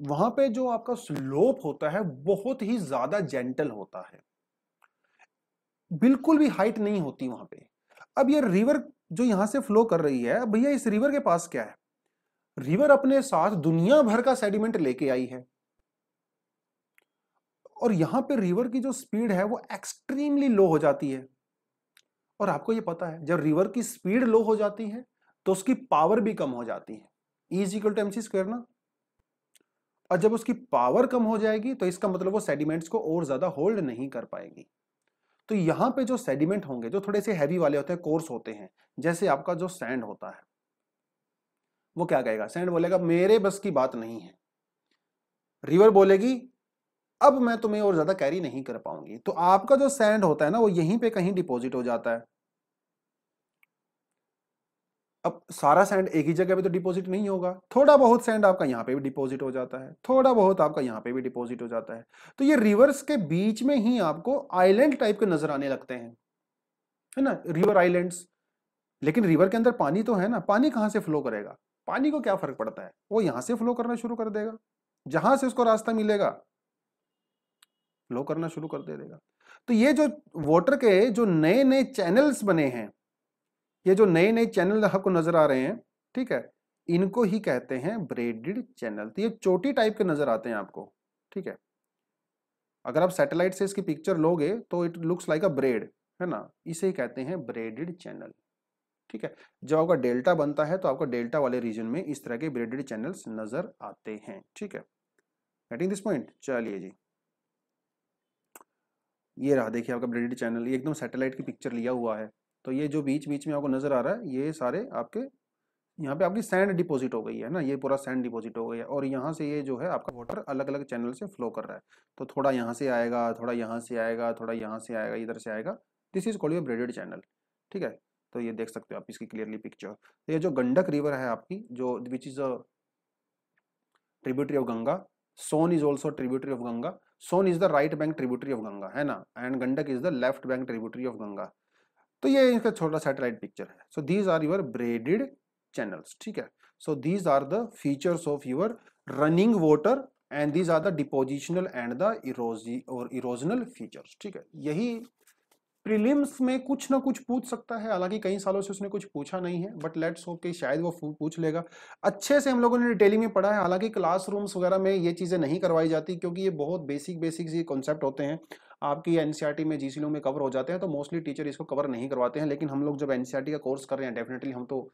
वहां पे जो आपका स्लोप होता है बहुत ही ज्यादा जेंटल होता है बिल्कुल भी हाइट नहीं होती वहां पे अब ये रिवर जो यहां से फ्लो कर रही है भैया इस रिवर के पास क्या है रिवर अपने साथ दुनिया भर का सेडिमेंट लेके आई है और यहां पे रिवर की जो स्पीड है वो एक्सट्रीमली लो हो जाती है और आपको ये पता है जब रिवर की स्पीड लो हो जाती है तो उसकी पावर भी कम हो जाती है is equal to M C square ना और जब उसकी पावर कम हो जाएगी तो इसका मतलब वो सेडिमेंट्स को और ज्यादा होल्ड नहीं कर पाएगी तो यहाँ पे जो सेडिमेंट होंगे जो थोड़े से हैवी वाले होते हैं कोर्स होते हैं जैसे आपका जो सैंड होता है वो क्या कहेगा सैंड बोलेगा मेरे बस की बात नहीं है रिवर बोलेगी अब मैं तुम्हें और ज्यादा कैरी नहीं कर पाऊंगी तो आपका जो सैंड होता है ना वो यहीं पे कहीं डिपॉजिट हो जाता है अब सारा सैंड एक ही जगह पे तो डिपॉजिट नहीं होगा थोड़ा बहुत सैंड आपका यहाँ पे भी डिपॉजिट हो जाता है थोड़ा बहुत आपका यहाँ पे भी डिपॉजिट हो जाता है तो ये रिवर्स के बीच में ही आपको आइलैंड टाइप के नजर आने लगते हैं है ना रिवर आइलैंड्स लेकिन रिवर के अंदर पानी तो है ना पानी कहाँ से फ्लो करेगा पानी को क्या फर्क पड़ता है वो यहाँ से फ्लो करना शुरू कर देगा जहां से उसको रास्ता मिलेगा फ्लो करना शुरू कर दे देगा तो ये जो वॉटर के जो नए नए चैनल्स बने हैं ये जो नए नए चैनल आपको नजर आ रहे हैं ठीक है इनको ही कहते हैं ब्रेडेड चैनल तो ये चोटी टाइप के नजर आते हैं आपको ठीक है अगर आप सैटेलाइट से इसकी पिक्चर लोगे तो it looks like a braid है ना इसे ही कहते हैं ब्रेडेड चैनल ठीक है जब आपका डेल्टा बनता है तो आपका डेल्टा वाले रीजन में इस तरह के ब्रेडेड चैनल्स नजर आते हैं ठीक है गेटिंग दिस पॉइंट चलिए जी ये रहा देखिए आपका ब्रेडेड चैनल एकदम सैटेलाइट की पिक्चर लिया हुआ है तो ये जो बीच बीच में आपको नज़र आ रहा है ये सारे आपके यहाँ पे आपकी सैंड डिपॉजिट हो गई है ना ये पूरा सैंड डिपॉजिट हो गई है और यहाँ से ये जो है आपका वाटर अलग अलग चैनल से फ्लो कर रहा है तो थोड़ा यहाँ से आएगा थोड़ा यहाँ से आएगा थोड़ा यहाँ से आएगा इधर से आएगा this is called your braided channel ठीक है तो ये देख सकते हो आप इसकी क्लियरली पिक्चर तो ये जो गंडक रिवर है आपकी जो which is a tributary of Ganga Son is also tributary of Ganga Son is the right bank tributary of Ganga है ना and Gandak is the left bank tributary of Ganga तो ये इनका छोटा सैटेलाइट पिक्चर है so these are your braided channels ठीक है so these are the features of your running water and these are the depositional and the इरोजी और erosional features ठीक है यही प्रिलिम्स में कुछ ना कुछ पूछ सकता है हालांकि कई सालों से उसने कुछ पूछा नहीं है बट लेट्स होप कि शायद वो पूछ लेगा अच्छे से हम लोगों ने डिटेलिंग में पढ़ा है हालांकि क्लासरूम्स वगैरह में ये चीज़ें नहीं करवाई जाती क्योंकि ये बहुत बेसिक बेसिक ये कॉन्सेप्ट होते हैं आपकी टी e में जीसीयू e में कवर हो जाते हैं तो मोस्टली टीचर इसको कवर नहीं करवाते हैं लेकिन हम लोग जब टी e का कोर्स कर रहे हैं डेफिनेटली हम तो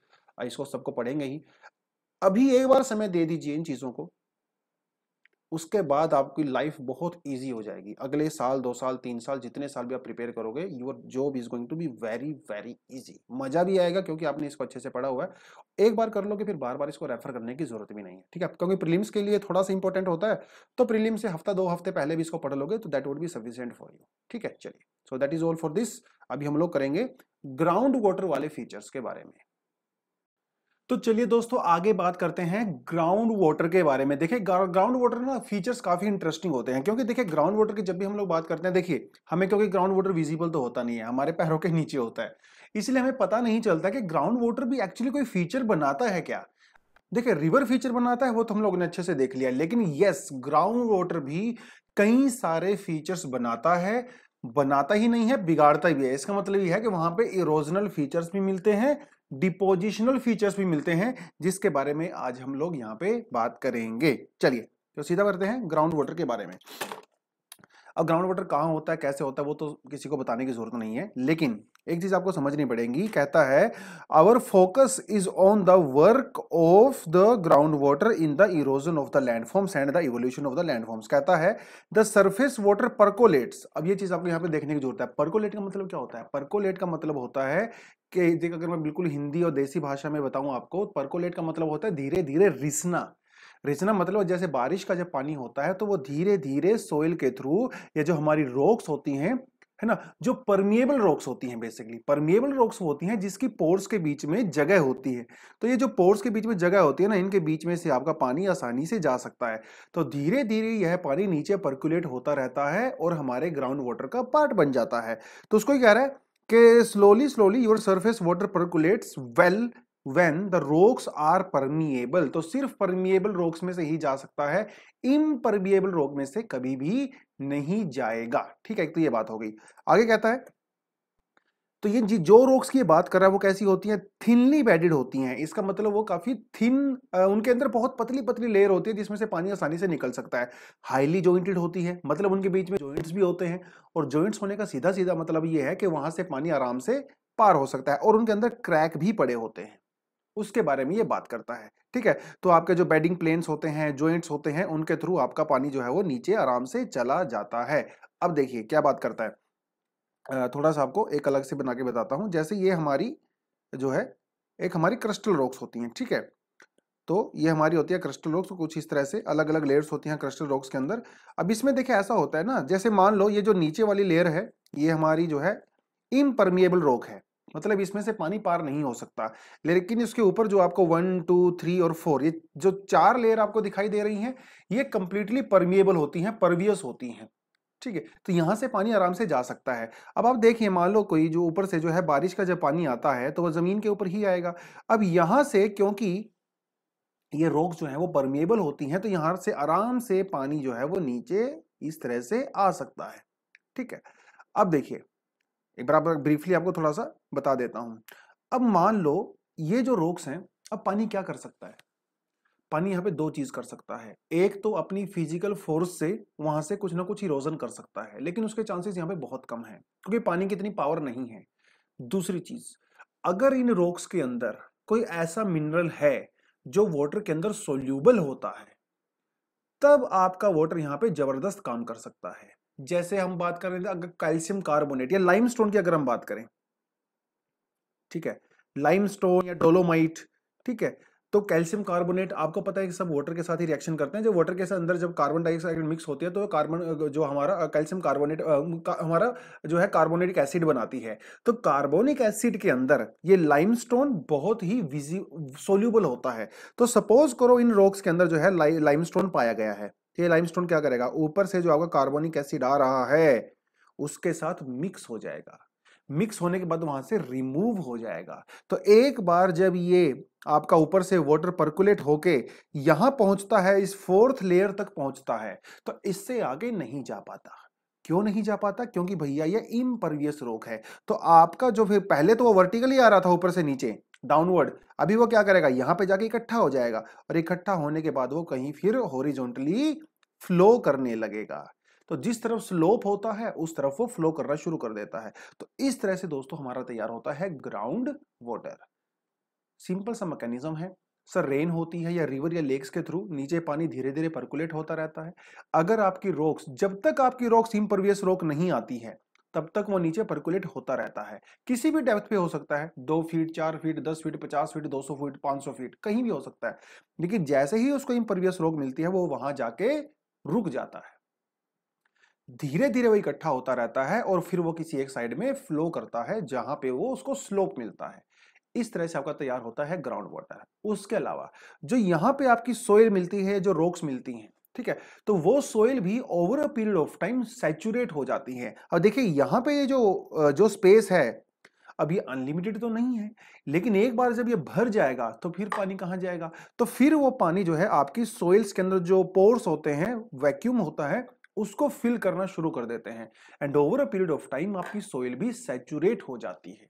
इसको सबको पढ़ेंगे ही अभी एक बार समय दे दीजिए इन चीज़ों को उसके बाद आपकी लाइफ बहुत ईजी हो जाएगी अगले साल दो साल तीन साल जितने साल भी आप प्रिपेयर करोगे your job is going to be very very easy मजा भी आएगा क्योंकि आपने इसको अच्छे से पढ़ा हुआ है एक बार कर लोगे फिर बार बार इसको रेफर करने की जरूरत भी नहीं है ठीक है क्योंकि प्रीलिम्स के लिए थोड़ा सा इंपॉर्टेंट होता है तो प्रीलिम से हफ्ता दो हफ्ते पहले भी इसको पढ़ लोगे तो that would be sufficient for you ठीक है चलिए so that is all for this अभी हम लोग करेंगे ग्राउंड वाटर वाले फीचर्स के बारे में तो चलिए दोस्तों आगे बात करते हैं ग्राउंड वाटर के बारे में देखिए ग्राउंड वाटर ना फीचर्स काफी इंटरेस्टिंग होते हैं क्योंकि देखिए ग्राउंड वाटर की जब भी हम लोग बात करते हैं देखिए हमें क्योंकि ग्राउंड वाटर विजिबल तो होता नहीं है हमारे पैरों के नीचे होता है इसलिए हमें पता नहीं चलता कि ग्राउंड वाटर भी एक्चुअली कोई फीचर बनाता है क्या देखिए रिवर फीचर बनाता है वो तो हम लोगों ने अच्छे से देख लिया लेकिन यस ग्राउंड वाटर भी कई सारे फीचर्स बनाता है बनाता ही नहीं है बिगाड़ता भी है इसका मतलब यह है कि वहां पे इरोजनल फीचर्स भी मिलते हैं डिपोजिशनल फीचर्स भी मिलते हैं जिसके बारे में आज हम लोग यहाँ पे बात करेंगे चलिए तो सीधा करते हैं ग्राउंड वाटर के बारे में अब ग्राउंड वाटर कहाँ होता है कैसे होता है वो तो किसी को बताने की जरूरत नहीं है लेकिन एक चीज आपको समझनी पड़ेगी कहता है our focus is on the work of the ground water in the erosion of the landforms and the evolution of the landforms कहता है द सर्फेस वाटर परकोलेट्स अब ये चीज आपको यहाँ पे देखने की जरूरत है परकोलेट का मतलब क्या होता है परकोलेट का मतलब होता है कि देख अगर मैं बिल्कुल हिंदी और देसी भाषा में बताऊं आपको परकोलेट का मतलब होता है धीरे धीरे रिसना रिसना मतलब जैसे बारिश का जब पानी होता है तो वो धीरे धीरे सोइल के थ्रू या जो हमारी रॉक्स होती हैं है ना जो परमिएबल रॉक्स होती हैं बेसिकली परमिएबल रॉक्स होती हैं जिसकी पोर्स के बीच में जगह होती है तो ये जो पोर्स के बीच में जगह होती है ना इनके बीच में से आपका पानी आसानी से जा सकता है तो धीरे धीरे यह पानी नीचे परकुलेट होता रहता है और हमारे ग्राउंड वाटर का पार्ट बन जाता है तो उसको कह रहा है कि slowly slowly your surface water percolates well when the rocks are permeable तो सिर्फ परमिएबल रोक्स में से ही जा सकता है परमिएबल रोक में से कभी भी नहीं जाएगा ठीक है एक तो ये बात हो गई आगे कहता है तो ये जो रोक्स की बात कर रहा है वो कैसी होती हैं थिनली बेडेड होती हैं इसका मतलब वो काफ़ी थिन उनके अंदर बहुत पतली पतली लेयर होती है जिसमें से पानी आसानी से निकल सकता है हाईली जॉइंटेड होती है मतलब उनके बीच में जॉइंट्स भी होते हैं और जॉइंट्स होने का सीधा सीधा मतलब ये है कि वहां से पानी आराम से पार हो सकता है और उनके अंदर क्रैक भी पड़े होते हैं उसके बारे में ये बात करता है ठीक है तो आपके जो बेडिंग प्लेन्स होते हैं ज्वाइंट्स होते हैं उनके थ्रू आपका पानी जो है वो नीचे आराम से चला जाता है अब देखिए क्या बात करता है थोड़ा सा आपको एक अलग से बना के बताता हूँ जैसे ये हमारी जो है एक हमारी क्रिस्टल रॉक्स होती हैं ठीक है तो ये हमारी होती है क्रिस्टल रॉक्स कुछ इस तरह से अलग अलग लेयर्स होती हैं क्रिस्टल रॉक्स के अंदर अब इसमें देखिए ऐसा होता है ना जैसे मान लो ये जो नीचे वाली लेयर है ये हमारी जो है इम्परमिएबल रॉक है मतलब इसमें से पानी पार नहीं हो सकता लेकिन इसके ऊपर जो आपको वन टू थ्री और फोर ये जो चार लेयर आपको दिखाई दे रही हैं ये कंप्लीटली परमिएबल होती हैं परवियस होती हैं ठीक है तो यहाँ से पानी आराम से जा सकता है अब आप देखिए मान लो कोई जो ऊपर से जो है बारिश का जब पानी आता है तो वह ज़मीन के ऊपर ही आएगा अब यहाँ से क्योंकि ये रोग जो है वो परमिएबल होती हैं तो यहाँ से आराम से पानी जो है वो नीचे इस तरह से आ सकता है ठीक है अब देखिए एक बार ब्रीफली आपको थोड़ा सा बता देता हूं अब मान लो ये जो रोक्स हैं अब पानी क्या कर सकता है पानी यहाँ पे दो चीज कर सकता है एक तो अपनी फिजिकल फोर्स से वहां से कुछ ना कुछ इरोजन कर सकता है लेकिन उसके चांसेस यहाँ पे बहुत कम है क्योंकि पानी की इतनी पावर नहीं है दूसरी चीज अगर इन रोक्स के अंदर कोई ऐसा मिनरल है जो वाटर के अंदर सोल्यूबल होता है तब आपका वाटर यहाँ पे जबरदस्त काम कर सकता है जैसे हम बात कर रहे थे अगर कैल्शियम कार्बोनेट या लाइमस्टोन की अगर हम बात करें ठीक है लाइमस्टोन या डोलोमाइट ठीक है तो कैल्शियम कार्बोनेट आपको पता है कि सब वाटर के साथ ही रिएक्शन करते हैं जो वाटर के साथ अंदर जब कार्बन डाइऑक्साइड मिक्स होती है तो कार्बन जो हमारा कैल्शियम कार्बोनेट हमारा जो है कार्बोनेटिक एसिड बनाती है तो कार्बोनिक एसिड के अंदर ये लाइमस्टोन बहुत ही सोल्यूबल होता है तो सपोज करो इन रॉक्स के अंदर जो है लाइम पाया गया है ये लाइमस्टोन क्या करेगा ऊपर से जो आपका कार्बोनिक एसिड आ रहा है उसके साथ मिक्स हो जाएगा मिक्स होने के बाद वहां से रिमूव हो जाएगा तो एक बार जब ये आपका ऊपर से वाटर परकुलेट होके यहां पहुंचता है इस फोर्थ लेयर तक पहुंचता है तो इससे आगे नहीं जा पाता क्यों नहीं जा पाता क्योंकि भैया ये इम्परवियस रोग है तो आपका जो फिर पहले तो वो वर्टिकली आ रहा था ऊपर से नीचे डाउनवर्ड अभी वो क्या करेगा यहां पे जाके इकट्ठा हो जाएगा और इकट्ठा होने के बाद वो कहीं फिर होरिजोनटली फ्लो करने लगेगा तो जिस तरफ स्लोप होता है उस तरफ वो फ्लो करना शुरू कर देता है तो इस तरह से दोस्तों हमारा तैयार होता है ग्राउंड वाटर सिंपल सा मैकेनिज्म है सर रेन होती है या रिवर या लेक्स के थ्रू नीचे पानी धीरे धीरे परकुलेट होता रहता है अगर आपकी रोक्स जब तक आपकी रोक्स इम्परवियस रोक नहीं आती है तब तक वो नीचे परकुलेट होता रहता है किसी भी डेप्थ पे हो सकता है दो फीट चार फीट दस फीट पचास फीट दो सौ फीट पांच सौ फीट कहीं भी हो सकता है लेकिन जैसे ही उसको इम्परवियस रोक मिलती है वो वहां जाके रुक जाता है धीरे धीरे वो इकट्ठा होता रहता है और फिर वो किसी एक साइड में फ्लो करता है जहां पे वो उसको स्लोप मिलता है इस तरह से आपका तैयार होता है ग्राउंड वाटर उसके अलावा जो यहाँ पे आपकी सोयल मिलती है जो रोक्स मिलती हैं ठीक है तो वो सोयल भी over a period of time saturate हो जाती है और देखिए यहाँ पे ये जो जो स्पेस है अब ये अनलिमिटेड तो नहीं है लेकिन एक बार जब ये भर जाएगा तो फिर पानी कहाँ जाएगा तो फिर वो पानी जो है आपकी सोइल्स के अंदर जो पोर्स होते हैं वैक्यूम होता है उसको फिल करना शुरू कर देते हैं and over a period of time आपकी सोइल भी सेचुरेट हो जाती है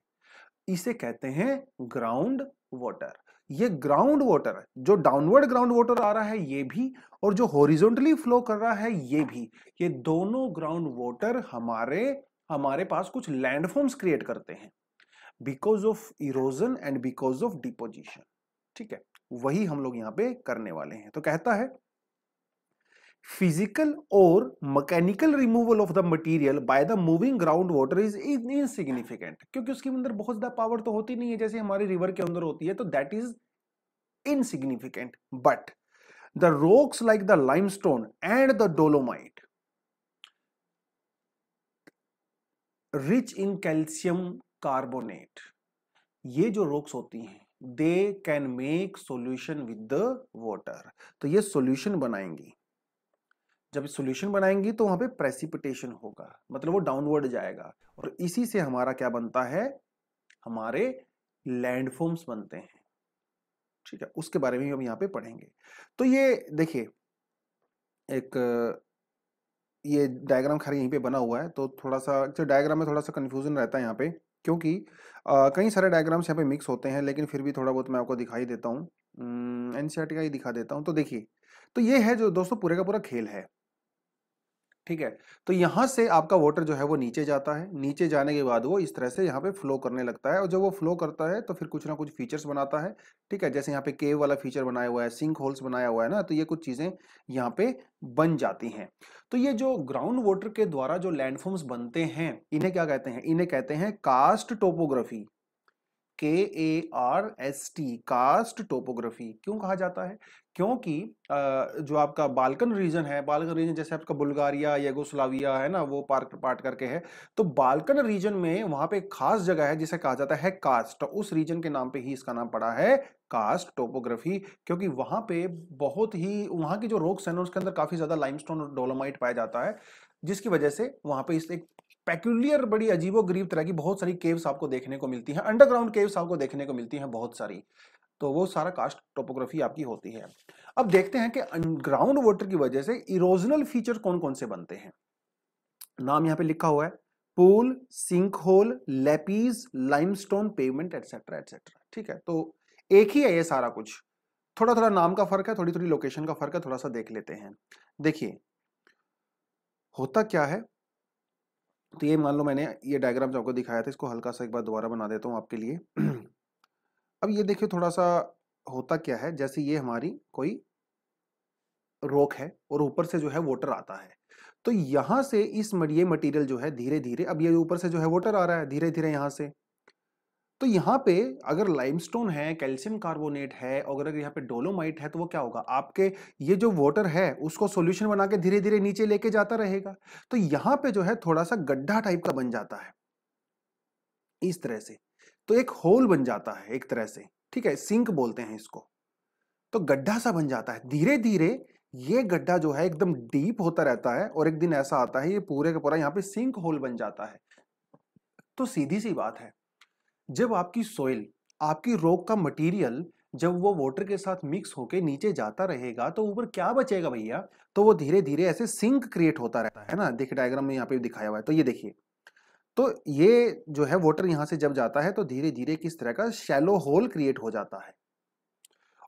इसे कहते हैं ग्राउंड वाटर ये ग्राउंड वाटर जो डाउनवर्ड ग्राउंड वाटर आ रहा है ये भी और जो हॉरिजॉन्टली फ्लो कर रहा है ये भी ये दोनों ग्राउंड वाटर हमारे हमारे पास कुछ लैंडफॉर्म्स क्रिएट करते हैं because of erosion and because of deposition ठीक है वही हम लोग यहाँ पे करने वाले हैं तो कहता है फिजिकल और or removal of the the by the moving ground groundwater is insignificant क्योंकि उसके अंदर बहुत ज्यादा पावर तो होती नहीं है जैसे हमारे रिवर के अंदर होती है तो that is insignificant but the rocks like the limestone and the dolomite rich in calcium carbonate ये जो रोक्स होती हैं they can make solution with the water तो ये सोल्यूशन बनाएंगी जब सोल्यूशन बनाएंगी तो वहां पे प्रेसिपिटेशन होगा मतलब वो डाउनवर्ड जाएगा और इसी से हमारा क्या बनता है हमारे लैंडफॉर्म्स बनते हैं ठीक है उसके बारे में हम यहाँ पे पढ़ेंगे तो ये देखिए एक ये डायग्राम खाली यहीं पे बना हुआ है तो थोड़ा सा डायग्राम तो में थोड़ा सा कंफ्यूजन रहता है यहाँ पे क्योंकि कई सारे डायग्राम्स यहाँ पे मिक्स होते हैं लेकिन फिर भी थोड़ा बहुत मैं आपको दिखाई देता हूँ एन e का ही दिखा देता हूँ तो देखिए तो ये है जो दोस्तों पूरे का पूरा खेल है ठीक है तो यहाँ से आपका वाटर जो है वो नीचे जाता है नीचे जाने के बाद वो इस तरह से यहाँ पे फ्लो करने लगता है और जब वो फ्लो करता है तो फिर कुछ ना कुछ फीचर्स बनाता है ठीक है जैसे यहाँ पे केव वाला फीचर बनाया हुआ है सिंक होल्स बनाया हुआ है ना तो ये कुछ चीज़ें यहाँ पे बन जाती हैं तो ये जो ग्राउंड वाटर के द्वारा जो लैंडफॉर्म्स बनते हैं इन्हें क्या कहते हैं इन्हें कहते हैं karst topography K A R S T karst topography क्यों कहा जाता है क्योंकि जो आपका बालकन रीजन है बालकन रीजन जैसे आपका बुल्गारिया यगोस्लाविया है ना वो पार्क पार्ट करके है तो बालकन रीजन में वहां पे एक खास जगह है जिसे कहा जाता है कास्ट तो उस रीजन के नाम पे ही इसका नाम पड़ा है कास्ट टोपोग्राफी क्योंकि वहां पे बहुत ही वहां की जो रोक्स हैं उसके अंदर काफ़ी ज़्यादा लाइमस्टोन और डोलोमाइट पाया जाता है जिसकी वजह से वहां पे इस एक पैक्यूलियर बड़ी अजीबो गरीब तरह की बहुत सारी केव्स आपको देखने को मिलती हैं अंडरग्राउंड केव्स आपको देखने को मिलती हैं बहुत सारी तो वो सारा कास्ट टोपोग्राफी आपकी होती है अब देखते हैं कि ग्राउंड अं, वाटर की वजह से इरोजनल फीचर कौन कौन से बनते हैं नाम यहाँ पे लिखा हुआ है pool sinkhole lapies stone pavement etcetera etcetera ठीक है तो एक ही है ये सारा कुछ थोड़ा थोड़ा नाम का फर्क है थोड़ी थोड़ी लोकेशन का फर्क है थोड़ा सा देख लेते हैं देखिए होता क्या है तो ये मान लो मैंने ये डायग्राम जो आपको दिखाया था इसको हल्का सा एक बार दोबारा बना देता हूँ आपके लिए <clears throat> अब ये देखिए थोड़ा सा होता क्या है जैसे ये हमारी कोई रोक है और ऊपर से जो है वोटर आता है तो यहां से इस ये मटेरियल जो है धीरे धीरे अब ये ऊपर से जो है वोटर आ रहा है धीरे धीरे यहां से तो यहाँ पे अगर लाइमस्टोन है कैल्शियम कार्बोनेट है और अगर यहाँ पे डोलोमाइट है तो वो क्या होगा आपके ये जो वाटर है उसको सॉल्यूशन बना के धीरे धीरे नीचे लेके जाता रहेगा तो यहाँ पे जो है थोड़ा सा गड्ढा टाइप का बन जाता है इस तरह से तो एक होल बन जाता है एक तरह से ठीक है सिंक बोलते हैं इसको तो गड्ढा सा बन जाता है धीरे धीरे ये गड्ढा जो है एकदम डीप होता रहता है और एक दिन ऐसा आता है ये पूरे का पूरा यहाँ पे सिंक होल बन जाता है तो सीधी सी बात है जब आपकी सोइल आपकी रोक का मटेरियल जब वो वाटर के साथ मिक्स होके नीचे जाता रहेगा तो ऊपर क्या बचेगा भैया तो वो धीरे धीरे ऐसे सिंक क्रिएट होता रहता है ना देखिए डायग्राम में यहाँ पे दिखाया हुआ है तो ये देखिए तो ये जो है वोटर यहां से जब जाता है तो धीरे धीरे किस तरह का शैलो होल क्रिएट हो जाता है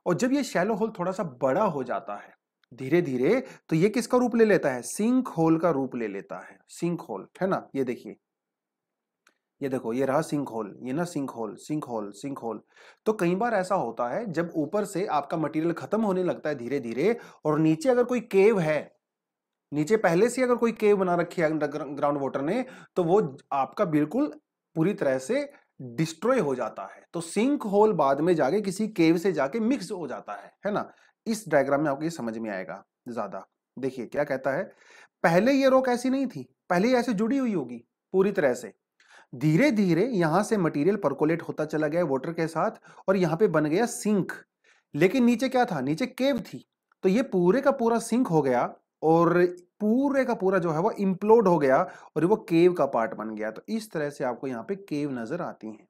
और जब ये शैलो होल थोड़ा सा बड़ा हो जाता है धीरे धीरे तो ये किसका रूप ले लेता है सिंक होल का रूप ले लेता है सिंक होल है ना ये देखिए ये देखो ये रहा सिंक होल ये ना sinkhole sinkhole sinkhole तो कई बार ऐसा होता है जब ऊपर से आपका मटेरियल खत्म होने लगता है धीरे धीरे और नीचे अगर कोई केव है नीचे पहले से अगर कोई केव बना रखी है ग्राउंड वाटर ने तो वो आपका बिल्कुल पूरी तरह से डिस्ट्रॉय हो जाता है तो सिंक होल बाद में जाके किसी केव से जाके मिक्स हो जाता है है ना इस डायग्राम में आपको ये समझ में आएगा ज्यादा देखिए क्या कहता है पहले ये रोक ऐसी नहीं थी पहले ऐसे जुड़ी हुई होगी पूरी तरह से धीरे धीरे यहां से मटेरियल परकोलेट होता चला गया वाटर के साथ और यहां पे बन गया सिंक लेकिन नीचे क्या था नीचे केव थी तो ये पूरे का पूरा सिंक हो गया और पूरे का पूरा जो है वो इम्प्लोड हो गया और वो केव का पार्ट बन गया तो इस तरह से आपको यहाँ पे केव नज़र आती हैं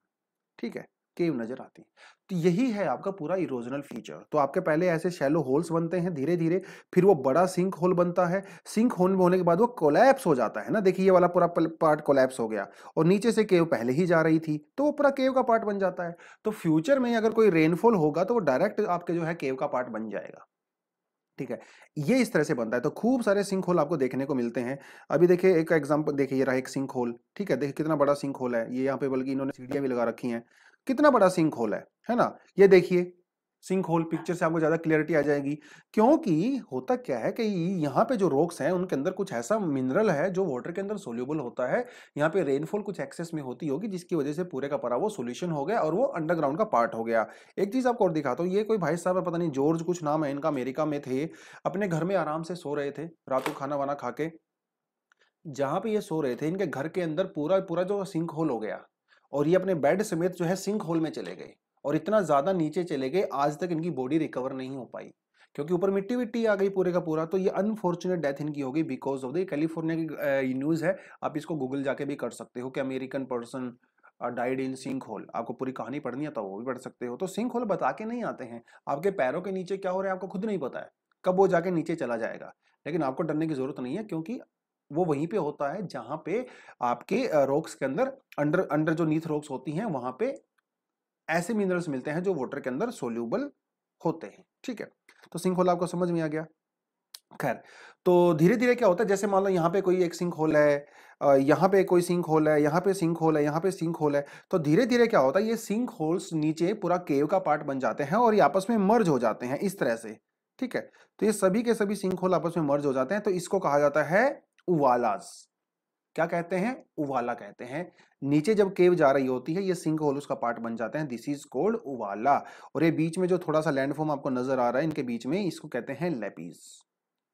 ठीक है केव नज़र आती है तो यही है आपका पूरा इरोजनल फीचर तो आपके पहले ऐसे शैलो होल्स बनते हैं धीरे धीरे फिर वो बड़ा सिंक होल बनता है सिंक होल होने के बाद वो कोलैप्स हो जाता है ना देखिए ये वाला पूरा पार्ट कोलैप्स हो गया और नीचे से केव पहले ही जा रही थी तो वो पूरा केव का पार्ट बन जाता है तो फ्यूचर में अगर कोई रेनफॉल होगा तो वो डायरेक्ट आपके जो है केव का पार्ट बन जाएगा ठीक है ये इस तरह से बनता है तो खूब सारे सिंक होल आपको देखने को मिलते हैं अभी देखिए एक एग्जाम्पल देखिए ये रहा एक सिंक होल ठीक है देखिए कितना बड़ा सिंक होल है ये यहाँ पे बल्कि इन्होंने सीढ़ियाँ भी लगा रखी हैं कितना बड़ा सिंक होल है है ना ये देखिए सिंक होल पिक्चर से आपको ज़्यादा क्लियरिटी आ जाएगी क्योंकि होता क्या है कि यहाँ पे जो रॉक्स हैं उनके अंदर कुछ ऐसा मिनरल है जो वाटर के अंदर सोल्यूबल होता है यहाँ पे रेनफॉल कुछ एक्सेस में होती होगी जिसकी वजह से पूरे का पड़ा वो सोल्यूशन हो गया और वो अंडरग्राउंड का पार्ट हो गया एक चीज़ आपको और दिखाता हूँ ये कोई भाई साहब है पता नहीं जॉर्ज कुछ नाम है इनका अमेरिका में थे अपने घर में आराम से सो रहे थे रात को खाना वाना खा के जहाँ पे ये सो रहे थे इनके घर के अंदर पूरा पूरा जो सिंक होल हो गया और ये अपने बेड समेत जो है सिंक होल में चले गए और इतना ज़्यादा नीचे चले गए आज तक इनकी बॉडी रिकवर नहीं हो पाई क्योंकि ऊपर मिट्टी विट्टी आ गई पूरे का पूरा तो ये अनफॉर्चुनेट डेथ इनकी होगी बिकॉज ऑफ द कैलिफोर्निया की न्यूज़ है आप इसको गूगल जाके भी कर सकते हो कि American person died in sinkhole आपको पूरी कहानी पढ़नी आता तो वो भी पढ़ सकते हो तो सिंक होल बता के नहीं आते हैं आपके पैरों के नीचे क्या हो रहा है आपको खुद नहीं पता है कब वो जाके नीचे चला जाएगा लेकिन आपको डरने की जरूरत नहीं है क्योंकि वो वहीं पे होता है जहाँ पे आपके रॉक्स के अंदर अंडर अंडर जो नीथ रॉक्स होती हैं वहाँ पे ऐसे मिनरल्स मिलते हैं जो वाटर के अंदर सोल्यूबल होते हैं ठीक है तो सिंक होल आपको समझ में आ गया खैर तो धीरे धीरे क्या होता है जैसे मान लो यहाँ पे कोई एक सिंक होल है यहाँ पे कोई सिंक होल है यहाँ पे सिंक होल है यहाँ पे सिंक होल है तो धीरे धीरे क्या होता है ये सिंक होल्स नीचे पूरा केव का पार्ट बन जाते हैं और ये आपस में मर्ज हो जाते हैं इस तरह से ठीक है तो ये सभी के सभी सिंक होल आपस में मर्ज हो जाते हैं तो इसको कहा जाता है उवालाज क्या कहते हैं उवाला कहते हैं नीचे जब केव जा रही होती है ये सिंक होल उसका पार्ट बन जाते हैं दिस इज कोल्ड उवाला और ये बीच में जो थोड़ा सा लैंडफॉर्म आपको नजर आ रहा है इनके बीच में इसको कहते हैं लेपीज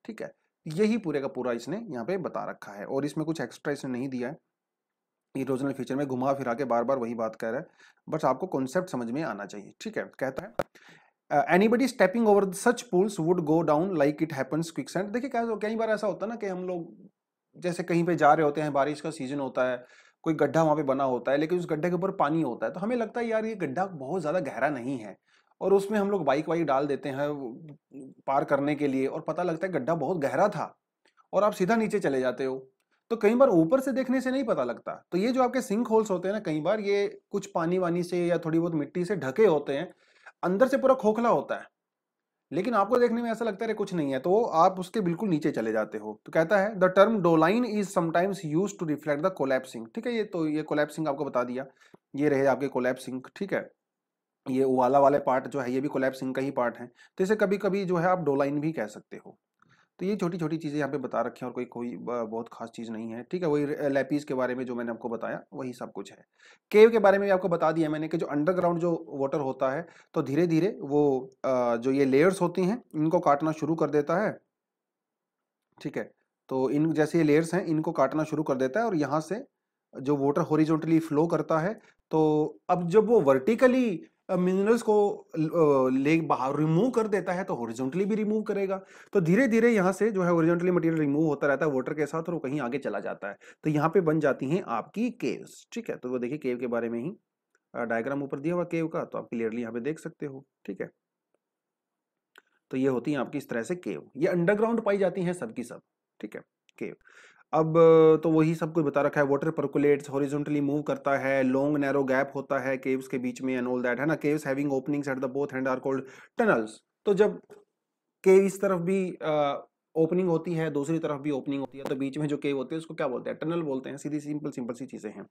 ठीक है यही पूरे का पूरा इसने यहाँ पे बता रखा है और इसमें कुछ एक्स्ट्रा इसने नहीं दिया है इरोजनल फीचर में घुमा फिरा के बार बार वही बात कह रहा है बट आपको कॉन्सेप्ट समझ में आना चाहिए ठीक है कहता है anybody stepping over such pools would go down like it happens quicksand देखिए कई बार ऐसा होता है ना कि हम लोग जैसे कहीं पे जा रहे होते हैं बारिश का सीजन होता है कोई गड्ढा वहाँ पे बना होता है लेकिन उस गड्ढे के ऊपर पानी होता है तो हमें लगता है यार ये गड्ढा बहुत ज़्यादा गहरा नहीं है और उसमें हम लोग बाइक वाइक डाल देते हैं पार करने के लिए और पता लगता है गड्ढा बहुत गहरा था और आप सीधा नीचे चले जाते हो तो कई बार ऊपर से देखने से नहीं पता लगता तो ये जो आपके सिंक होल्स होते हैं ना कई बार ये कुछ पानी वानी से या थोड़ी बहुत मिट्टी से ढके होते हैं अंदर से पूरा खोखला होता है लेकिन आपको देखने में ऐसा लगता है कुछ नहीं है तो आप उसके बिल्कुल नीचे चले जाते हो तो कहता है the term doline is sometimes use to reflect the collapsing ठीक है ये तो ये कोलैप्सिंग आपको बता दिया ये रहे आपके कोलैप्सिंग ठीक है ये उवाला वाले पार्ट जो है ये भी कोलैप्सिंग का ही पार्ट है तो इसे कभी कभी जो है आप डोलाइन भी कह सकते हो तो ये छोटी छोटी चीज़ें यहाँ पे बता रखी हैं और कोई कोई बहुत खास चीज़ नहीं है ठीक है वही लैपीज के बारे में जो मैंने आपको बताया वही सब कुछ है केव के बारे में भी आपको बता दिया मैंने कि जो अंडरग्राउंड जो वाटर होता है तो धीरे धीरे वो जो ये लेयर्स होती हैं इनको काटना शुरू कर देता है ठीक है तो इन जैसे ये लेयर्स हैं इनको काटना शुरू कर देता है और यहाँ से जो वाटर हॉरिजॉन्टली फ्लो करता है तो अब जब वो वर्टिकली मिनरल्स को ले बाहर रिमूव कर देता है तो हॉरिजॉन्टली भी रिमूव करेगा तो धीरे धीरे यहाँ से जो है हॉरिजॉन्टली मटेरियल रिमूव होता रहता है वाटर के साथ और वो कहीं आगे चला जाता है तो यहाँ पे बन जाती हैं आपकी केव्स ठीक है तो वो देखिए केव के बारे में ही डायग्राम ऊपर दिया हुआ केव का तो आप क्लियरली यहाँ पे देख सकते हो ठीक है तो ये होती है आपकी इस तरह से केव ये अंडरग्राउंड पाई जाती है सबकी सब ठीक है केव अब तो वही सब कुछ बता रखा है वाटर परकुलेट्स हॉरिजॉन्टली मूव करता है लॉन्ग नैरो गैप होता है केव्स के बीच में एंड ऑल दैट है ना caves having openings at the both hand are called tunnels तो जब केव इस तरफ भी ओपनिंग होती है दूसरी तरफ भी ओपनिंग होती है तो बीच में जो केव होती है उसको क्या बोलते हैं टनल बोलते हैं सीधी सिंपल सिंपल सी चीज़ें हैं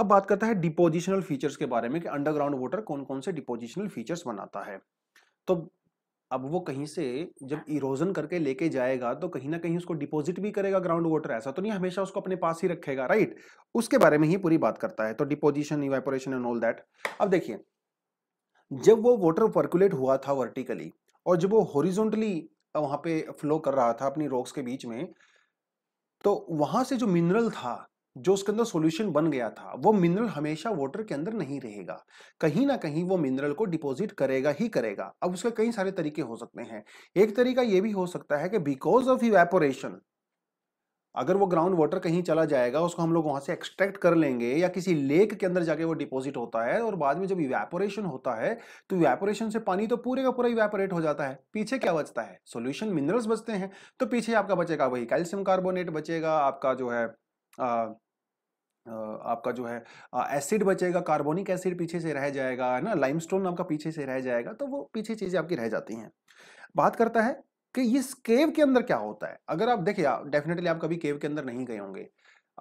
अब बात करता है डिपोजिशनल फीचर्स के बारे में कि अंडरग्राउंड वाटर कौन कौन से डिपोजिशनल फीचर्स बनाता है तो अब वो कहीं से जब इरोजन हाँ। करके लेके जाएगा तो कहीं ना कहीं उसको डिपॉजिट भी करेगा ग्राउंड वाटर ऐसा तो नहीं हमेशा उसको अपने पास ही रखेगा राइट उसके बारे में ही पूरी बात करता है तो deposition evaporation and all that अब देखिए जब वो वाटर वर्कुलेट हुआ था वर्टिकली और जब वो हॉरिजॉन्टली वहां पे फ्लो कर रहा था अपनी रॉक्स के बीच में तो वहां से जो मिनरल था जो उसके अंदर सॉल्यूशन बन गया था वो मिनरल हमेशा वाटर के अंदर नहीं रहेगा कहीं ना कहीं वो मिनरल को डिपॉजिट करेगा ही करेगा अब उसके कई सारे तरीके हो सकते हैं एक तरीका ये भी हो सकता है कि बिकॉज ऑफ इवेपोरेशन अगर वो ग्राउंड वाटर कहीं चला जाएगा उसको हम लोग वहां से एक्सट्रैक्ट कर लेंगे या किसी लेक के अंदर जाके वो डिपॉजिट होता है और बाद में जब इवेपोरेशन होता है तो इवेपोरेशन से पानी तो पूरे का पूरा इवेपोरेट हो जाता है पीछे क्या बचता है सोल्यूशन मिनरल्स बचते हैं तो पीछे आपका बचेगा वही कैल्शियम कार्बोनेट बचेगा आपका जो है आपका जो है एसिड बचेगा कार्बोनिक एसिड पीछे से रह जाएगा है ना लाइमस्टोन आपका पीछे से रह जाएगा तो वो पीछे चीज़ें आपकी रह जाती हैं बात करता है कि इस केव के अंदर क्या होता है अगर आप देखिए डेफिनेटली आप कभी केव के अंदर नहीं गए होंगे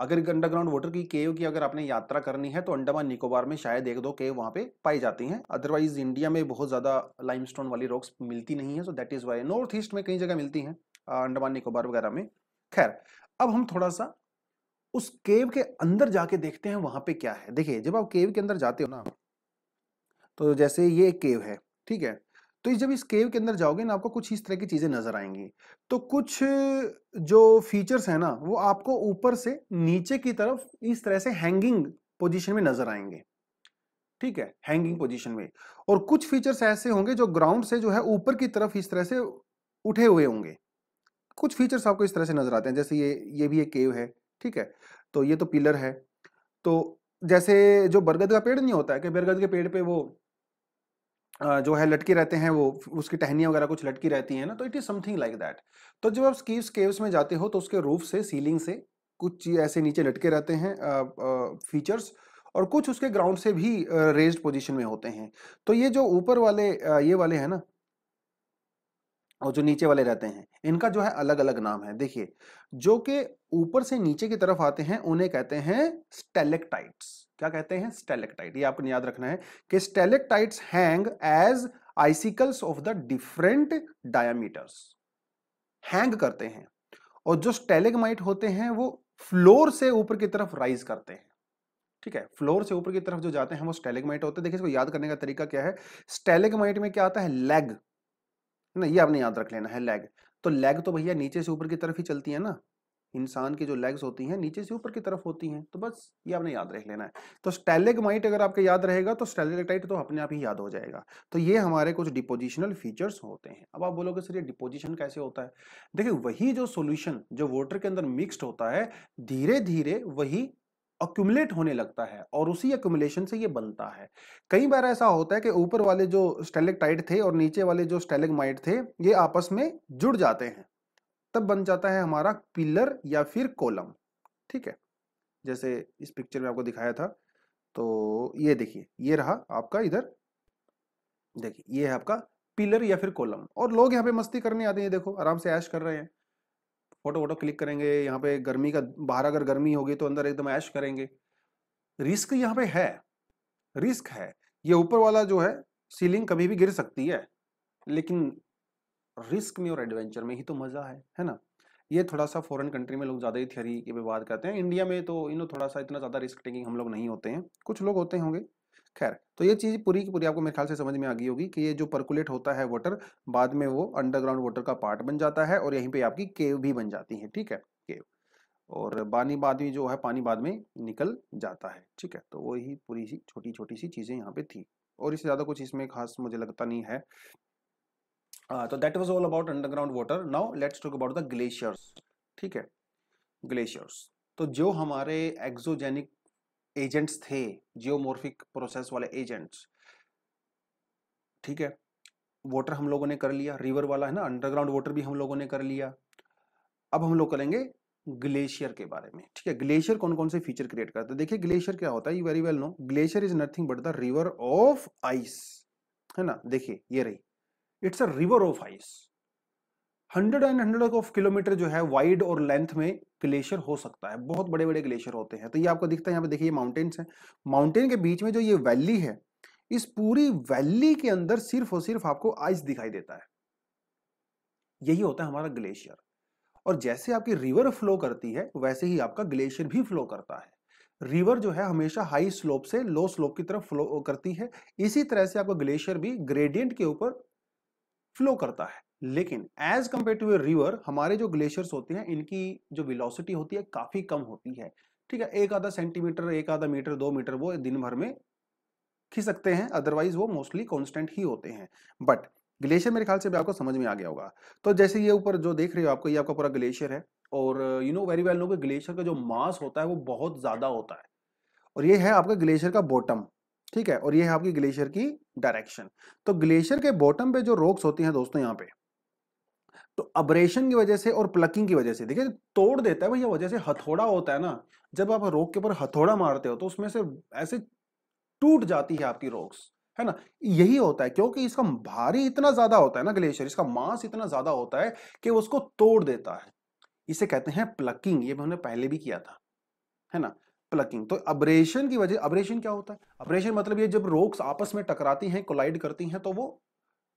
अगर अंडरग्राउंड वाटर की केव की अगर आपने यात्रा करनी है तो अंडमान निकोबार में शायद एक दो केव वहाँ पे पाई जाती हैं अदरवाइज इंडिया में बहुत ज़्यादा लाइमस्टोन वाली रॉक्स मिलती नहीं है so that is why north east में कई जगह मिलती हैं अंडमान निकोबार वगैरह में खैर अब हम थोड़ा सा उस केव के अंदर जाके देखते हैं वहां पे क्या है देखिए जब आप केव के अंदर जाते हो ना तो जैसे ये एक केव है ठीक है तो जब इस केव के अंदर जाओगे ना आपको कुछ इस तरह की चीज़ें नज़र आएंगी तो कुछ जो फीचर्स है ना वो आपको ऊपर से नीचे की तरफ इस तरह से हैंगिंग पोजिशन में नज़र आएंगे ठीक है हैंगिंग पोजीशन में और कुछ फीचर्स ऐसे होंगे जो ग्राउंड से जो है ऊपर की तरफ इस तरह से उठे हुए होंगे कुछ फीचर्स आपको इस तरह से नज़र आते हैं जैसे ये ये भी एक केव है ठीक है तो ये तो पिलर है तो जैसे जो बरगद का पेड़ नहीं होता है कि बरगद के पेड़ पे वो जो है लटके रहते हैं वो उसकी टहनियाँ वगैरह कुछ लटकी रहती हैं ना तो it is something like that तो जब आप स्कीव्स केव्स में जाते हो तो उसके रूफ से सीलिंग से कुछ ऐसे नीचे लटके रहते हैं फीचर्स और कुछ उसके ग्राउंड से भी रेज्ड पोजीशन में होते हैं तो ये जो ऊपर वाले ये वाले हैं ना और जो नीचे वाले रहते हैं इनका जो है अलग अलग नाम है देखिए जो कि ऊपर से नीचे की तरफ आते हैं उन्हें कहते हैं स्टेलेक्टाइट्स क्या कहते हैं स्टेलेक्टाइट ये आपको याद रखना है कि stalactites hang as icicles of the different diameters hang करते हैं और जो स्टेलेगमाइट होते हैं वो फ्लोर से ऊपर की तरफ राइज करते हैं ठीक है फ्लोर से ऊपर की तरफ जो जाते हैं वो स्टेलेगमाइट होते हैं देखिए इसको याद करने का तरीका क्या है स्टेलेगमाइट में क्या आता है लेग ना ये आपने याद रख लेना है लेग तो लेग तो भैया नीचे से ऊपर की तरफ ही चलती है ना इंसान की जो लेग्स होती हैं नीचे से ऊपर की तरफ होती हैं तो बस ये आपने याद रख लेना है तो स्टेलेगमाइट अगर आपके याद रहेगा तो स्टेलेगटाइट तो अपने आप ही याद हो जाएगा तो ये हमारे कुछ डिपोजिशनल फीचर्स होते हैं अब आप बोलोगे सर ये डिपोजिशन कैसे होता है देखिए वही जो सोल्यूशन जो वाटर के अंदर मिक्सड होता है धीरे धीरे वही अक्यूमुलेट होने लगता है और उसी अक्यूमुलेशन से ये बनता है कई बार ऐसा होता है कि ऊपर वाले जो स्टेलेक्टाइट थे और नीचे वाले जो स्टेलेगमाइट थे ये आपस में जुड़ जाते हैं तब बन जाता है हमारा पिलर या फिर कॉलम ठीक है जैसे इस पिक्चर में आपको दिखाया था तो ये देखिए ये रहा आपका इधर देखिए ये है आपका पिलर या फिर कॉलम और लोग यहाँ पे मस्ती करने आते हैं देखो आराम से ऐश कर रहे हैं फोटो वोटो क्लिक करेंगे यहाँ पे गर्मी का बाहर अगर गर्मी होगी तो अंदर एकदम ऐश करेंगे रिस्क यहाँ पे है रिस्क है ये ऊपर वाला जो है सीलिंग कभी भी गिर सकती है लेकिन रिस्क में और एडवेंचर में ही तो मज़ा है है ना ये थोड़ा सा फॉरेन कंट्री में लोग ज़्यादा ही थियरी की बात करते हैं इंडिया में तो इन थोड़ा सा इतना ज़्यादा रिस्क टेकिंग हम लोग नहीं होते हैं कुछ लोग होते होंगे खैर तो ये चीज़ पूरी की पूरी आपको मेरे ख्याल से समझ में आ गई होगी कि ये जो परकुलेट होता है वाटर बाद में वो अंडरग्राउंड वाटर का पार्ट बन जाता है और यहीं पे आपकी केव भी बन जाती है ठीक है केव और पानी बाद में जो है पानी बाद में निकल जाता है ठीक है तो वही पूरी सी छोटी छोटी सी चीज़ें यहाँ पे थी और इससे ज़्यादा कुछ इसमें खास मुझे लगता नहीं है आ, तो that was all about underground water now let's talk about the glaciers ठीक है ग्लेशियर्स तो जो हमारे एक्जोजेनिक एजेंट्स थे जियोमोर्फिक प्रोसेस वाले एजेंट्स ठीक है वाटर हम लोगों ने कर लिया रिवर वाला है ना अंडरग्राउंड वाटर भी हम लोगों ने कर लिया अब हम लोग करेंगे ग्लेशियर के बारे में ठीक है ग्लेशियर कौन कौन से फीचर क्रिएट करते हैं देखिए ग्लेशियर क्या होता है you very well know glacier is nothing but the river of ice है ना देखिए ये रही it's a river of ice hundred and hundred of kilometer जो है वाइड और लेंथ में ग्लेशियर हो सकता है बहुत बड़े बड़े ग्लेशियर होते हैं तो ये आपको दिखता है यहाँ पे देखिए माउंटेन्स हैं माउंटेन के बीच में जो ये वैली है इस पूरी वैली के अंदर सिर्फ और सिर्फ आपको आइस दिखाई देता है यही होता है हमारा ग्लेशियर और जैसे आपकी रिवर फ्लो करती है वैसे ही आपका ग्लेशियर भी फ्लो करता है रिवर जो है हमेशा हाई स्लोप से लो स्लोप की तरफ फ्लो करती है इसी तरह से आपका ग्लेशियर भी ग्रेडियंट के ऊपर फ्लो करता है लेकिन as compare to a river हमारे जो ग्लेशियर्स होते हैं इनकी जो विलोसिटी होती है काफ़ी कम होती है ठीक है एक आधा सेंटीमीटर एक आधा मीटर दो मीटर वो दिन भर में खिसकते हैं अदरवाइज वो मोस्टली कॉन्स्टेंट ही होते हैं बट ग्लेशियर मेरे ख्याल से भी आपको समझ में आ गया होगा तो जैसे ये ऊपर जो देख रहे हो आपको ये आपका पूरा ग्लेशियर है और you know very well know कि ग्लेशियर का जो मास होता है वो बहुत ज़्यादा होता है और ये है आपका ग्लेशियर का बॉटम ठीक है और ये है आपकी ग्लेशियर की डायरेक्शन तो ग्लेशियर के बॉटम पे जो रॉक्स होती हैं दोस्तों यहाँ पे तो अब्रेशन की वजह से और प्लकिंग की वजह से देखिए तोड़ देता है भैया वजह से हथौड़ा होता है ना जब आप रोक के ऊपर हथौड़ा मारते हो तो उसमें से ऐसे टूट जाती है आपकी रोक्स है ना यही होता है क्योंकि इसका भारी इतना ज्यादा होता है ना ग्लेशियर इसका मास इतना ज्यादा होता है कि उसको तोड़ देता है इसे कहते हैं प्लकिंग ये हमने पहले भी किया था है ना प्लकिंग तो अब्रेशन की वजह अब्रेशन क्या होता है अब्रेशन मतलब ये जब रोक्स आपस में टकराती हैं कोलाइड करती हैं तो वो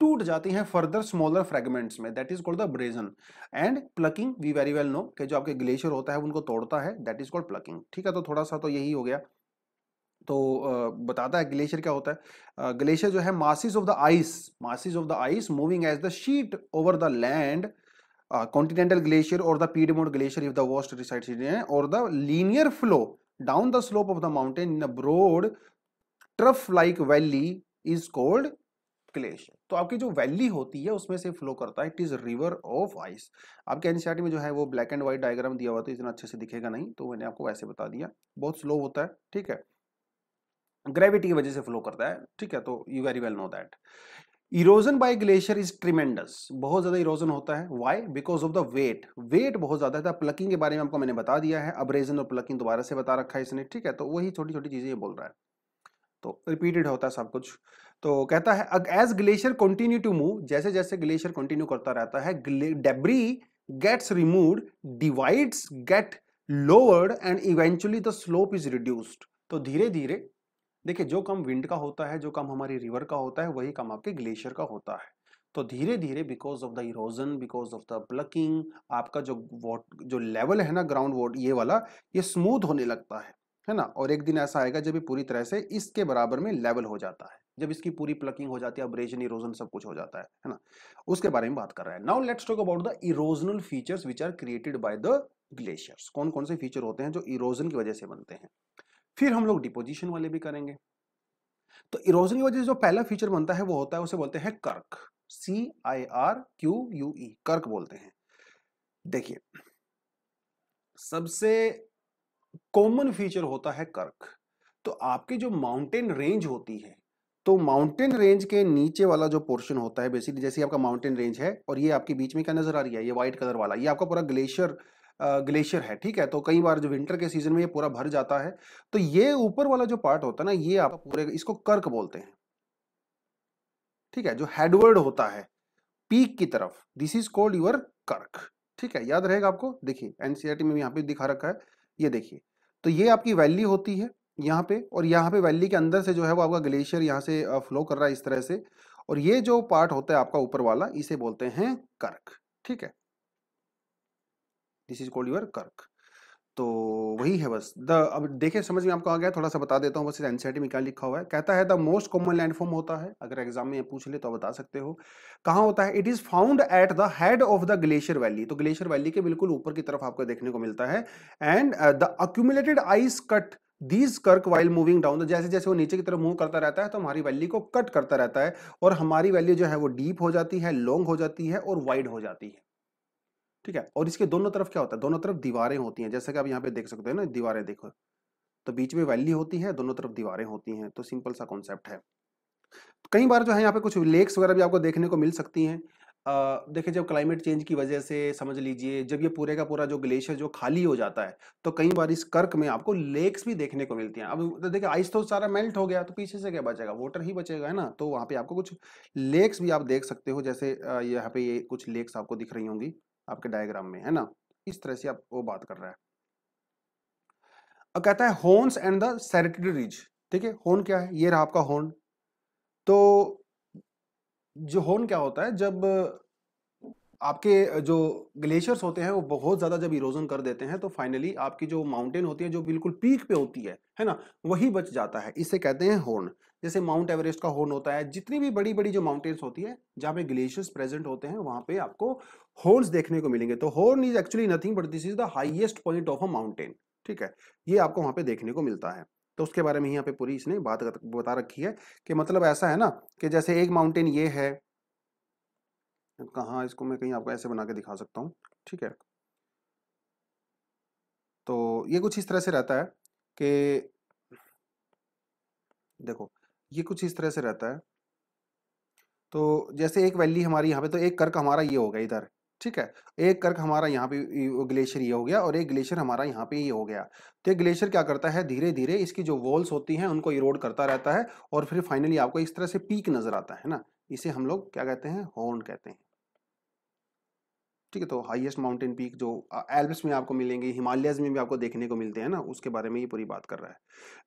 टूट जाती हैं फर्दर स्मॉलर फ्रेगमेंट्स में that is called the abrasion and plucking we very well know कि जो आपके ग्लेशियर होता है उनको तोड़ता है दैट इज कॉल्ड प्लकिंग ठीक है तो थोड़ा सा तो यही हो गया तो बताता है ग्लेशियर क्या होता है ग्लेशियर जो है masses of the ice masses of the ice moving as the sheet over the land continental glacier और the piedmont glacier if the worst reside और the linear flow down the slope of the mountain in a broad trough like valley is called glacier तो आपकी जो valley होती है उसमें से flow करता है it is river of ice आपके एनसीआर में जो है वो ब्लैक एंड व्हाइट डायग्राम दिया हुआ तो इतना अच्छे से दिखेगा नहीं तो मैंने आपको वैसे बता दिया बहुत स्लो होता है ठीक है ग्रेविटी की वजह से फ्लो करता है ठीक है तो you very well know that erosion by glacier is tremendous बहुत ज़्यादा इरोजन होता है why because of the weight weight बहुत ज़्यादा है प्लकिंग के बारे में आपको मैंने बता दिया है अब्रेजन और प्लकिंग दोबारा से बता रखा है इसने ठीक है तो वही छोटी छोटी चीज़ें बोल रहा है तो रिपीटेड होता है सब कुछ तो कहता है as glacier continue to move जैसे जैसे ग्लेशियर कंटिन्यू करता रहता है debris gets remove divides get lowered and eventually the slope is reduced तो धीरे धीरे देखिए जो कम विंड का होता है जो कम हमारी रिवर का होता है वही कम आपके ग्लेशियर का होता है तो धीरे धीरे because of the erosion because of the plucking आपका जो वॉट जो लेवल है ना ग्राउंड वॉट ये वाला ये स्मूथ होने लगता है है ना और एक दिन ऐसा आएगा जब ये पूरी तरह से इसके बराबर में लेवल हो जाता है जब इसकी पूरी प्लकिंग हो जाती है अब्रेजन इरोजन सब कुछ हो जाता है है ना उसके बारे में बात कर रहा है now let's talk about the erosional features which are created by the glaciers कौन कौन से फीचर होते हैं जो इरोजन की वजह से बनते हैं फिर हम लोग डिपोजिशन वाले भी करेंगे तो इरोजन की वजह से जो पहला फीचर बनता है वो होता है उसे बोलते हैं cirque C I R Q U E cirque बोलते हैं देखिए सबसे कॉमन फीचर होता है कर्क तो आपके जो माउंटेन रेंज होती है तो माउंटेन रेंज के नीचे वाला जो पोर्शन होता है बेसिकली जैसे आपका माउंटेन रेंज है और ये आपके बीच में क्या नजर आ रही है ये व्हाइट कलर वाला ये आपका पूरा ग्लेशियर ग्लेशियर है ठीक है तो कई बार जो विंटर के सीजन में ये पूरा भर जाता है तो ये ऊपर वाला जो पार्ट होता है ना ये आपका पूरे इसको कर्क बोलते हैं ठीक है जो हेडवर्ड होता है पीक की तरफ दिस इज कॉल्ड यूर कर्क ठीक है याद रहेगा आपको देखिए एनसीआरटी e में यहाँ पे दिखा रखा है ये देखिए तो ये आपकी वैली होती है यहाँ पे और यहाँ पे वैली के अंदर से जो है वो आपका ग्लेशियर यहाँ से फ्लो कर रहा है इस तरह से और ये जो पार्ट होता है आपका ऊपर वाला इसे बोलते हैं कर्क ठीक है दिस इज कॉल्ड यूर कर्क तो वही है बस द अब देखे समझ में आपको आ गया थोड़ा सा बता देता हूँ बस इस एनसीआरटी e में क्या लिखा हुआ है कहता है द मोस्ट कॉमन लैंडफॉर्म होता है अगर एग्जाम में पूछ ले तो बता सकते हो कहाँ होता है it is found at the head of the glacier valley तो ग्लेशियर वैली के बिल्कुल ऊपर की तरफ आपको देखने को मिलता है and the accumulated ice cut these cirque while moving down जैसे जैसे वो नीचे की तरफ मूव करता रहता है तो हमारी वैल्यू को कट करता रहता है और हमारी वैल्यू जो है वो डीप हो जाती है लॉन्ग हो जाती है और वाइड हो जाती है ठीक है और इसके दोनों तरफ क्या होता है दोनों तरफ दीवारें होती हैं जैसे कि आप यहाँ पे देख सकते हो ना दीवारें देखो तो बीच में वैली होती है दोनों तरफ दीवारें होती हैं तो सिंपल सा कॉन्सेप्ट है कई बार जो है यहाँ पे कुछ लेक्स वगैरह भी आपको देखने को मिल सकती हैं देखिए जब क्लाइमेट चेंज की वजह से समझ लीजिए जब ये पूरे का पूरा जो ग्लेशियर जो खाली हो जाता है तो कई बार इस कर्क में आपको लेक्स भी देखने को मिलती हैं अब तो देखिए आइस तो सारा मेल्ट हो गया तो पीछे से क्या बचेगा वाटर ही बचेगा है ना तो वहाँ पे आपको कुछ लेक्स भी आप देख सकते हो जैसे यहाँ पे ये कुछ लेक्स आपको दिख रही होंगी आपके डायग्राम में है ना इस तरह से आप वो बात कर रहा है अब कहता है horns and the serrated ridge ठीक है होन क्या है ये रहा आपका होन तो जो हॉर्न क्या होता है जब आपके जो ग्लेशियर्स होते हैं वो बहुत ज़्यादा जब इरोजन कर देते हैं तो फाइनली आपकी जो माउंटेन होती है जो बिल्कुल पीक पे होती है है ना वही बच जाता है इसे कहते हैं होर्न जैसे माउंट एवरेस्ट का होर्न होता है जितनी भी बड़ी बड़ी जो माउंटेन्स होती है जहाँ पे ग्लेशियर्स प्रेजेंट होते हैं वहां पे आपको होर्न देखने को मिलेंगे तो horn is actually nothing but this is the highest point of a mountain ठीक है ये आपको वहां पे देखने को मिलता है तो उसके बारे में यहाँ पे पूरी इसने बात बता रखी है कि मतलब ऐसा है ना कि जैसे एक माउंटेन ये है कहाँ इसको मैं कहीं आपको ऐसे बना के दिखा सकता हूँ ठीक है तो ये कुछ इस तरह से रहता है कि देखो ये कुछ इस तरह से रहता है तो जैसे एक वैली हमारी यहाँ पे तो एक कर्क हमारा ये होगा इधर ठीक है एक कर्क हमारा यहाँ पे ग्लेशियर ये हो गया और एक ग्लेशियर हमारा यहाँ पे ये हो गया तो ग्लेशियर क्या करता है धीरे धीरे इसकी जो वॉल्स होती हैं उनको इरोड करता रहता है और फिर फाइनली आपको इस तरह से पीक नजर आता है ना इसे हम लोग क्या कहते हैं हॉर्न कहते हैं ठीक है तो हाईएस्ट माउंटेन पीक जो एल्बस में आपको मिलेंगे हिमालय में भी आपको देखने को मिलते हैं ना उसके बारे में ये पूरी बात कर रहा है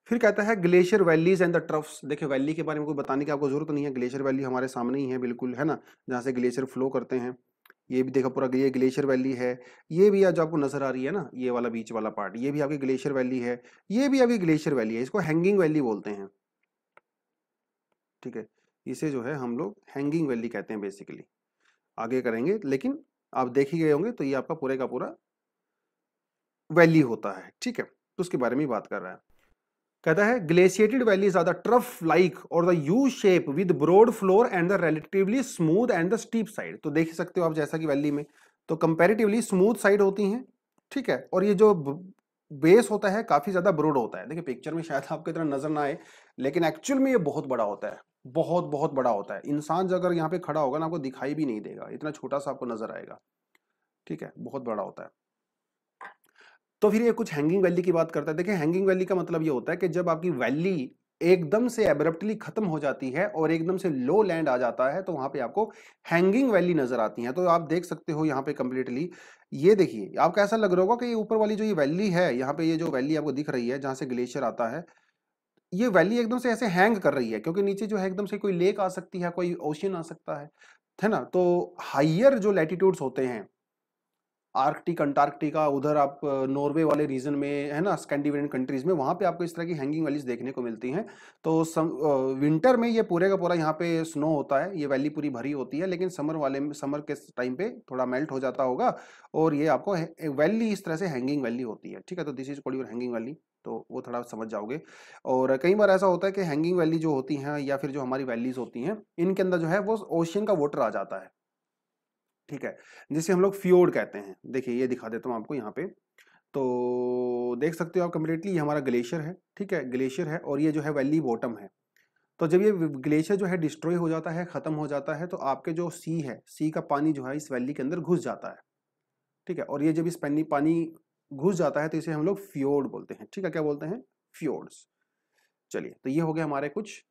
फिर कहता है glacier valleys and the troughs देखिए वैली के बारे में कोई बताने की आपको जरूरत नहीं है ग्लेशियर वैली हमारे सामने ही है बिल्कुल है ना जहाँ से ग्लेशियर फ्लो करते हैं ये भी देखा पूरा ये ग्लेशियर वैली है ये भी आज आपको नजर आ रही है ना ये वाला बीच वाला पार्ट ये भी आपकी ग्लेशियर वैली है ये भी आपकी ग्लेशियर वैली है इसको हैंगिंग वैली बोलते हैं ठीक है इसे जो है हम लोग हैंगिंग वैली कहते हैं बेसिकली आगे करेंगे लेकिन आप देख ही गए होंगे तो ये आपका पूरे का पूरा वैली होता है ठीक है तो उसके बारे में बात कर रहा है कहता है glaciated valley are the trough like और the U shape with broad floor and the relatively smooth and the steep side तो देख सकते हो आप जैसा कि वैली में तो कंपेरेटिवली स्मूथ साइड होती हैं ठीक है और ये जो बेस होता है काफ़ी ज़्यादा ब्रोड होता है देखिए पिक्चर में शायद आपको इतना नज़र ना आए लेकिन एक्चुअल में ये बहुत बड़ा होता है बहुत बहुत बड़ा होता है इंसान जो अगर यहाँ पे खड़ा होगा ना आपको दिखाई भी नहीं देगा इतना छोटा सा आपको नज़र आएगा ठीक है बहुत बड़ा होता है तो फिर ये कुछ हैंगिंग वैली की बात करता है देखिए हैंगिंग वैली का मतलब ये होता है कि जब आपकी वैली एकदम से एब्रप्टली खत्म हो जाती है और एकदम से लो लैंड आ जाता है तो वहां पे आपको हैंगिंग वैली नजर आती है तो आप देख सकते हो यहाँ पे कंप्लीटली ये देखिए आपको ऐसा लग रहा होगा कि ये ऊपर वाली जो ये वैली है यहाँ पे ये जो वैली आपको दिख रही है जहां से ग्लेशियर आता है ये वैली एकदम से ऐसे हैंग कर रही है क्योंकि नीचे जो है एकदम से कोई लेक आ सकती है कोई ओशियन आ सकता है है ना तो हाइयर जो लैटीट्यूड्स होते हैं आर्कटिक अंटार्कटिका उधर आप नॉर्वे वाले रीजन में है ना स्कैंडिनेवियन कंट्रीज में वहाँ पे आपको इस तरह की हैंगिंग वैलीज देखने को मिलती हैं तो सम विंटर में ये पूरे का पूरा यहाँ पे स्नो होता है ये वैली पूरी भरी होती है लेकिन समर वाले समर के टाइम पे थोड़ा मेल्ट हो जाता होगा और ये आपको वैली इस तरह से हैंगिंग वैली होती है ठीक है तो this is called your hanging valley तो वो थोड़ा समझ जाओगे और कई बार ऐसा होता है कि हैंगिंग वैली जो होती हैं या फिर जो हमारी वैलीज होती हैं इनके अंदर जो है वो ओशियन का वाटर आ जाता है ठीक है जिसे हम लोग फ्योर्ड कहते हैं देखिए ये दिखा देता हूँ आपको यहाँ पे तो देख सकते हो आप कम्प्लीटली ये हमारा ग्लेशियर है ठीक है ग्लेशियर है और ये जो है वैली बॉटम है तो जब ये ग्लेशियर जो है डिस्ट्रॉय हो जाता है ख़त्म हो जाता है तो आपके जो सी है सी का पानी जो है इस वैली के अंदर घुस जाता है ठीक है और ये जब इस पानी पानी घुस जाता है तो इसे हम लोग फ्योर्ड बोलते हैं ठीक है क्या बोलते हैं फ्योर्ड्स चलिए तो ये हो गया हमारे कुछ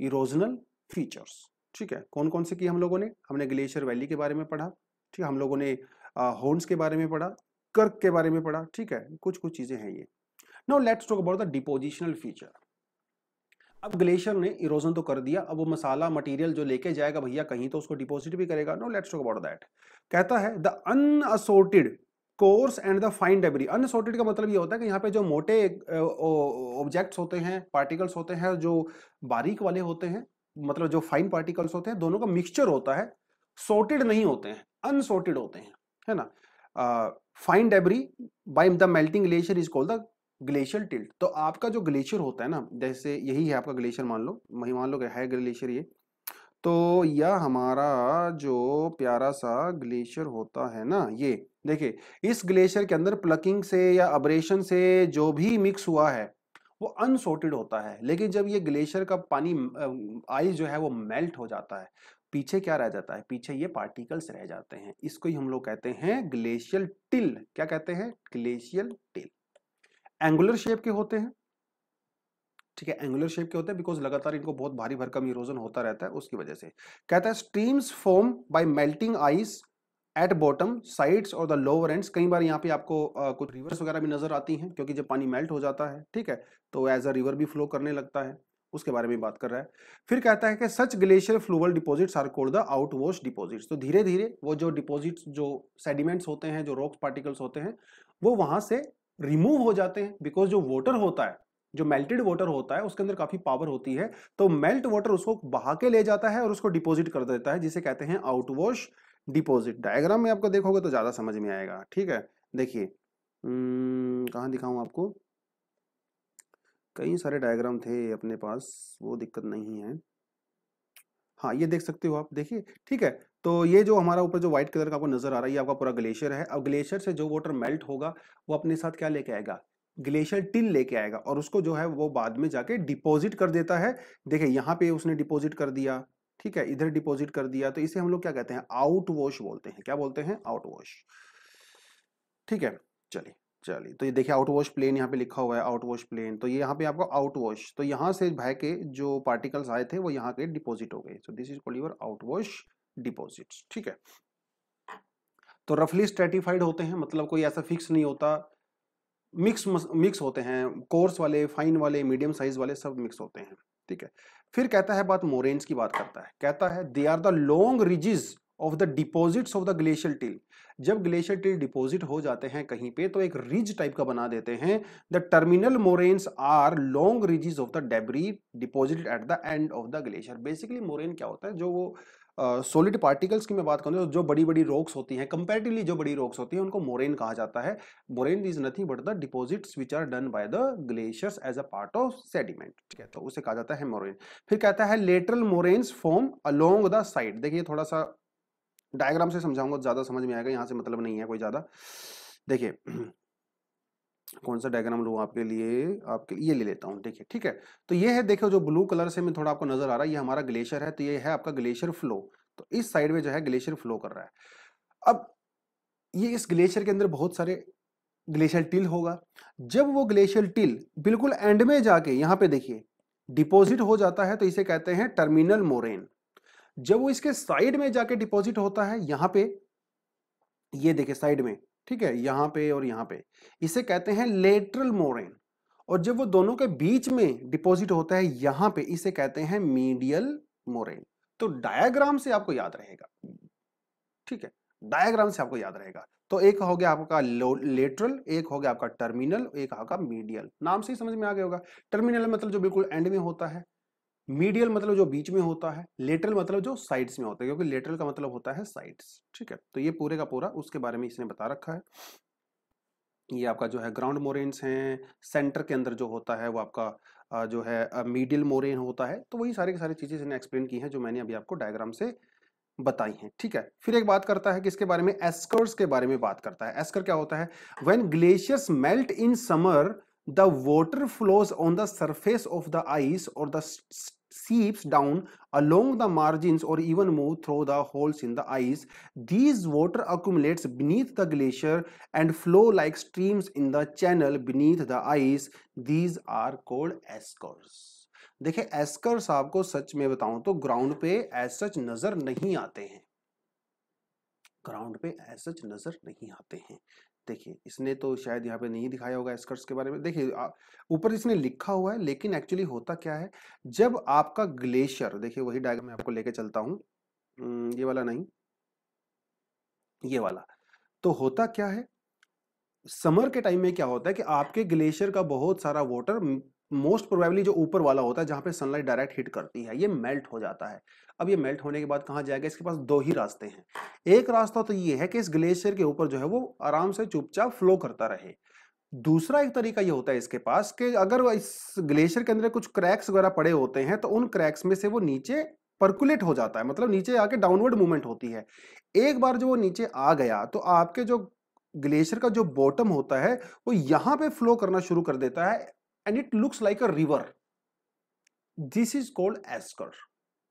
इरोजनल फीचर्स ठीक है कौन कौन से किए हम लोगों ने हमने ग्लेशियर वैली के बारे में पढ़ा ठीक है हम लोगों ने हॉर्न्स के बारे में पढ़ा कर्क के बारे में पढ़ा ठीक है कुछ कुछ चीज़ें हैं ये now let's talk about the depositional feature अब ग्लेशियर ने इरोजन तो कर दिया अब वो मसाला मटेरियल जो लेके जाएगा भैया कहीं तो उसको डिपोजिट भी करेगा no let's talk about that कहता है the unassorted coarse and the fine debris unsorted का मतलब ये होता है कि यहाँ पे जो मोटे ऑब्जेक्ट्स होते हैं पार्टिकल्स होते हैं जो बारीक वाले होते हैं मतलब जो फाइन पार्टिकल्स होते हैं दोनों का मिक्सचर होता है सोर्टेड नहीं होते हैं अनसोर्टेड होते हैं है ना fine debris by the melting glacier is called the glacier till तो आपका जो ग्लेशियर होता है ना जैसे यही है आपका ग्लेशियर मान लो वही मान लो है ग्लेशियर ये तो यह हमारा जो प्यारा सा ग्लेशियर होता है ना ये देखिए इस ग्लेशियर के अंदर प्लकिंग से या अब्रेशन से जो भी मिक्स हुआ है वो अनसोटेड होता है लेकिन जब ये ग्लेशियर का पानी आइस जो है वो मेल्ट हो जाता है पीछे क्या रह जाता है पीछे ये पार्टिकल्स रह जाते हैं इसको ही हम लोग कहते हैं ग्लेशियल टिल क्या कहते हैं ग्लेशियल टिल एंगुलर शेप के होते हैं ठीक है एंगुलर शेप के होते हैं बिकॉज लगातार इनको बहुत भारी भरकम इरोजन होता रहता है उसकी वजह से कहता है streams form by melting ice at bottom sides और द लोअर एंड्स कई बार यहाँ पे आपको आ, कुछ रिवर्स वगैरह भी नज़र आती हैं क्योंकि जब पानी मेल्ट हो जाता है ठीक है तो एज अ रिवर भी फ्लो करने लगता है उसके बारे में बात कर रहा है फिर कहता है कि such glacier fluvial deposits are called the outwash deposits तो धीरे धीरे वो जो डिपॉजिट्स जो सेडिमेंट्स होते हैं जो रॉक्स पार्टिकल्स होते हैं वो वहाँ से रिमूव हो जाते हैं बिकॉज जो वाटर होता है जो मेल्टेड वाटर होता है उसके अंदर काफ़ी पावर होती है तो मेल्ट वाटर उसको बहा के ले जाता है और उसको डिपॉजिट कर देता है जिसे कहते हैं आउटवॉश डिपोजिट डायग्राम में आपको देखोगे तो ज़्यादा समझ में आएगा ठीक है देखिए कहाँ दिखाऊ आपको कई सारे डायग्राम थे अपने पास वो दिक्कत नहीं है हाँ ये देख सकते हो आप देखिए ठीक है तो ये जो हमारा ऊपर जो व्हाइट कलर का आपको नजर आ रहा है ये आपका पूरा ग्लेशियर है अब ग्लेशियर से जो वाटर मेल्ट होगा वो अपने साथ क्या लेके आएगा ग्लेशियर टिल लेके आएगा और उसको जो है वो बाद में जाके डिपॉजिट कर देता है देखिए यहाँ पे उसने डिपॉजिट कर दिया ठीक है इधर डिपॉजिट कर दिया तो इसे हम लोग क्या कहते हैं आउट वॉश बोलते हैं क्या बोलते हैं आउट वॉश ठीक है चलिए चलिए तो ये देखिए आउट वॉश प्लेन यहाँ पे लिखा हुआ है आउट वॉश प्लेन तो ये यहाँ पे आपको आउट वॉश तो यहाँ से भय के जो पार्टिकल्स आए थे वो यहाँ के डिपोजिट हो गए this is called your outwash deposit ठीक है तो रफली स्ट्रेटिफाइड होते हैं मतलब कोई ऐसा फिक्स नहीं होता मिक्स मिक्स होते हैं कोर्स वाले फाइन वाले मीडियम साइज वाले सब मिक्स होते हैं ठीक है फिर कहता है बात मोरेन्स की बात करता है कहता है they are the long ridges of the deposits of the glacier till जब ग्लेशियर टिल डिपोजिट हो जाते हैं कहीं पे तो एक रिज टाइप का बना देते हैं the terminal moraines are long ridges of the debris deposit at the end of the glacier basically moraine क्या होता है जो वो सोलिड पार्टिकल्स की मैं बात करूँ तो जो बड़ी बड़ी रॉक्स होती हैं कंपेरेटिवली जो बड़ी रॉक्स होती हैं उनको मोरेन कहा जाता है moraine is nothing but the deposits which are done by the glaciers as a part of sediment ठीक है तो उसे कहा जाता है मोरेन फिर कहता है lateral moraines form along the side देखिए थोड़ा सा डायग्राम से समझाऊंगा तो ज़्यादा समझ में आएगा यहाँ से मतलब नहीं है कोई ज़्यादा देखिए कौन सा डायग्राम लू आपके लिए आपके ये ले लेता हूँ देखिए ठीक है तो ये है देखो जो ब्लू कलर से मैं थोड़ा आपको नजर आ रहा है ये हमारा ग्लेशियर है तो ये है आपका ग्लेशियर फ्लो तो इस साइड में जो है ग्लेशियर फ्लो कर रहा है अब ये इस ग्लेशियर के अंदर बहुत सारे ग्लेशियर टिल होगा जब वो ग्लेशियर टिल बिल्कुल एंड में जाके यहाँ पे देखिए डिपोजिट हो जाता है तो इसे कहते हैं टर्मिनल मोरेन जब वो इसके साइड में जाके डिपोजिट होता है यहाँ पे ये देखिए साइड में ठीक है यहां पे और यहां पे इसे कहते हैं लेटरल मोरेन और जब वो दोनों के बीच में डिपॉजिट होता है यहां पे इसे कहते हैं मीडियल मोरेन तो डायग्राम से आपको याद रहेगा ठीक है डायग्राम से आपको याद रहेगा तो एक हो गया आपका लेटरल एक हो गया आपका टर्मिनल एक होगा मीडियल नाम से ही समझ में आ गया होगा टर्मिनल मतलब जो बिल्कुल एंड में होता है मीडियल मतलब जो बीच में होता है लेटरल मतलब जो साइड्स में होता है क्योंकि लेटरल का मतलब होता है साइड्स ठीक है तो ये पूरे का पूरा उसके बारे में इसने बता रखा है ये आपका जो है ग्राउंड मोरेन्स हैं सेंटर के अंदर जो होता है वो आपका जो है मीडियल मोरेन होता है तो वही सारी की सारी चीज़ें इसने एक्सप्लेन की हैं जो मैंने अभी आपको डायग्राम से बताई हैं ठीक है फिर एक बात करता है किसके बारे में एस्कर्स के बारे में बात करता है एस्कर क्या होता है when glaciers melt in summer the water flows on the surface of the ice और the seeps down along the margin और even move through the holes in the ice these water accumulates beneath the glacier and flow like streams in the channel beneath the ice these are called eskers देखे eskers आपको सच में बताऊं तो ground पे as such नजर नहीं आते हैं ग्राउंड पे एज सच नजर नहीं आते हैं देखिए इसने तो शायद यहाँ पे नहीं दिखाया होगा स्कर्ट्स के बारे में देखिए ऊपर इसने लिखा हुआ है लेकिन एक्चुअली होता क्या है जब आपका ग्लेशियर देखिए वही डायग्राम मैं आपको लेके चलता हूँ ये वाला नहीं ये वाला तो होता क्या है समर के टाइम में क्या होता है कि आपके ग्लेशियर का बहुत सारा वाटर मोस्ट प्रोबेबली जो ऊपर वाला होता है जहाँ पे सनलाइट डायरेक्ट हिट करती है ये मेल्ट हो जाता है अब ये मेल्ट होने के बाद कहाँ जाएगा इसके पास दो ही रास्ते हैं एक रास्ता तो ये है कि इस ग्लेशियर के ऊपर जो है वो आराम से चुपचाप फ्लो करता रहे दूसरा एक तरीका ये होता है इसके पास कि अगर इस ग्लेशियर के अंदर कुछ क्रैक्स वगैरह पड़े होते हैं तो उन क्रैक्स में से वो नीचे परकुलेट हो जाता है मतलब नीचे आके डाउनवर्ड मूवमेंट होती है एक बार जो वो नीचे आ गया तो आपके जो ग्लेशियर का जो बॉटम होता है वो यहाँ पे फ्लो करना शुरू कर देता है and it looks like a river this is called esker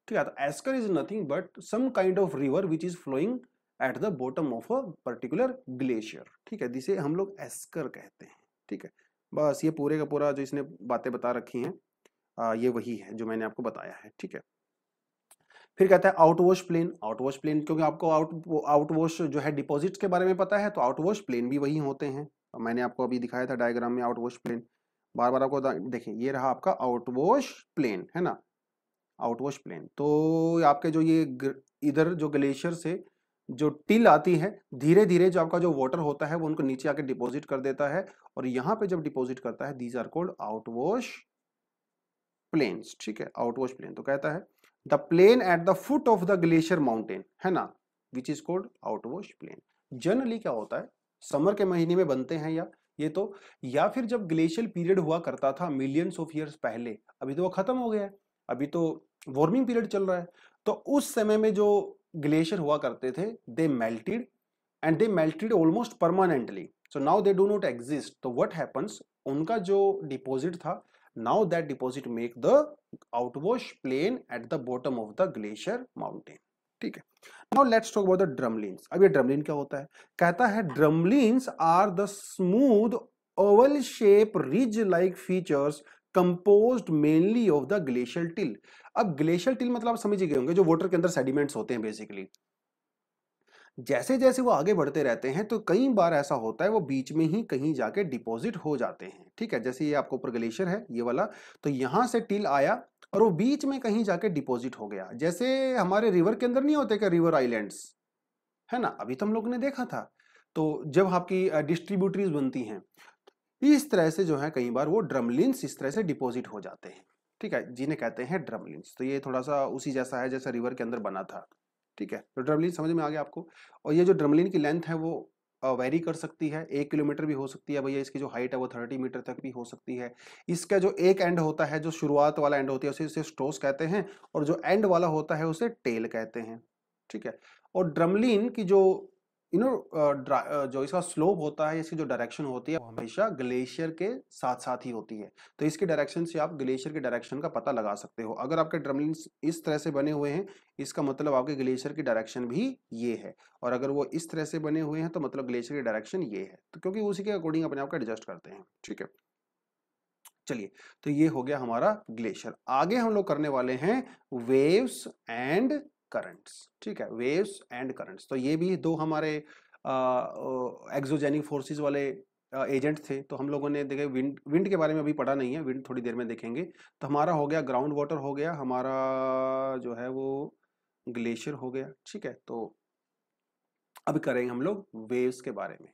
ठीक है तो esker is nothing but some kind of river which is flowing at the bottom of a particular glacier ठीक है जिसे हम लोग एस्कर कहते हैं ठीक है बस ये पूरे का पूरा जो इसने बातें बता रखी हैं ये वही है जो मैंने आपको बताया है ठीक है फिर कहता है आउटवॉश प्लेन आउटवॉश प्लेन क्योंकि आपको आउट आउटवॉश जो है डिपॉजिट्स के बारे में पता है तो आउटवॉश प्लेन भी वही होते हैं मैंने आपको अभी दिखाया था डायग्राम में आउटवॉश प्लेन बार बार आपको देखें ये रहा आपका आउटवॉश प्लेन है ना आउटवॉश प्लेन तो आपके जो ये इधर जो ग्लेशियर से जो टिल आती है धीरे धीरे जो आपका जो वाटर होता है वो उनको नीचे आके डिपॉजिट कर देता है और यहाँ पे जब डिपॉजिट करता है these are called outwash plains ठीक है आउटवॉश प्लेन तो कहता है the plain at the foot of the glacier mountain है ना which is called outwash plain generally क्या होता है समर के महीने में बनते हैं या ये तो या फिर जब ग्लेशियल पीरियड हुआ करता था मिलियंस ऑफ ईयर्स पहले अभी तो वो खत्म हो गया है अभी तो वार्मिंग पीरियड चल रहा है तो उस समय में जो ग्लेशियर हुआ करते थे they melted and they melted almost permanently so now they do not exist तो व्हाट हैपन्स उनका जो डिपॉजिट था now that deposit make the outwash plain at the bottom of the glacier mountain ठीक है now let's talk about the drumlins अब ये drumlin क्या होता है कहता है drumlins are the smooth oval shape ridge like features composed mainly of the glacial till अब ग्लेशियल टिल मतलब आप समझ ही गए होंगे जो वाटर के अंदर सेडिमेंट्स होते हैं बेसिकली जैसे जैसे वो आगे बढ़ते रहते हैं तो कई बार ऐसा होता है वो बीच में ही कहीं जाके डिपॉजिट हो जाते हैं ठीक है जैसे ये आपको ऊपर ग्लेशियर है ये वाला तो यहां से टिल आया और वो बीच में कहीं जाके डिपॉजिट हो गया जैसे हमारे रिवर के अंदर नहीं होते क्या रिवर आइलैंड्स है ना अभी तो हम लोग ने देखा था तो जब आपकी डिस्ट्रीब्यूटरीज बनती हैं तो इस तरह से जो है कई बार वो ड्रमलिन्स इस तरह से डिपॉजिट हो जाते हैं ठीक है जिन्हें कहते हैं ड्रमलिन्स तो ये थोड़ा सा उसी जैसा है जैसा रिवर के अंदर बना था ठीक है तो ड्रमलिन समझ में आ गया आपको और ये जो ड्रमलिन की लेंथ है वो वेरी कर सकती है एक किलोमीटर भी हो सकती है भैया इसकी जो हाइट है वो थर्टी मीटर तक भी हो सकती है इसका जो एक एंड होता है जो शुरुआत वाला एंड होती है उसे उसे स्ट्रोस कहते हैं और जो एंड वाला होता है उसे टेल कहते हैं ठीक है और ड्रमलिन की जो यू नो जो इसका स्लोप होता है इसकी जो डायरेक्शन होती है वो हमेशा ग्लेशियर के साथ साथ ही होती है तो इसके डायरेक्शन से आप ग्लेशियर के डायरेक्शन का पता लगा सकते हो अगर आपके ड्रमलिन इस तरह से बने हुए हैं इसका मतलब आपके ग्लेशियर की डायरेक्शन भी ये है और अगर वो इस तरह से बने हुए हैं तो मतलब ग्लेशियर की डायरेक्शन ये है तो क्योंकि उसी के अकॉर्डिंग अपने आपका एडजस्ट करते हैं ठीक है चलिए तो ये हो गया हमारा ग्लेशियर आगे हम लोग करने वाले हैं वेव्स एंड करंट्स ठीक है वेव्स एंड करंट्स तो ये भी दो हमारे एक्जोजेनिक फोर्सेस वाले एजेंट थे तो हम लोगों ने देखे विंड विंड के बारे में अभी पढ़ा नहीं है विंड थोड़ी देर में देखेंगे तो हमारा हो गया ग्राउंड वाटर हो गया हमारा जो है वो ग्लेशियर हो गया ठीक है तो अब करेंगे हम लोग वेव्स के बारे में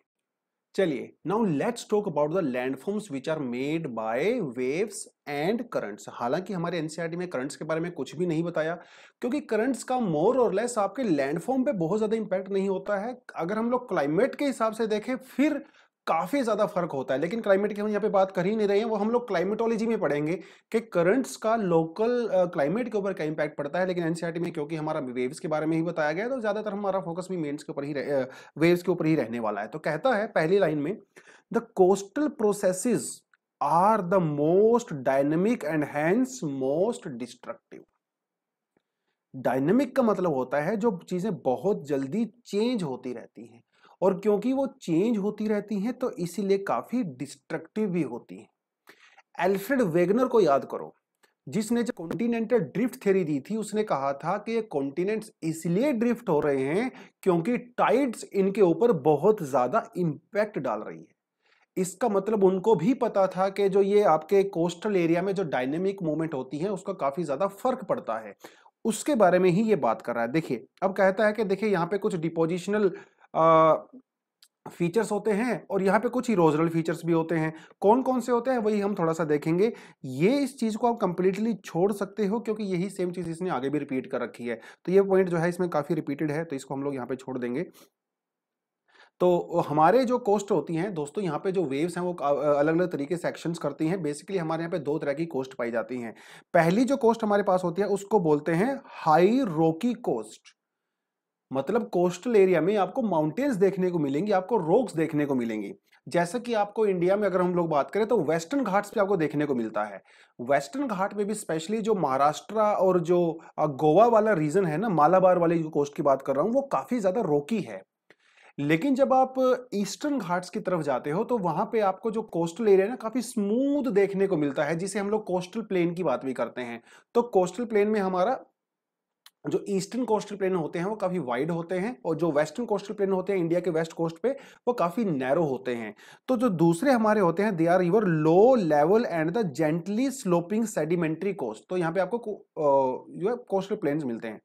चलिए now let's talk about the landforms which are made by waves and currents हालांकि हमारे एनसीईआरटी e में करंट्स के बारे में कुछ भी नहीं बताया क्योंकि करंट्स का मोर और लेस आपके लैंडफॉर्म पे बहुत ज्यादा इंपैक्ट नहीं होता है अगर हम लोग क्लाइमेट के हिसाब से देखें फिर काफ़ी ज़्यादा फर्क होता है लेकिन क्लाइमेट की हम यहाँ पे बात कर ही नहीं रहे हैं वो हम लोग क्लाइमेटोलॉजी में पढ़ेंगे कि करंट्स का लोकल क्लाइमेट के ऊपर क्या इम्पैक्ट पड़ता है लेकिन एनसीईआरटी e में क्योंकि हमारा वेव्स के बारे में ही बताया गया तो ज़्यादातर हमारा फोकस भी मेन्स के ऊपर ही वेव्स के ऊपर ही रहने वाला है तो कहता है पहली लाइन में the coastal processes are the most dynamic and hence most destructive dynamic का मतलब होता है जो चीज़ें बहुत जल्दी चेंज होती रहती हैं और क्योंकि वो चेंज होती रहती हैं तो इसीलिए काफ़ी डिस्ट्रक्टिव भी होती हैं एल्फ्रेड वेगनर को याद करो जिसने जो कॉन्टिनेंटल ड्रिफ्ट थ्योरी दी थी उसने कहा था कि ये कॉन्टिनेंट्स इसलिए ड्रिफ्ट हो रहे हैं क्योंकि टाइड्स इनके ऊपर बहुत ज़्यादा इम्पैक्ट डाल रही है इसका मतलब उनको भी पता था कि जो ये आपके कोस्टल एरिया में जो डायनेमिक मूवमेंट होती है उसका काफ़ी ज़्यादा फर्क पड़ता है उसके बारे में ही ये बात कर रहा है देखिए अब कहता है कि देखिए यहाँ पे कुछ डिपोजिशनल फीचर्स होते हैं और यहाँ पे कुछ इरोजनल फीचर्स भी होते हैं कौन कौन से होते हैं वही हम थोड़ा सा देखेंगे ये इस चीज़ को आप कंप्लीटली छोड़ सकते हो क्योंकि यही सेम चीज़ इसने आगे भी रिपीट कर रखी है तो ये पॉइंट जो है इसमें काफ़ी रिपीटेड है तो इसको हम लोग यहाँ पे छोड़ देंगे तो हमारे जो कोस्ट होती हैं दोस्तों यहाँ पे जो वेव्स हैं वो अलग अलग तरीके से एक्शंस करती हैं बेसिकली हमारे यहाँ पे दो तरह की कोस्ट पाई जाती हैं पहली जो कोस्ट हमारे पास होती है उसको बोलते हैं हाई रोकी कोस्ट मतलब कोस्टल एरिया में आपको माउंटेन्स देखने को मिलेंगी आपको रोक्स देखने को मिलेंगी जैसा कि आपको इंडिया में अगर हम लोग बात करें तो वेस्टर्न घाट्स पे आपको देखने को मिलता है वेस्टर्न घाट में भी स्पेशली जो महाराष्ट्र और जो गोवा वाला रीजन है ना मालाबार वाले कोस्ट की बात कर रहा हूँ वो काफ़ी ज़्यादा रोकी है लेकिन जब आप ईस्टर्न घाट्स की तरफ जाते हो तो वहां पे आपको जो कोस्टल एरिया है ना काफी स्मूथ देखने को मिलता है जिसे हम लोग कोस्टल प्लेन की बात भी करते हैं तो कोस्टल प्लेन में हमारा जो ईस्टर्न कोस्टल प्लेन होते हैं वो काफ़ी वाइड होते हैं और जो वेस्टर्न कोस्टल प्लेन होते हैं इंडिया के वेस्ट कोस्ट पे वो काफ़ी नैरो होते हैं तो जो दूसरे हमारे होते हैं they are your low level and the gently sloping sedimentary coast तो यहाँ पे आपको जो है कोस्टल प्लेन मिलते हैं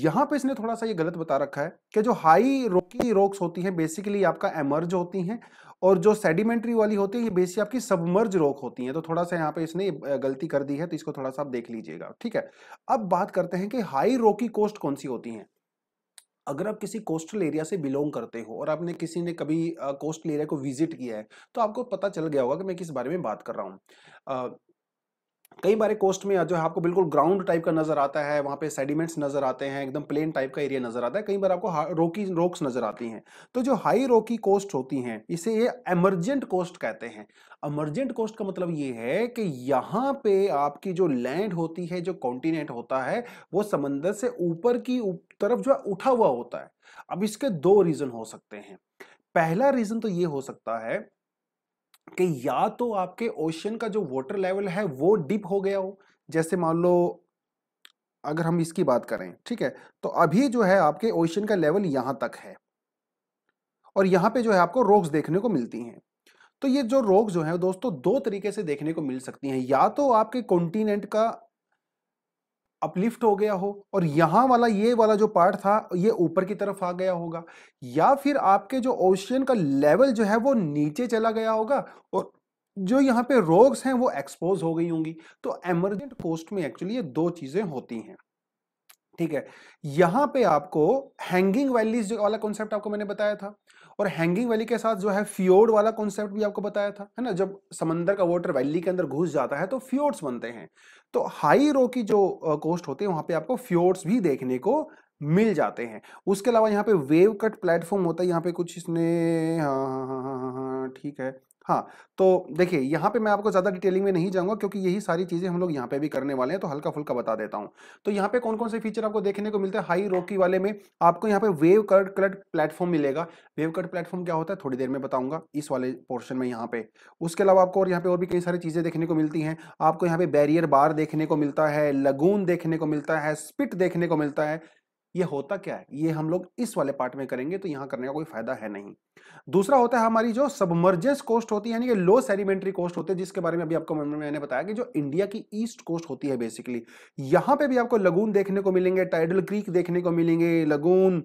यहाँ पे इसने थोड़ा सा ये गलत बता रखा है कि जो हाई रोकी रोक्स होती हैं बेसिकली आपका एमर्ज होती हैं और जो सेडिमेंट्री वाली होती है ये बेसिकली आपकी सबमर्ज रॉक होती है तो थोड़ा सा यहाँ पे इसने गलती कर दी है तो इसको थोड़ा सा आप देख लीजिएगा ठीक है अब बात करते हैं कि हाई रॉकी कोस्ट कौन सी होती है अगर आप किसी कोस्टल एरिया से बिलोंग करते हो और आपने किसी ने कभी कोस्टल एरिया को विजिट किया है तो आपको पता चल गया होगा कि मैं किस बारे में बात कर रहा हूँ कई बार कोस्ट में जो है आपको बिल्कुल ग्राउंड टाइप का नजर आता है वहाँ पे सेडिमेंट्स नजर आते हैं एकदम प्लेन टाइप का एरिया नजर आता है कई बार आपको रोकी रोक्स नजर आती हैं तो जो हाई रोकी कोस्ट होती हैं इसे ये एमरजेंट कोस्ट कहते हैं एमरजेंट कोस्ट का मतलब ये है कि यहाँ पे आपकी जो लैंड होती है जो कॉन्टिनेंट होता है वो समंदर से ऊपर की तरफ जो है उठा हुआ होता है अब इसके दो रीजन हो सकते हैं पहला रीजन तो ये हो सकता है कि या तो आपके ओशन का जो वाटर लेवल है वो डिप हो गया हो जैसे मान लो अगर हम इसकी बात करें ठीक है तो अभी जो है आपके ओशन का लेवल यहां तक है और यहां पे जो है आपको रोक्स देखने को मिलती हैं तो ये जो रोग जो है दोस्तों दो तरीके से देखने को मिल सकती हैं या तो आपके कॉन्टिनेंट का अपलिफ्ट हो गया हो और यहाँ वाला ये वाला जो पार्ट था ये ऊपर की तरफ आ गया होगा या फिर आपके जो ओशियन का लेवल जो है वो नीचे चला गया होगा और जो यहाँ पे रोग्स हैं वो एक्सपोज हो गई होंगी तो एमरजेंट कोस्ट में एक्चुअली ये दो चीज़ें होती हैं ठीक है यहाँ पे आपको हैंगिंग वैलीज वाला कॉन्सेप्ट आपको मैंने बताया था और हैंगिंग वैली के साथ जो है फ्योर्ड वाला कॉन्सेप्ट भी आपको बताया था है ना जब समंदर का वाटर वैली के अंदर घुस जाता है तो फ्योर्ड्स बनते हैं तो हाई रो की जो कोस्ट होती है वहां पे आपको फ्योर्ड्स भी देखने को मिल जाते हैं उसके अलावा यहाँ पे वेव कट प्लेटफॉर्म होता है यहाँ पे कुछ इसने हाँ हाँ हाँ हाँ हाँ, हाँ ठीक है हाँ तो देखिए यहाँ पे मैं आपको ज़्यादा डिटेलिंग में नहीं जाऊँगा क्योंकि यही सारी चीज़ें हम लोग यहाँ पे भी करने वाले हैं तो हल्का फुल्का बता देता हूँ तो यहाँ पे कौन कौन से फीचर आपको देखने को मिलते हैं हाई रोकी वाले में आपको यहाँ पे वेव कट कलर प्लेटफॉर्म मिलेगा वेव कट प्लेटफॉर्म क्या होता है थोड़ी देर में बताऊंगा इस वाले पोर्शन में यहाँ पे उसके अलावा आपको और यहाँ पे और भी कई सारी चीज़ें देखने को मिलती हैं आपको यहाँ पे बैरियर बार देखने को मिलता है लगून देखने को मिलता है स्पिट देखने को मिलता है ये होता क्या है ये हम लोग इस वाले पार्ट में करेंगे तो यहाँ करने का कोई फायदा है नहीं दूसरा होता है हमारी जो सबमर्जेंस कोस्ट होती है यानी कि लो सेडिमेंट्री कोस्ट होते हैं जिसके बारे में अभी आपको मैंने बताया कि जो इंडिया की ईस्ट कोस्ट होती है बेसिकली यहाँ पे भी आपको लगून देखने को मिलेंगे टाइडल क्रीक देखने को मिलेंगे lagoon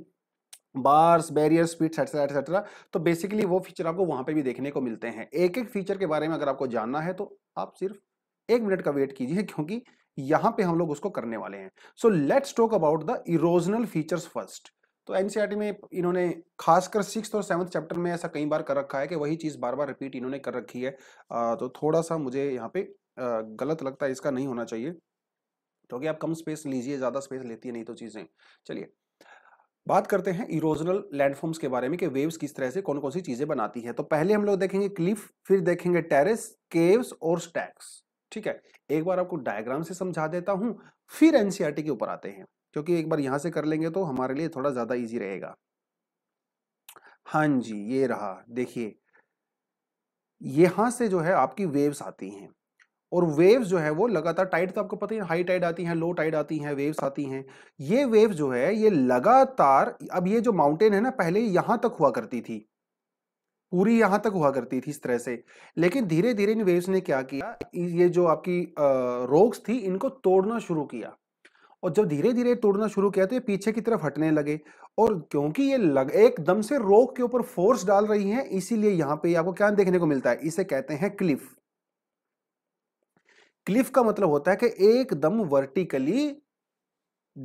bars barrier spit etcetera etcetera तो बेसिकली वो फीचर आपको वहां पे भी देखने को मिलते हैं एक एक फीचर के बारे में अगर आपको जानना है तो आप सिर्फ एक मिनट का वेट कीजिए <laughs> क्योंकि यहां पे हम लोग उसको करने वाले हैं so let's talk about the erosional features first तो एनसीआरटी e में इन्होंने खासकर सिक्स और सेवन्थ चैप्टर में ऐसा कई बार कर रखा है कि वही चीज़ बार बार रिपीट इन्होंने कर रखी है तो थोड़ा सा मुझे यहाँ पे गलत लगता है इसका नहीं होना चाहिए क्योंकि तो आप कम स्पेस लीजिए ज़्यादा स्पेस लेती है नहीं तो चीज़ें चलिए बात करते हैं इरोजनल लैंडफॉर्म्स के बारे में कि वेव्स किस तरह से कौन कौन सी चीज़ें बनाती है तो पहले हम लोग देखेंगे क्लिफ फिर देखेंगे टेरेस केव्स और स्टैक्स ठीक है एक बार आपको डायग्राम से समझा देता हूँ फिर एनसीईआरटी e के ऊपर आते हैं क्योंकि एक बार यहाँ से कर लेंगे तो हमारे लिए थोड़ा ज़्यादा ईजी रहेगा हाँ जी ये रहा देखिए यहां से जो है आपकी वेव्स आती हैं और वेव्स जो है वो लगातार टाइट तो आपको पता ही हाई टाइड आती हैं लो टाइड आती हैं वेव्स आती हैं ये वेव जो है ये लगातार अब ये जो माउंटेन है ना पहले यहां तक हुआ करती थी पूरी यहां तक हुआ करती थी इस तरह से लेकिन धीरे धीरे इन वेव्स ने क्या किया ये जो आपकी रोग्स थी इनको तोड़ना शुरू किया और जब धीरे धीरे तोड़ना शुरू किया तो ये पीछे की तरफ हटने लगे और क्योंकि ये लग एकदम से रोग के ऊपर फोर्स डाल रही है इसीलिए यहां पे आपको क्या देखने को मिलता है इसे कहते हैं क्लिफ क्लिफ का मतलब होता है कि एकदम वर्टिकली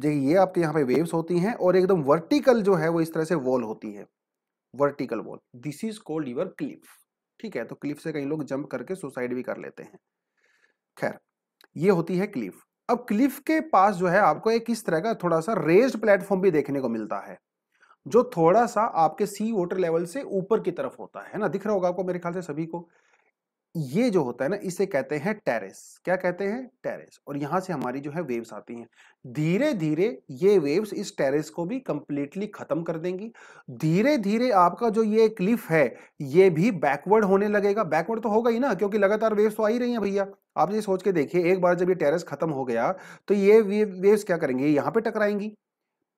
ये आपके यहां पे वेव्स होती हैं और एकदम वर्टिकल जो है वो इस तरह से वॉल होती है vertical wall this is called your cliff ठीक है तो क्लिफ से कई लोग जंप करके सुसाइड भी कर लेते हैं खैर ये होती है क्लिफ अब क्लिफ के पास जो है आपको एक इस तरह का थोड़ा सा रेज प्लेटफॉर्म भी देखने को मिलता है जो थोड़ा सा आपके सी वाटर लेवल से ऊपर की तरफ होता है ना दिख रहा होगा आपको मेरे ख्याल से सभी को ये जो होता है ना इसे कहते हैं टेरेस क्या कहते हैं टेरेस और यहां से हमारी जो है वेव्स आती हैं धीरे धीरे ये वेव्स इस टेरेस को भी कंप्लीटली ख़त्म कर देंगी धीरे धीरे आपका जो ये क्लिफ है ये भी बैकवर्ड होने लगेगा बैकवर्ड तो होगा ही ना क्योंकि लगातार वेव्स तो आ ही रही हैं भैया आप ये सोच के देखिए एक बार जब ये टेरेस ख़त्म हो गया तो ये वेव्स क्या करेंगे यहां पर टकराएंगी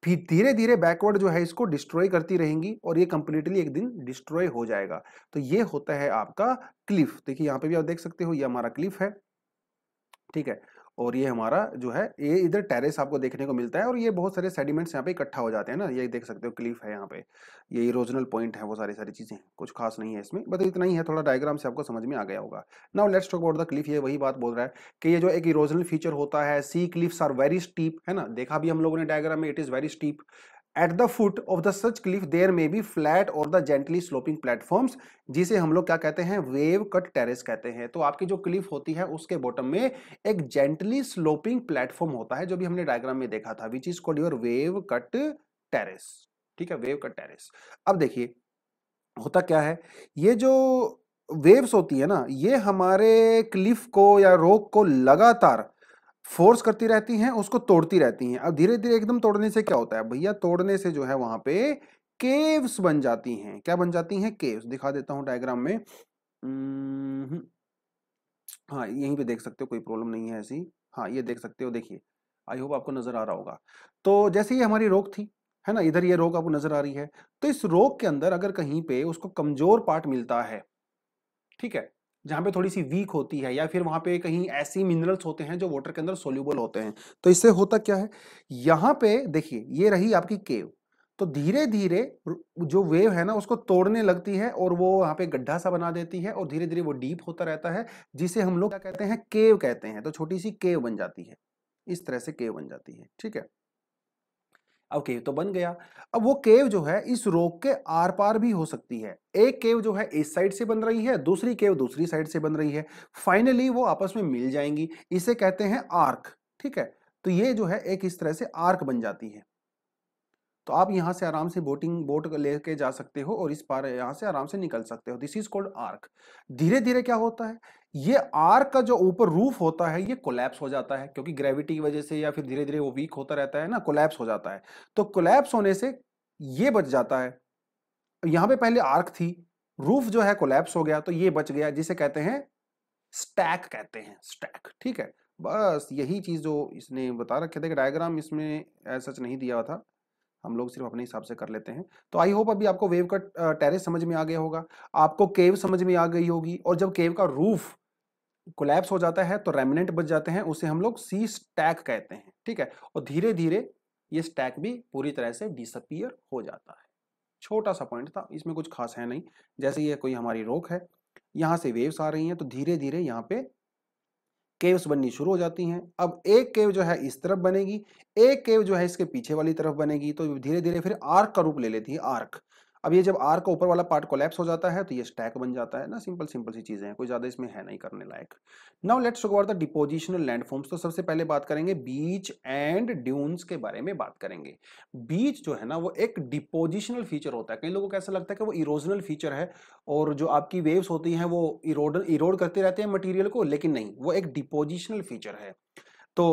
फिर धीरे धीरे बैकवर्ड जो है इसको डिस्ट्रॉय करती रहेंगी और ये कंप्लीटली एक दिन डिस्ट्रॉय हो जाएगा तो ये होता है आपका क्लिफ देखिए यहाँ पे भी आप देख सकते हो ये हमारा क्लिफ है ठीक है और ये हमारा जो है ये इधर टेरेस आपको देखने को मिलता है और ये बहुत सारे सेडिमेंट्स यहाँ पे इकट्ठा हो जाते हैं ना ये देख सकते हो क्लिफ है यहाँ पे ये इरोजनल पॉइंट है वो सारी सारी चीज़ें कुछ खास नहीं है इसमें बस इतना ही है थोड़ा डायग्राम से आपको समझ में आ गया होगा now let's talk about the cliff ये वही बात बोल रहा है कि ये जो एक इरोजनल फीचर होता है sea cliffs are very steep है ना देखा भी हम लोगों ने डायग्राम में it is very steep at the foot of the such cliff there may be flat और द जेंटली स्लोपिंग प्लेटफॉर्म्स जिसे हम लोग क्या कहते हैं वेव कट टेरेस कहते हैं तो आपकी जो क्लिफ होती है उसके बॉटम में एक जेंटली स्लोपिंग प्लेटफॉर्म होता है जो भी हमने डायग्राम में देखा था which is called your wave cut terrace ठीक है वेव कट टेरेस अब देखिए होता क्या है ये जो वेव्स होती है ना ये हमारे क्लिफ को या रोक को लगातार फोर्स करती रहती हैं उसको तोड़ती रहती हैं अब धीरे धीरे एकदम तोड़ने से क्या होता है भैया तोड़ने से जो है वहां पे केव्स बन जाती हैं क्या बन जाती हैं केव्स दिखा देता हूं डायग्राम में हम्म। हाँ यहीं पे देख सकते हो कोई प्रॉब्लम नहीं है ऐसी हाँ ये देख सकते हो देखिए आई होप आपको नजर आ रहा होगा तो जैसे ये हमारी रोक थी है ना इधर ये रोग आपको नजर आ रही है तो इस रोग के अंदर अगर कहीं पे उसको कमजोर पार्ट मिलता है ठीक है जहाँ पे थोड़ी सी वीक होती है या फिर वहाँ पे कहीं ऐसी मिनरल्स होते हैं जो वाटर के अंदर सोल्यूबल होते हैं तो इससे होता क्या है यहाँ पे देखिए ये रही आपकी केव तो धीरे धीरे जो वेव है ना उसको तोड़ने लगती है और वो यहाँ पे गड्ढा सा बना देती है और धीरे धीरे वो डीप होता रहता है जिसे हम लोग क्या कहते हैं केव कहते हैं तो छोटी सी केव बन जाती है इस तरह से केव बन जाती है ठीक है अब केव तो बन गया अब वो केव जो है इस रोक के आर पार भी हो सकती है एक केव जो है इस साइड से बन रही है दूसरी केव दूसरी साइड से बन रही है फाइनली वो आपस में मिल जाएंगी इसे कहते हैं आर्क ठीक है तो ये जो है एक इस तरह से आर्क बन जाती है तो आप यहां से आराम से बोटिंग बोट लेके जा सकते हो और इस पार यहां से आराम से निकल सकते हो दिस इज कॉल्ड आर्क धीरे धीरे क्या होता है ये आर का जो ऊपर रूफ होता है ये कोलैप्स हो जाता है क्योंकि ग्रेविटी की वजह से या फिर धीरे धीरे वो वीक होता रहता है ना कोलैप्स हो जाता है तो कोलैप्स होने से ये बच जाता है यहां पे पहले आर्क थी रूफ जो है कोलैप्स हो गया तो ये बच गया जिसे कहते हैं स्टैक कहते हैं स्टैक ठीक है बस यही चीज़ जो इसने बता रखे थे डायग्राम इसमें सच नहीं दिया था हम लोग सिर्फ अपने हिसाब से कर लेते हैं तो आई होप अभी आपको वेव का टेरेस समझ में आ गया होगा आपको केव समझ में आ गई होगी और जब केव का रूफ कोलैप्स हो जाता है तो रेमिनेंट बच जाते हैं उसे हम लोग सी स्टैक कहते हैं ठीक है और धीरे धीरे ये स्टैक भी पूरी तरह से डिसअपियर हो जाता है छोटा सा पॉइंट था इसमें कुछ खास है नहीं जैसे ये कोई हमारी रोक है यहाँ से वेव्स आ रही हैं तो धीरे धीरे यहाँ पे केव्स बननी शुरू हो जाती हैं अब एक केव जो है इस तरफ बनेगी एक केव जो है इसके पीछे वाली तरफ बनेगी तो धीरे धीरे फिर आर्क का रूप ले लेती है आर्क अब ये जब आर का ऊपर वाला पार्ट कोलेप्स हो जाता है तो ये स्टैक बन जाता है ना सिंपल सिंपल सी चीज़ें हैं कोई ज़्यादा इसमें है नहीं करने लायक now let's talk about the depositional landforms तो सबसे पहले बात करेंगे बीच एंड ड्यून्स के बारे में बात करेंगे बीच जो है ना वो एक डिपोजिशनल फीचर होता है कई लोगों को ऐसा लगता है कि वो इरोजनल फीचर है और जो आपकी वेव्स होती हैं वो इरोड इरोड करते रहते हैं मटीरियल को लेकिन नहीं वो एक डिपोजिशनल फीचर है तो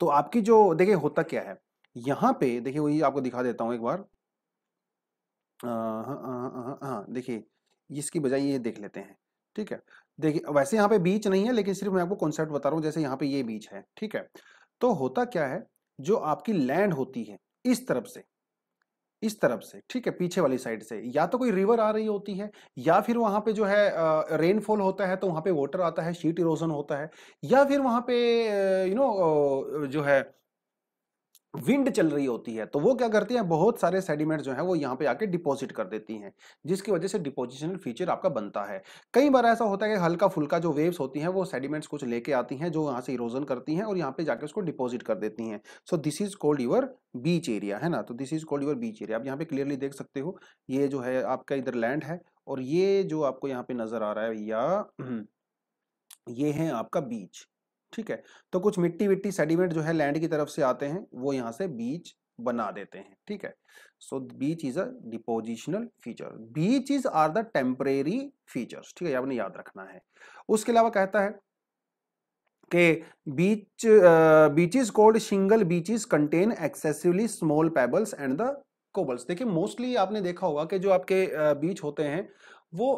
तो आपकी जो देखिए होता क्या है यहाँ पे देखिए वही आपको दिखा देता हूँ एक बार हाँ, हाँ, हाँ, हाँ देखिए इसकी बजाय ये देख लेते हैं ठीक है देखिए वैसे यहाँ पे बीच नहीं है लेकिन सिर्फ मैं आपको कॉन्सेप्ट बता रहा हूँ जैसे यहाँ पे ये बीच है ठीक है तो होता क्या है जो आपकी लैंड होती है इस तरफ से इस तरफ से ठीक है पीछे वाली साइड से या तो कोई रिवर आ रही होती है या फिर वहां पे जो है रेनफॉल होता है तो वहां पे वाटर आता है शीट इरोजन होता है या फिर वहां पे यू नो जो है विंड चल रही होती है तो वो क्या करती है बहुत सारे सेडिमेंट जो है वो यहाँ पे आके डिपॉजिट कर देती हैं जिसकी वजह से डिपोजिशनल फीचर आपका बनता है कई बार ऐसा होता है कि हल्का फुल्का जो वेव्स होती हैं वो सेडिमेंट्स कुछ लेके आती हैं जो यहाँ से इरोजन करती हैं और यहाँ पे जाके उसको डिपॉजिट कर देती हैं so this is called your beach area है ना तो this is called your beach area आप यहाँ पे क्लियरली देख सकते हो ये जो है आपका इधर लैंड है और ये जो आपको यहाँ पे नजर आ रहा है या <clears throat> ये है आपका बीच ठीक है तो कुछ मिट्टी विट्टी सेडिमेंट जो है लैंड की तरफ से आते हैं वो यहाँ से बीच बना देते हैं ठीक है so beach is a depositional feature beach is are the temporary features ठीक है आपने याद रखना है उसके अलावा कहता है के beach beaches called shingle beaches contain excessively small pebbles and the cobbles देखिए मोस्टली आपने देखा होगा कि जो आपके बीच होते हैं वो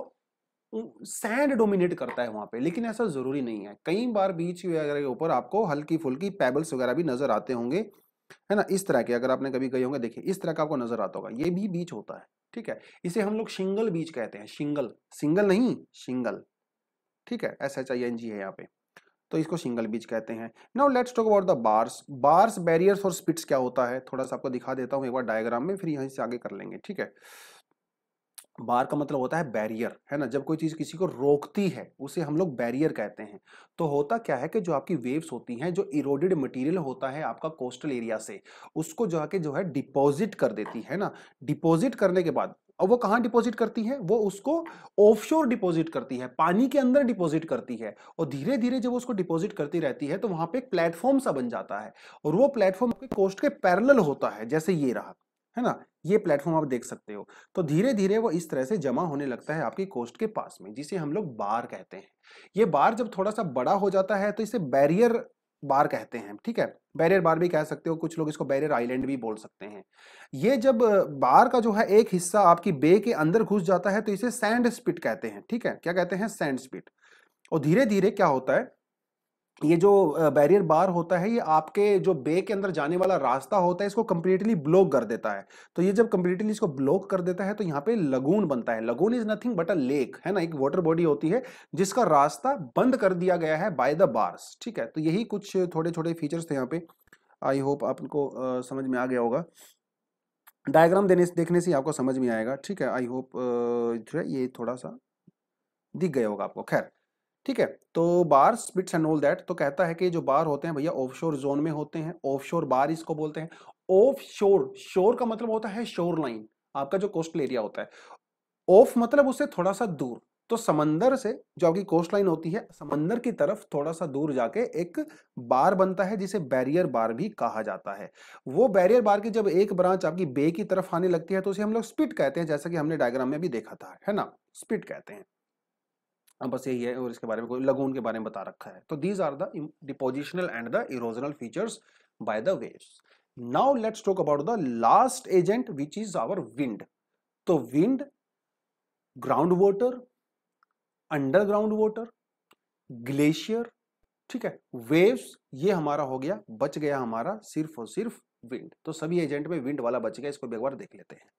सैंड डोमिनेट करता है वहाँ पे लेकिन ऐसा ज़रूरी नहीं है कई बार बीच वगैरह के ऊपर आपको हल्की फुल्की पेबल्स वगैरह भी नज़र आते होंगे है ना इस तरह के अगर आपने कभी गए होंगे देखिए इस तरह का आपको नज़र आता होगा ये भी बीच होता है ठीक है इसे हम लोग शिंगल बीच कहते हैं शिंगल सिंगल नहीं शिंगल ठीक है S H I N G L E पे तो इसको सिंगल बीच कहते हैं now let's talk about the bars bars barriers और स्पिट्स क्या होता है थोड़ा सा आपको दिखा देता हूँ एक बार डायग्राम में फिर यहीं से आगे कर लेंगे ठीक है बार का मतलब होता है बैरियर है ना जब कोई चीज़ किसी को रोकती है उसे हम लोग बैरियर कहते हैं तो होता क्या है कि जो आपकी वेव्स होती हैं जो इरोडेड मटेरियल होता है आपका कोस्टल एरिया से उसको जाके जो है डिपॉजिट कर देती है ना डिपॉजिट करने के बाद और वो कहाँ डिपॉजिट करती है वो उसको ऑफशोर डिपॉजिट करती है पानी के अंदर डिपॉजिट करती है और धीरे धीरे जब उसको डिपॉजिट करती रहती है तो वहां पे एक प्लेटफॉर्म सा बन जाता है और वो प्लेटफॉर्म आपके कोस्ट के पैरल होता है जैसे ये रहा है ना ये प्लेटफॉर्म आप देख सकते हो तो धीरे धीरे वो इस तरह से जमा होने लगता है आपकी कोस्ट के पास में जिसे हम लोग बार कहते हैं ये बार जब थोड़ा सा बड़ा हो जाता है तो इसे बैरियर बार कहते हैं ठीक है बैरियर बार भी कह सकते हो कुछ लोग इसको बैरियर आइलैंड भी बोल सकते हैं ये जब बार का जो है एक हिस्सा आपकी बे के अंदर घुस जाता है तो इसे सैंड स्पिट कहते हैं ठीक है क्या कहते हैं सैंड स्पिट और धीरे धीरे क्या होता है ये जो बैरियर बार होता है ये आपके जो बे के अंदर जाने वाला रास्ता होता है इसको कम्प्लीटली ब्लॉक कर देता है तो ये जब कम्प्लीटली इसको ब्लॉक कर देता है तो यहाँ पे लगून बनता है lagoon is nothing but a lake है ना एक वाटर बॉडी होती है जिसका रास्ता बंद कर दिया गया है बाय द बार्स ठीक है तो यही कुछ थोड़े छोटे फीचर्स थे यहाँ पे आई होप आपको समझ में आ गया होगा डायग्राम देने देखने से आपको समझ में आएगा ठीक है आई होप ये थोड़ा सा दिख गया होगा आपको खैर ठीक है तो bar spits and all that तो कहता है कि जो बार होते हैं भैया ऑफशोर जोन में होते हैं ऑफशोर बार इसको बोलते हैं ऑफ शोर शोर का मतलब होता है शोर लाइन आपका जो कोस्टल एरिया होता है ऑफ मतलब उससे थोड़ा सा दूर तो समंदर से जो आपकी कोस्ट लाइन होती है समंदर की तरफ थोड़ा सा दूर जाके एक बार बनता है जिसे बैरियर बार भी कहा जाता है वो बैरियर बार की जब एक ब्रांच आपकी बे की तरफ आने लगती है तो उसे हम लोग स्पिट कहते हैं जैसा कि हमने डायग्राम में भी देखा था है ना स्पिट कहते हैं बस यही है और इसके बारे में कोई लगून के बारे में बता रखा है तो these are the depositional and the erosional features by the waves now let's talk about the last agent which is our wind तो wind ground water underground water glacier ठीक है वेव्स ये हमारा हो गया बच गया हमारा सिर्फ और सिर्फ विंड तो सभी एजेंट में विंड वाला बच गया इसको एक बार देख लेते हैं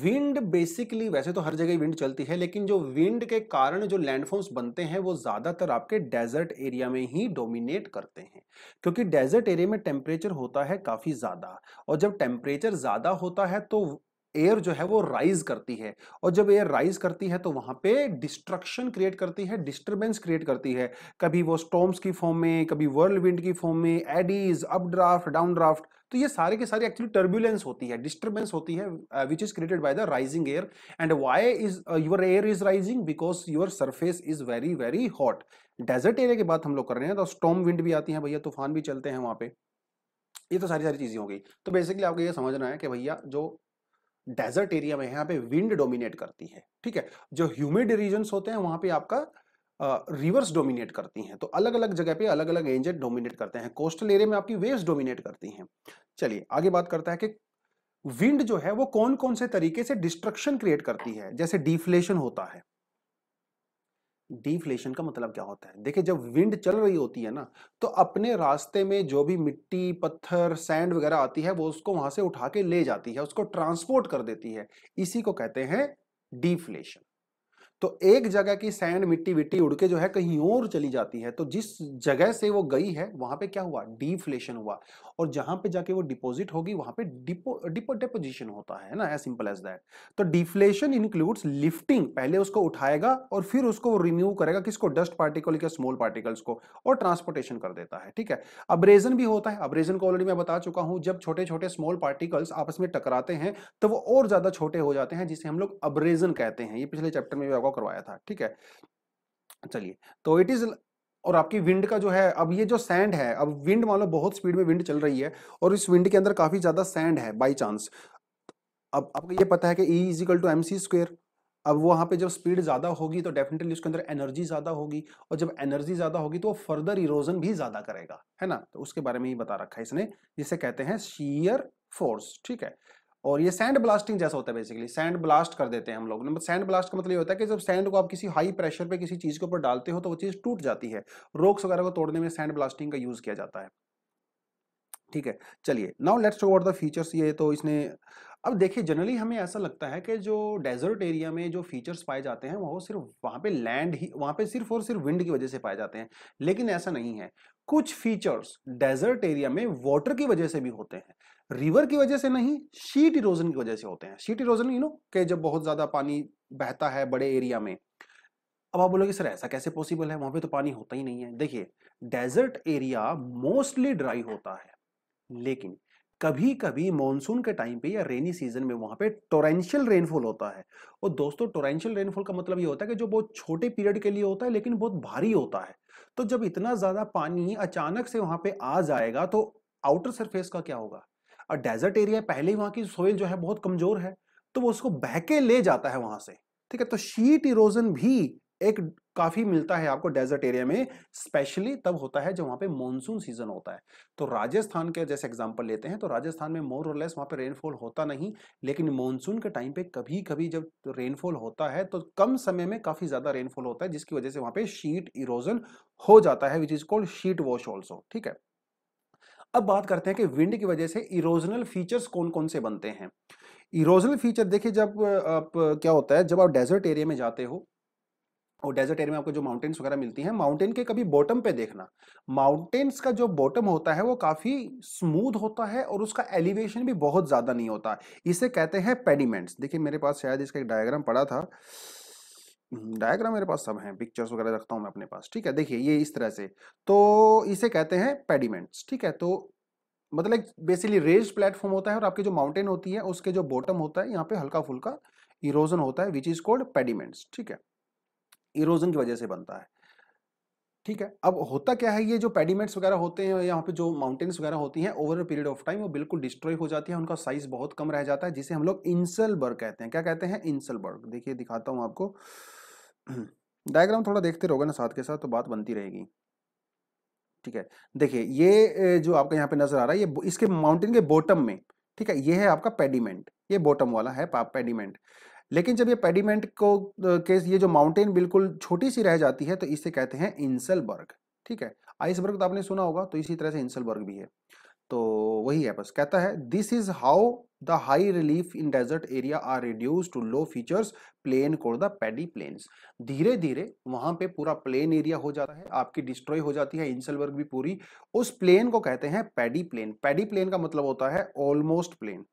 विंड बेसिकली वैसे तो हर जगह विंड चलती है लेकिन जो विंड के कारण जो लैंडफॉर्म्स बनते हैं वो ज़्यादातर आपके डेजर्ट एरिया में ही डोमिनेट करते हैं क्योंकि डेजर्ट एरिया में टेम्परेचर होता है काफ़ी ज़्यादा और जब टेम्परेचर ज़्यादा होता है तो एयर जो है वो राइज करती है और जब एयर राइज करती है तो वहाँ पे डिस्ट्रक्शन क्रिएट करती है डिस्टरबेंस क्रिएट करती है कभी वो स्टॉम्स की फॉर्म में कभी वर्ल्ड विंड की फॉर्म में एडीज अपड्राफ्ट डाउनड्राफ्ट तो ये सारे के सारे एक्चुअली टर्बुलेंस होती है डिस्टर्बेंस होती है which is created by the rising air and why is your air is rising because your surface is very very hot desert area की बात हम लोग कर रहे हैं तो स्टॉम विंड भी आती है भैया तूफान भी चलते हैं वहां पे ये तो सारी सारी चीज़ें हो गई तो बेसिकली आपको ये समझना है कि भैया जो डेजर्ट एरिया में यहाँ पे विंड डोमिनेट करती है ठीक है जो ह्यूमिड रीजन होते हैं वहां पे आपका रिवर्स डोमिनेट करती हैं तो अलग अलग जगह पे अलग अलग एंजेट डोमिनेट करते हैं कोस्टल एरिया में आपकी वेव्स डोमिनेट करती हैं चलिए आगे बात करता है कि विंड जो है वो कौन कौन से तरीके से डिस्ट्रक्शन क्रिएट करती है जैसे डिफ्लेशन होता है डिफ्लेशन का मतलब क्या होता है देखिए जब विंड चल रही होती है ना तो अपने रास्ते में जो भी मिट्टी पत्थर सैंड वगैरह आती है वो उसको वहां से उठा के ले जाती है उसको ट्रांसपोर्ट कर देती है इसी को कहते हैं डिफ्लेशन तो एक जगह की सैंड मिट्टी विट्टी उड़ के जो है कहीं और चली जाती है तो जिस जगह से वो गई है वहां पे क्या हुआ डिफ्लेशन हुआ और जहां पे जाके वो डिपॉजिट होगी वहां पे डिपो डिपोजिशन होता है ना एज सिंपल एज दैट तो डिफ्लेशन इंक्लूड्स लिफ्टिंग पहले उसको उठाएगा और फिर उसको रिमूव करेगा किसको डस्ट पार्टिकल या स्मॉल पार्टिकल्स को और ट्रांसपोर्टेशन कर देता है ठीक है अब्रेजन भी होता है अब्रेजन को ऑलरेडी मैं बता चुका हूं जब छोटे छोटे स्मॉल पार्टिकल्स आपस में टकराते हैं तो वो और ज्यादा छोटे हो जाते हैं जिसे हम लोग अब्रेजन कहते हैं ये पिछले चैप्टर में भी ड्रॉ करवाया था ठीक है चलिए तो इट इज़ और आपकी विंड का जो है अब ये जो सैंड है अब विंड मान लो बहुत स्पीड में विंड चल रही है और इस विंड के अंदर काफ़ी ज़्यादा सैंड है बाई चांस अब आपको ये पता है कि E is equal to M C square अब वहाँ पे जब स्पीड ज़्यादा होगी तो डेफिनेटली उसके अंदर एनर्जी ज़्यादा होगी और जब एनर्जी ज़्यादा होगी तो वो फर्दर इरोजन भी ज़्यादा करेगा है ना तो उसके बारे में ही बता रखा है इसने जिसे कहते हैं शीयर फोर्स ठीक है और ये सैंड ब्लास्टिंग जैसा होता है बेसिकली सैंड ब्लास्ट कर देते हैं हम लोग मतलब सैंड ब्लास्ट का मतलब ये होता है कि जब सैंड को आप किसी हाई प्रेशर पे किसी चीज़ के ऊपर डालते हो तो वो चीज़ टूट जाती है रोक्स वगैरह को तोड़ने में सैंड ब्लास्टिंग का यूज़ किया जाता है ठीक है चलिए now let's about the features ये तो इसने अब देखिए जनरली हमें ऐसा लगता है कि जो डेजर्ट एरिया में जो फीचर्स पाए जाते हैं वो सिर्फ वहाँ पे लैंड ही वहाँ पे सिर्फ और सिर्फ विंड की वजह से पाए जाते हैं लेकिन ऐसा नहीं है कुछ फीचर्स डेजर्ट एरिया में वाटर की वजह से भी होते हैं रिवर की वजह से नहीं शीट इरोजन की वजह से होते हैं शीट इरोजन यू नो के जब बहुत ज्यादा पानी बहता है बड़े एरिया में अब आप बोलोगे सर ऐसा कैसे पॉसिबल है वहां पे तो पानी होता ही नहीं है देखिए डेजर्ट एरिया मोस्टली ड्राई होता है लेकिन कभी कभी मॉनसून के टाइम पे या रेनी सीजन में वहां पे टोरेंशियल रेनफॉल होता है और दोस्तों टोरेंशियल रेनफॉल का मतलब ये होता है कि जो बहुत छोटे पीरियड के लिए होता है लेकिन बहुत भारी होता है तो जब इतना ज्यादा पानी अचानक से वहां पे आ जाएगा तो आउटर सरफेस का क्या होगा और डेजर्ट एरिया पहले ही वहां की सोइल जो है बहुत कमजोर है तो वो उसको बहके ले जाता है वहां से ठीक है तो शीट इरोजन भी एक काफ़ी मिलता है आपको डेजर्ट एरिया में स्पेशली तब होता है जब वहां पे मॉनसून सीजन होता है तो राजस्थान के जैसे एग्जांपल लेते हैं तो राजस्थान में मोर और लेस वहां पे रेनफॉल होता नहीं लेकिन मॉनसून के टाइम पे कभी कभी जब रेनफॉल होता है तो कम समय में काफ़ी ज़्यादा रेनफॉल होता है जिसकी वजह से वहां पे शीट इरोजन हो जाता है which is called sheet wash also ठीक है अब बात करते हैं कि विंड की वजह से इरोजनल फीचर्स कौन कौन से बनते हैं इरोजनल फीचर देखिए जब आप क्या होता है जब आप डेजर्ट एरिया में जाते हो और डेजर्ट एरिया में आपको जो माउंटेन्स वगैरह मिलती हैं माउंटेन के कभी बॉटम पे देखना माउंटेन्स का जो बॉटम होता है वो काफ़ी स्मूथ होता है और उसका एलिवेशन भी बहुत ज़्यादा नहीं होता इसे कहते हैं पेडिमेंट्स देखिए मेरे पास शायद इसका एक डायग्राम पड़ा था डायग्राम हम्म, मेरे पास सब हैं पिक्चर्स वगैरह रखता हूँ मैं अपने पास ठीक है देखिए ये इस तरह से तो इसे कहते हैं पेडिमेंट्स ठीक है तो मतलब बेसिकली रेज प्लेटफॉर्म होता है और आपकी जो माउंटेन होती है उसके जो बॉटम होता है यहाँ पे हल्का फुल्का इरोजन होता है विच इज कॉल्ड पेडिमेंट्स ठीक है इरोजन की वजह से बनता है ठीक है अब होता क्या है ये जो पेडिमेंट्स वगैरह होते हैं यहाँ पे जो माउंटेन्स वगैरह होती हैं over a period of time वो बिल्कुल डिस्ट्रॉय हो जाती है उनका साइज बहुत कम रह जाता है जिसे हम लोग इंसलबर्ग कहते हैं क्या कहते हैं इंसलबर्ग देखिए दिखाता हूँ आपको डायग्राम <clears throat> थोड़ा देखते रहोगे ना साथ के साथ तो बात बनती रहेगी ठीक है देखिए ये जो आपका यहाँ पे नजर आ रहा है ये इसके माउंटेन के बॉटम में ठीक है ये है आपका पेडिमेंट ये बॉटम वाला है पेडिमेंट लेकिन जब ये पेडिमेंट को के ये जो माउंटेन बिल्कुल छोटी सी रह जाती है तो इसे कहते हैं इंसलबर्ग ठीक है आइसबर्ग तो आपने सुना होगा तो इसी तरह से इंसलबर्ग भी है तो वही है बस कहता है this is how the high relief in desert area are reduce to low features plain or the pediplains धीरे धीरे वहां पे पूरा प्लेन एरिया हो जाता है आपकी डिस्ट्रॉय हो जाती है इंसलबर्ग भी पूरी उस प्लेन को कहते हैं पैडी प्लेन पैडी प्लेन का मतलब होता है ऑलमोस्ट प्लेन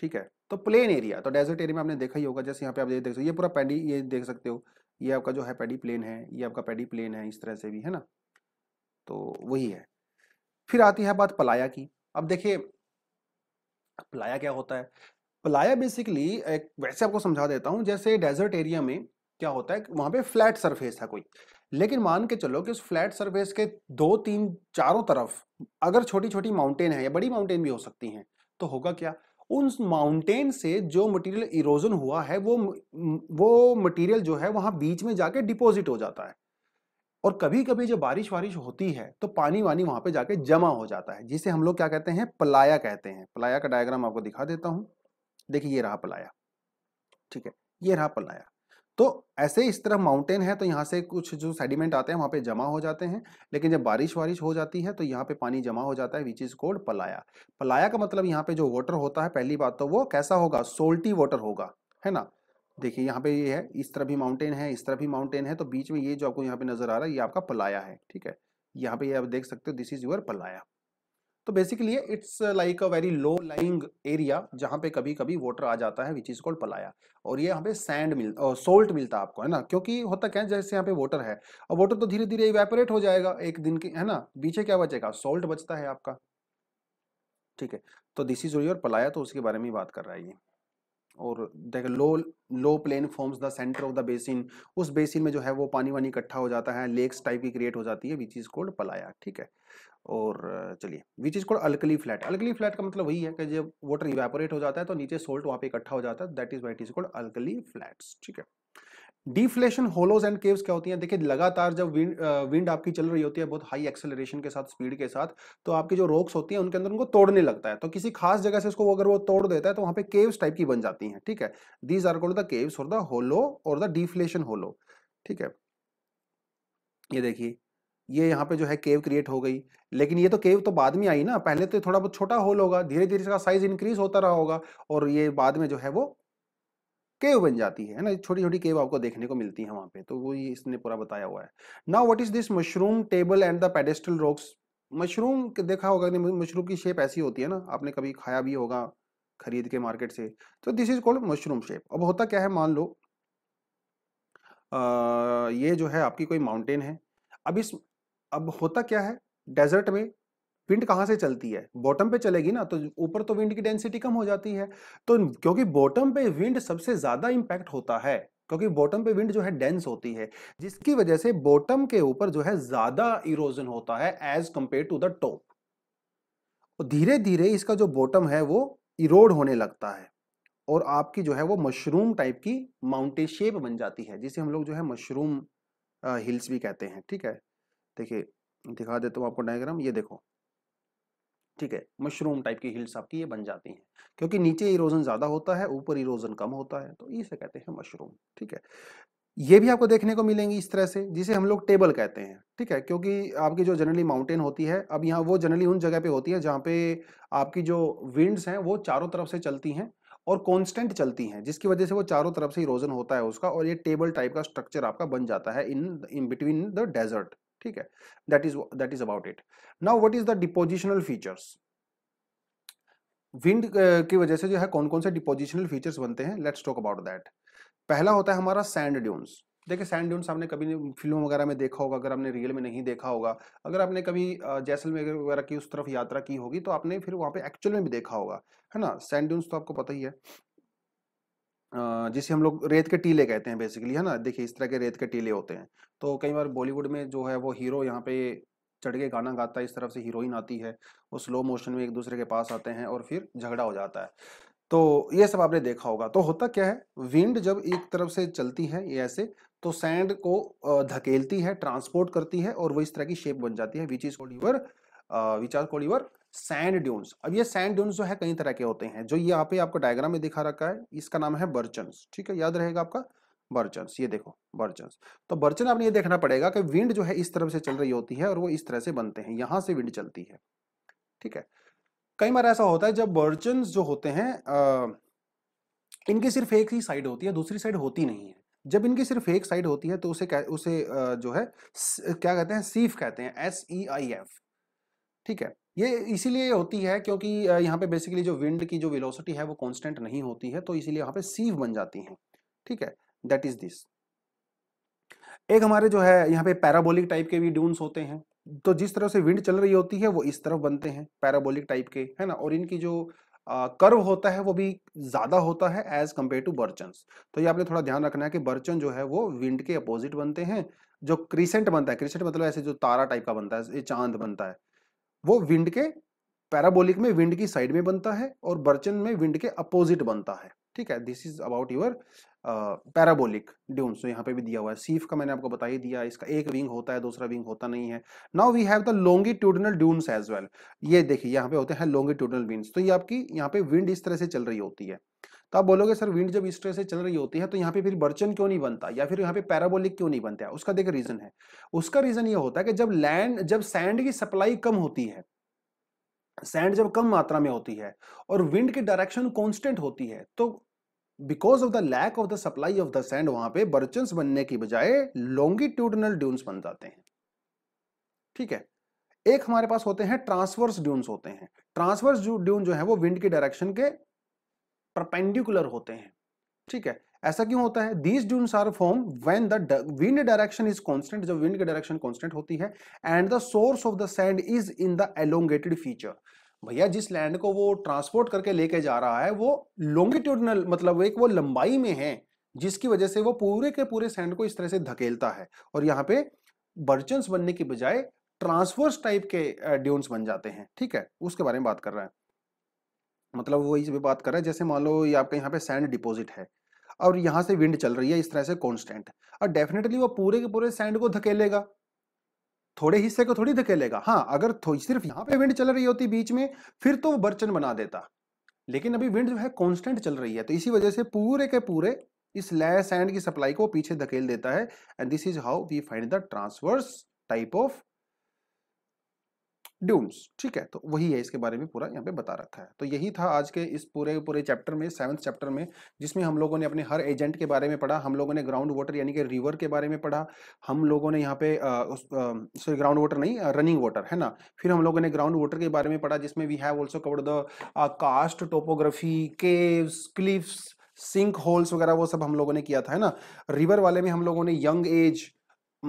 ठीक है तो प्लेन एरिया तो डेजर्ट एरिया में आपने देखा ही होगा जैसे यहाँ पे आप ये देख सकते हो ये पूरा पैडी ये देख सकते हो ये आपका जो है पैडी प्लेन है ये आपका पैडी प्लेन है इस तरह से भी है ना तो वही है फिर आती है बात पलाया की अब देखिए पलाया क्या होता है पलाया बेसिकली एक वैसे आपको समझा देता हूँ जैसे डेजर्ट एरिया में क्या होता है वहां पे फ्लैट सरफेस है कोई लेकिन मान के चलो कि उस फ्लैट सरफेस के दो तीन चारों तरफ अगर छोटी छोटी माउंटेन है या बड़ी माउंटेन भी हो सकती हैं तो होगा क्या उन माउंटेन से जो मटेरियल इरोजन हुआ है वो वो मटेरियल जो है वहाँ बीच में जाके डिपॉजिट हो जाता है और कभी कभी जब बारिश वारिश होती है तो पानी वानी वहाँ पे जाके जमा हो जाता है जिसे हम लोग क्या कहते हैं पलाया कहते हैं पलाया का डायग्राम आपको दिखा देता हूँ देखिए ये रहा पलाया ठीक है ये रहा पलाया तो ऐसे इस तरह माउंटेन है तो यहाँ से कुछ जो सेडिमेंट आते हैं वहाँ पे जमा हो जाते हैं लेकिन जब बारिश वारिश हो जाती है तो यहाँ पे पानी जमा हो जाता है विच इज़ कोल्ड पलाया पलाया का मतलब यहाँ पे जो वाटर होता है पहली बात तो वो कैसा होगा सोल्टी वाटर होगा है ना देखिए यहाँ पे ये यह है इस तरह भी माउंटेन है इस तरह भी माउंटेन है तो बीच में ये जो आपको यहाँ पे नजर आ रहा है ये आपका पलाया है ठीक है यहाँ पे ये यह आप देख सकते हो this is your playa so basically it's like a very low lying area जहाँ पे कभी कभी वाटर आ जाता है विच इज कॉल्ड पलाया और ये यहाँ पे सैंड मिल सोल्ट मिलता है आपको है ना क्योंकि होता क्या है जैसे यहाँ पे वाटर है और वाटर तो धीरे धीरे इवेपोरेट हो जाएगा एक दिन के है ना पीछे क्या बचेगा सोल्ट बचता है आपका ठीक है तो दिस इज योर पलाया तो उसके बारे में बात कर रहा है ये और देख लो लो plain forms the centre of the basin उस बेसिन में जो है वो पानी वानी इकट्ठा हो जाता है लेक्स टाइप की क्रिएट हो जाती है विच इज कोल्ड पलाया ठीक है और चलिए which is called alkali flat alkali flat का मतलब वही है कि जब वाटर इवेपोरेट हो जाता है तो नीचे सोल्ट वहां पे इकट्ठा हो जाता है that is white is called alkali flats ठीक है डिफ्लेशन होलोज एंड केव्स क्या होती हैं देखिए लगातार जब विंड विंड आपकी चल रही होती है बहुत हाई एक्सेलरेशन के साथ स्पीड के साथ तो आपकी जो रॉक्स होती हैं उनके अंदर उनको तोड़ने लगता है तो किसी खास जगह से उसको अगर वो तोड़ देता है तो वहां पे केव्स टाइप की बन जाती हैं ठीक है these are called the caves और द होलो और द डीफ्लेशन होलो ठीक है ये देखिए ये यहाँ पे जो है केव क्रिएट हो गई लेकिन ये तो केव तो बाद में आई ना पहले तो थोड़ा बहुत छोटा होल होगा धीरे धीरे इसका साइज इंक्रीज होता रहा होगा और ये बाद में जो है वो केव बन जाती है ना छोटी छोटी केव आपको देखने को मिलती है वहां पे तो वो ये इसने पूरा बताया हुआ है now what is this mushroom table and the pedestal rocks mushroom देखा होगा कि मशरूम की शेप ऐसी होती है ना आपने कभी खाया भी होगा खरीद के मार्केट से तो this is called mushroom shape अब होता क्या है मान लो आ, ये जो है आपकी कोई माउंटेन है अब इस अब होता क्या है डेजर्ट में विंड कहाँ से चलती है बॉटम पे चलेगी ना तो ऊपर तो विंड की डेंसिटी कम हो जाती है तो क्योंकि बॉटम पे विंड सबसे ज़्यादा इंपैक्ट होता है क्योंकि बॉटम पे विंड जो है डेंस होती है जिसकी वजह से बॉटम के ऊपर जो है ज़्यादा इरोजन होता है as compare to the top और धीरे धीरे इसका जो बॉटम है वो इरोड होने लगता है और आपकी जो है वो मशरूम टाइप की माउंटेन शेप बन जाती है जिसे हम लोग जो है मशरूम हिल्स भी कहते हैं ठीक है देखिए दिखा देता हूँ आपको डायग्राम ये देखो ठीक है मशरूम टाइप की हिल्स आपकी ये बन जाती हैं क्योंकि नीचे इरोजन ज़्यादा होता है ऊपर इरोजन कम होता है तो इसे कहते हैं मशरूम ठीक है ये भी आपको देखने को मिलेंगी इस तरह से जिसे हम लोग टेबल कहते हैं ठीक है क्योंकि आपकी जो जनरली माउंटेन होती है अब यहाँ वो जनरली उन जगह पे होती है जहाँ पे आपकी जो विंड्स हैं वो चारों तरफ से चलती हैं और कांस्टेंट चलती हैं जिसकी वजह से वो चारों तरफ से इरोजन होता है उसका और ये टेबल टाइप का स्ट्रक्चर आपका बन जाता है in in between the desert ठीक है that is that is about it now what is the depositional features wind की वजह से जो है कौन कौन से डिपोजिशनल फीचर्स बनते हैं लेट्स टॉक अबाउट दैट पहला होता है हमारा सैंड ड्यून्स देखिए सैंड ड्यून्स आपने कभी फिल्मों वगैरह में देखा होगा अगर आपने रियल में नहीं देखा होगा अगर आपने कभी जैसलमेर वगैरह की उस तरफ यात्रा की होगी तो आपने फिर वहाँ पे एक्चुअल में भी देखा होगा है ना सैंड ड्यून्स तो आपको पता ही है जिसे हम लोग रेत के टीले कहते हैं बेसिकली है ना देखिए इस तरह के रेत के टीले होते हैं तो कई बार बॉलीवुड में जो है वो हीरो यहाँ पे चढ़ के गाना गाता है इस तरफ से हीरोइन आती है वो स्लो मोशन में एक दूसरे के पास आते हैं और फिर झगड़ा हो जाता है तो ये सब आपने देखा होगा तो होता क्या है विंड जब एक तरफ से चलती है ये ऐसे तो सैंड को धकेलती है ट्रांसपोर्ट करती है और वो इस तरह की शेप बन जाती है which is called your which are called your sand dunes अब ये सैंड ड्यून्स जो है कई तरह के होते हैं जो ये यहाँ पे आपको डायग्राम में दिखा रखा है इसका नाम है बर्चन्स ठीक है याद रहेगा आपका बर्चन्स ये देखो बर्चन्स तो बर्चन आपने ये देखना पड़ेगा कि विंड जो है इस तरफ से चल रही होती है और वो इस तरह से बनते हैं यहाँ से विंड चलती है ठीक है कई बार ऐसा होता है जब बर्चन जो होते हैं आ, इनकी सिर्फ एक ही साइड होती है दूसरी साइड होती नहीं है जब इनकी सिर्फ एक साइड होती है तो उसे कह, उसे जो है क्या कहते हैं सीफ कहते हैं एस ई आई एफ ठीक है ये इसीलिए होती है क्योंकि यहाँ पे बेसिकली जो विंड की जो विलोसिटी है वो कॉन्स्टेंट नहीं होती है तो इसीलिए यहाँ पे सीव बन जाती हैं ठीक है दैट इज दिस एक हमारे जो है यहाँ पे पैराबोलिक टाइप के भी ड्यून्स होते हैं तो जिस तरह से विंड चल रही होती है वो इस तरफ बनते हैं पैराबोलिक टाइप के है ना और इनकी जो कर्व uh, होता है वो भी ज़्यादा होता है एज कम्पेयर टू बर्चन तो ये आपने थोड़ा ध्यान रखना है कि बर्चन जो है वो विंड के अपोजिट बनते हैं जो क्रिसेंट बनता है क्रिसेंट मतलब ऐसे जो तारा टाइप का बनता है ये चांद बनता है वो विंड के पैराबोलिक में विंड की साइड में बनता है और बर्चन में विंड के अपोजिट बनता है ठीक है this is about your parabolic dune so यहाँ पे भी दिया हुआ है सीफ का मैंने आपको बता ही दिया इसका एक विंग होता है दूसरा विंग होता नहीं है now we have the longitudinal dunes as well ये देखिए यहाँ पे होते हैं लॉन्गिट्यूडनल विंड्स तो ये आपकी यहाँ पे विंड इस तरह से चल रही होती है तो आप बोलोगे सर विंड जब इस तरह से चल रही होती है तो यहाँ पे फिर बर्चन क्यों नहीं बनता या फिर यहाँ पे पैराबोलिक क्यों नहीं बनता है उसका देखिए रीजन है उसका रीजन ये होता है कि जब लैंड जब सैंड की सप्लाई कम होती है सैंड जब कम मात्रा में होती है और विंड की डायरेक्शन कॉन्स्टेंट होती है तो because of the lack of the supply of the sand वहां पे बर्चन बनने की बजाय लॉन्गिट्यूडनल ड्यून्स बन जाते हैं ठीक है एक हमारे पास होते हैं ट्रांसवर्स ड्यून्स होते हैं ट्रांसवर्स ड्यून जो है वो विंड की डायरेक्शन के परपेंडिकुलर होते हैं ठीक है ऐसा क्यों होता है these dunes are form when the wind direction is constant जब विंड की डायरेक्शन कॉन्स्टेंट होती है and the source of the sand is in the elongated feature भैया जिस लैंड को वो ट्रांसपोर्ट करके लेके जा रहा है वो लॉन्गिट्यूडनल मतलब एक वो लंबाई में है जिसकी वजह से वो पूरे के पूरे सैंड को इस तरह से धकेलता है और यहाँ पे बर्चन्स बनने की बजाय ट्रांसवर्स टाइप के ड्यून्स बन जाते हैं ठीक है उसके बारे में बात कर रहा है मतलब वो इस बात कर रहे हैं जैसे मान लो ये आपका यहाँ पे सैंड डिपॉजिट है और यहाँ से विंड चल रही है इस तरह से कॉन्स्टेंट और डेफिनेटली वो पूरे के पूरे सैंड को धकेलेगा थोड़े हिस्से को थोड़ी धकेलेगा हाँ अगर सिर्फ यहाँ पे विंड चल रही होती बीच में फिर तो वो बर्चन बना देता लेकिन अभी विंड जो है कॉन्स्टेंट चल रही है तो इसी वजह से पूरे के पूरे इस लैस सैंड की सप्लाई को पीछे धकेल देता है and this is how we find the transverse type of dunes ठीक है तो वही है इसके बारे में पूरा यहाँ पे बता रखा है तो यही था आज के इस पूरे पूरे चैप्टर में सेवन्थ चैप्टर में जिसमें हम लोगों ने अपने हर एजेंट के बारे में पढ़ा हम लोगों ने ग्राउंड वाटर यानी कि रिवर के बारे में पढ़ा हम लोगों ने यहाँ पे सॉरी ग्राउंड वाटर नहीं रनिंग वाटर है ना फिर हम लोगों ने ग्राउंड वाटर के बारे में पढ़ा जिसमें we have also covered the karst topography caves cliffs sink holes वगैरह वो सब हम लोगों ने किया था है ना रिवर वाले में हम लोगों ने यंग एज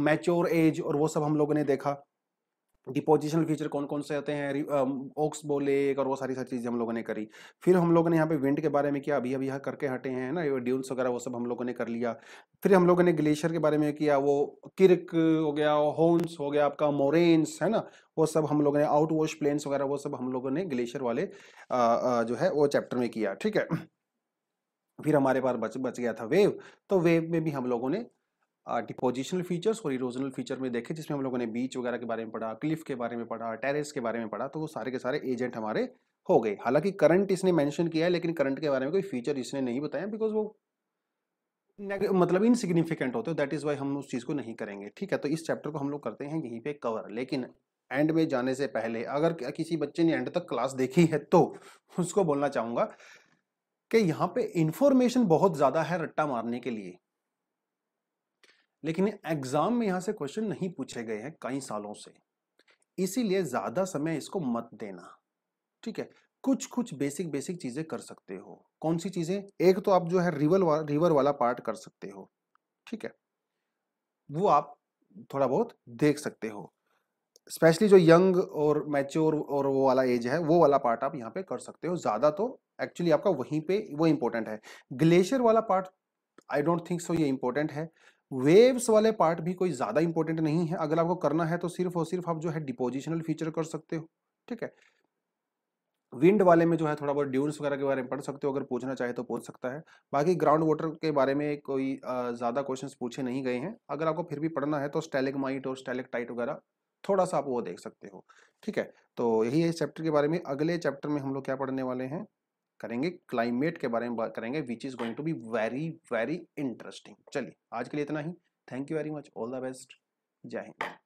मैच्योर एज और वो सब हम लोगों ने देखा डिपोजिशनल फीचर कौन कौन से आते हैं ओक्स बोलेक और वो सारी सारी चीज़ें हम लोगों ने करी फिर हम लोगों ने यहाँ पे विंड के बारे में किया अभी अभी यहाँ करके हटे हैं ना ड्यून्स वगैरह वो सब हम लोगों ने कर लिया फिर हम लोगों ने ग्लेशियर के बारे में किया वो किरक हो गया होन्स हो गया आपका मोरेन्स है ना वो सब हम लोगों ने आउट वॉश प्लेन्स वगैरह वो सब हम लोगों ने ग्लेशियर वाले जो है वो चैप्टर में किया ठीक है फिर हमारे पास बच बच गया था वेव तो वेव में भी हम लोगों ने डिपोजिशनल फीचर्स और इरोजनल फीचर में देखे जिसमें हम लोगों ने बीच वगैरह के बारे में पढ़ा क्लिफ के बारे में पढ़ा टेरेस के बारे में पढ़ा तो वो सारे के सारे एजेंट हमारे हो गए हालांकि करंट इसने मेंशन किया है लेकिन करंट के बारे में कोई फीचर इसने नहीं बताया बिकॉज वो मतलब इनसिग्निफिकेंट होते हो दैट इज़ वाई हम उस चीज़ को नहीं करेंगे ठीक है तो इस चैप्टर को हम लोग करते हैं यहीं पे कवर लेकिन एंड में जाने से पहले अगर किसी बच्चे ने एंड तक क्लास देखी है तो उसको बोलना चाहूँगा कि यहाँ पे इन्फॉर्मेशन बहुत ज़्यादा है रट्टा मारने के लिए लेकिन एग्जाम में यहाँ से क्वेश्चन नहीं पूछे गए हैं कई सालों से इसीलिए ज़्यादा समय इसको मत देना ठीक है कुछ कुछ बेसिक बेसिक चीज़ें कर सकते हो कौन सी चीज़ें एक तो आप जो है रिवर वा, रिवर वाला पार्ट कर सकते हो ठीक है वो आप थोड़ा बहुत देख सकते हो स्पेशली जो यंग और मैच्योर और वो वाला एज है वो वाला पार्ट आप यहाँ पे कर सकते हो ज़्यादा तो एक्चुअली आपका वहीं पे वो इम्पोर्टेंट है ग्लेशियर वाला part I don't think so ये इम्पोर्टेंट है वेव्स वाले पार्ट भी कोई ज़्यादा इंपॉर्टेंट नहीं है अगर आपको करना है तो सिर्फ और सिर्फ आप जो है डिपोजिशनल फीचर कर सकते हो ठीक है विंड वाले में जो है थोड़ा बहुत ड्यून्स वगैरह के बारे में पढ़ सकते हो अगर पूछना चाहे तो पूछ सकता है बाकी ग्राउंड वाटर के बारे में कोई ज़्यादा क्वेश्चन पूछे नहीं गए हैं अगर आपको फिर भी पढ़ना है तो स्टेलिक माइट और स्टेलिक टाइट वगैरह थोड़ा सा आप वो देख सकते हो ठीक है तो यही है इस चैप्टर के बारे में अगले चैप्टर में हम लोग क्या पढ़ने वाले हैं करेंगे क्लाइमेट के बारे में बात करेंगे which is going to be very very interesting चलिए आज के लिए इतना ही thank you very much all the best जय हिंद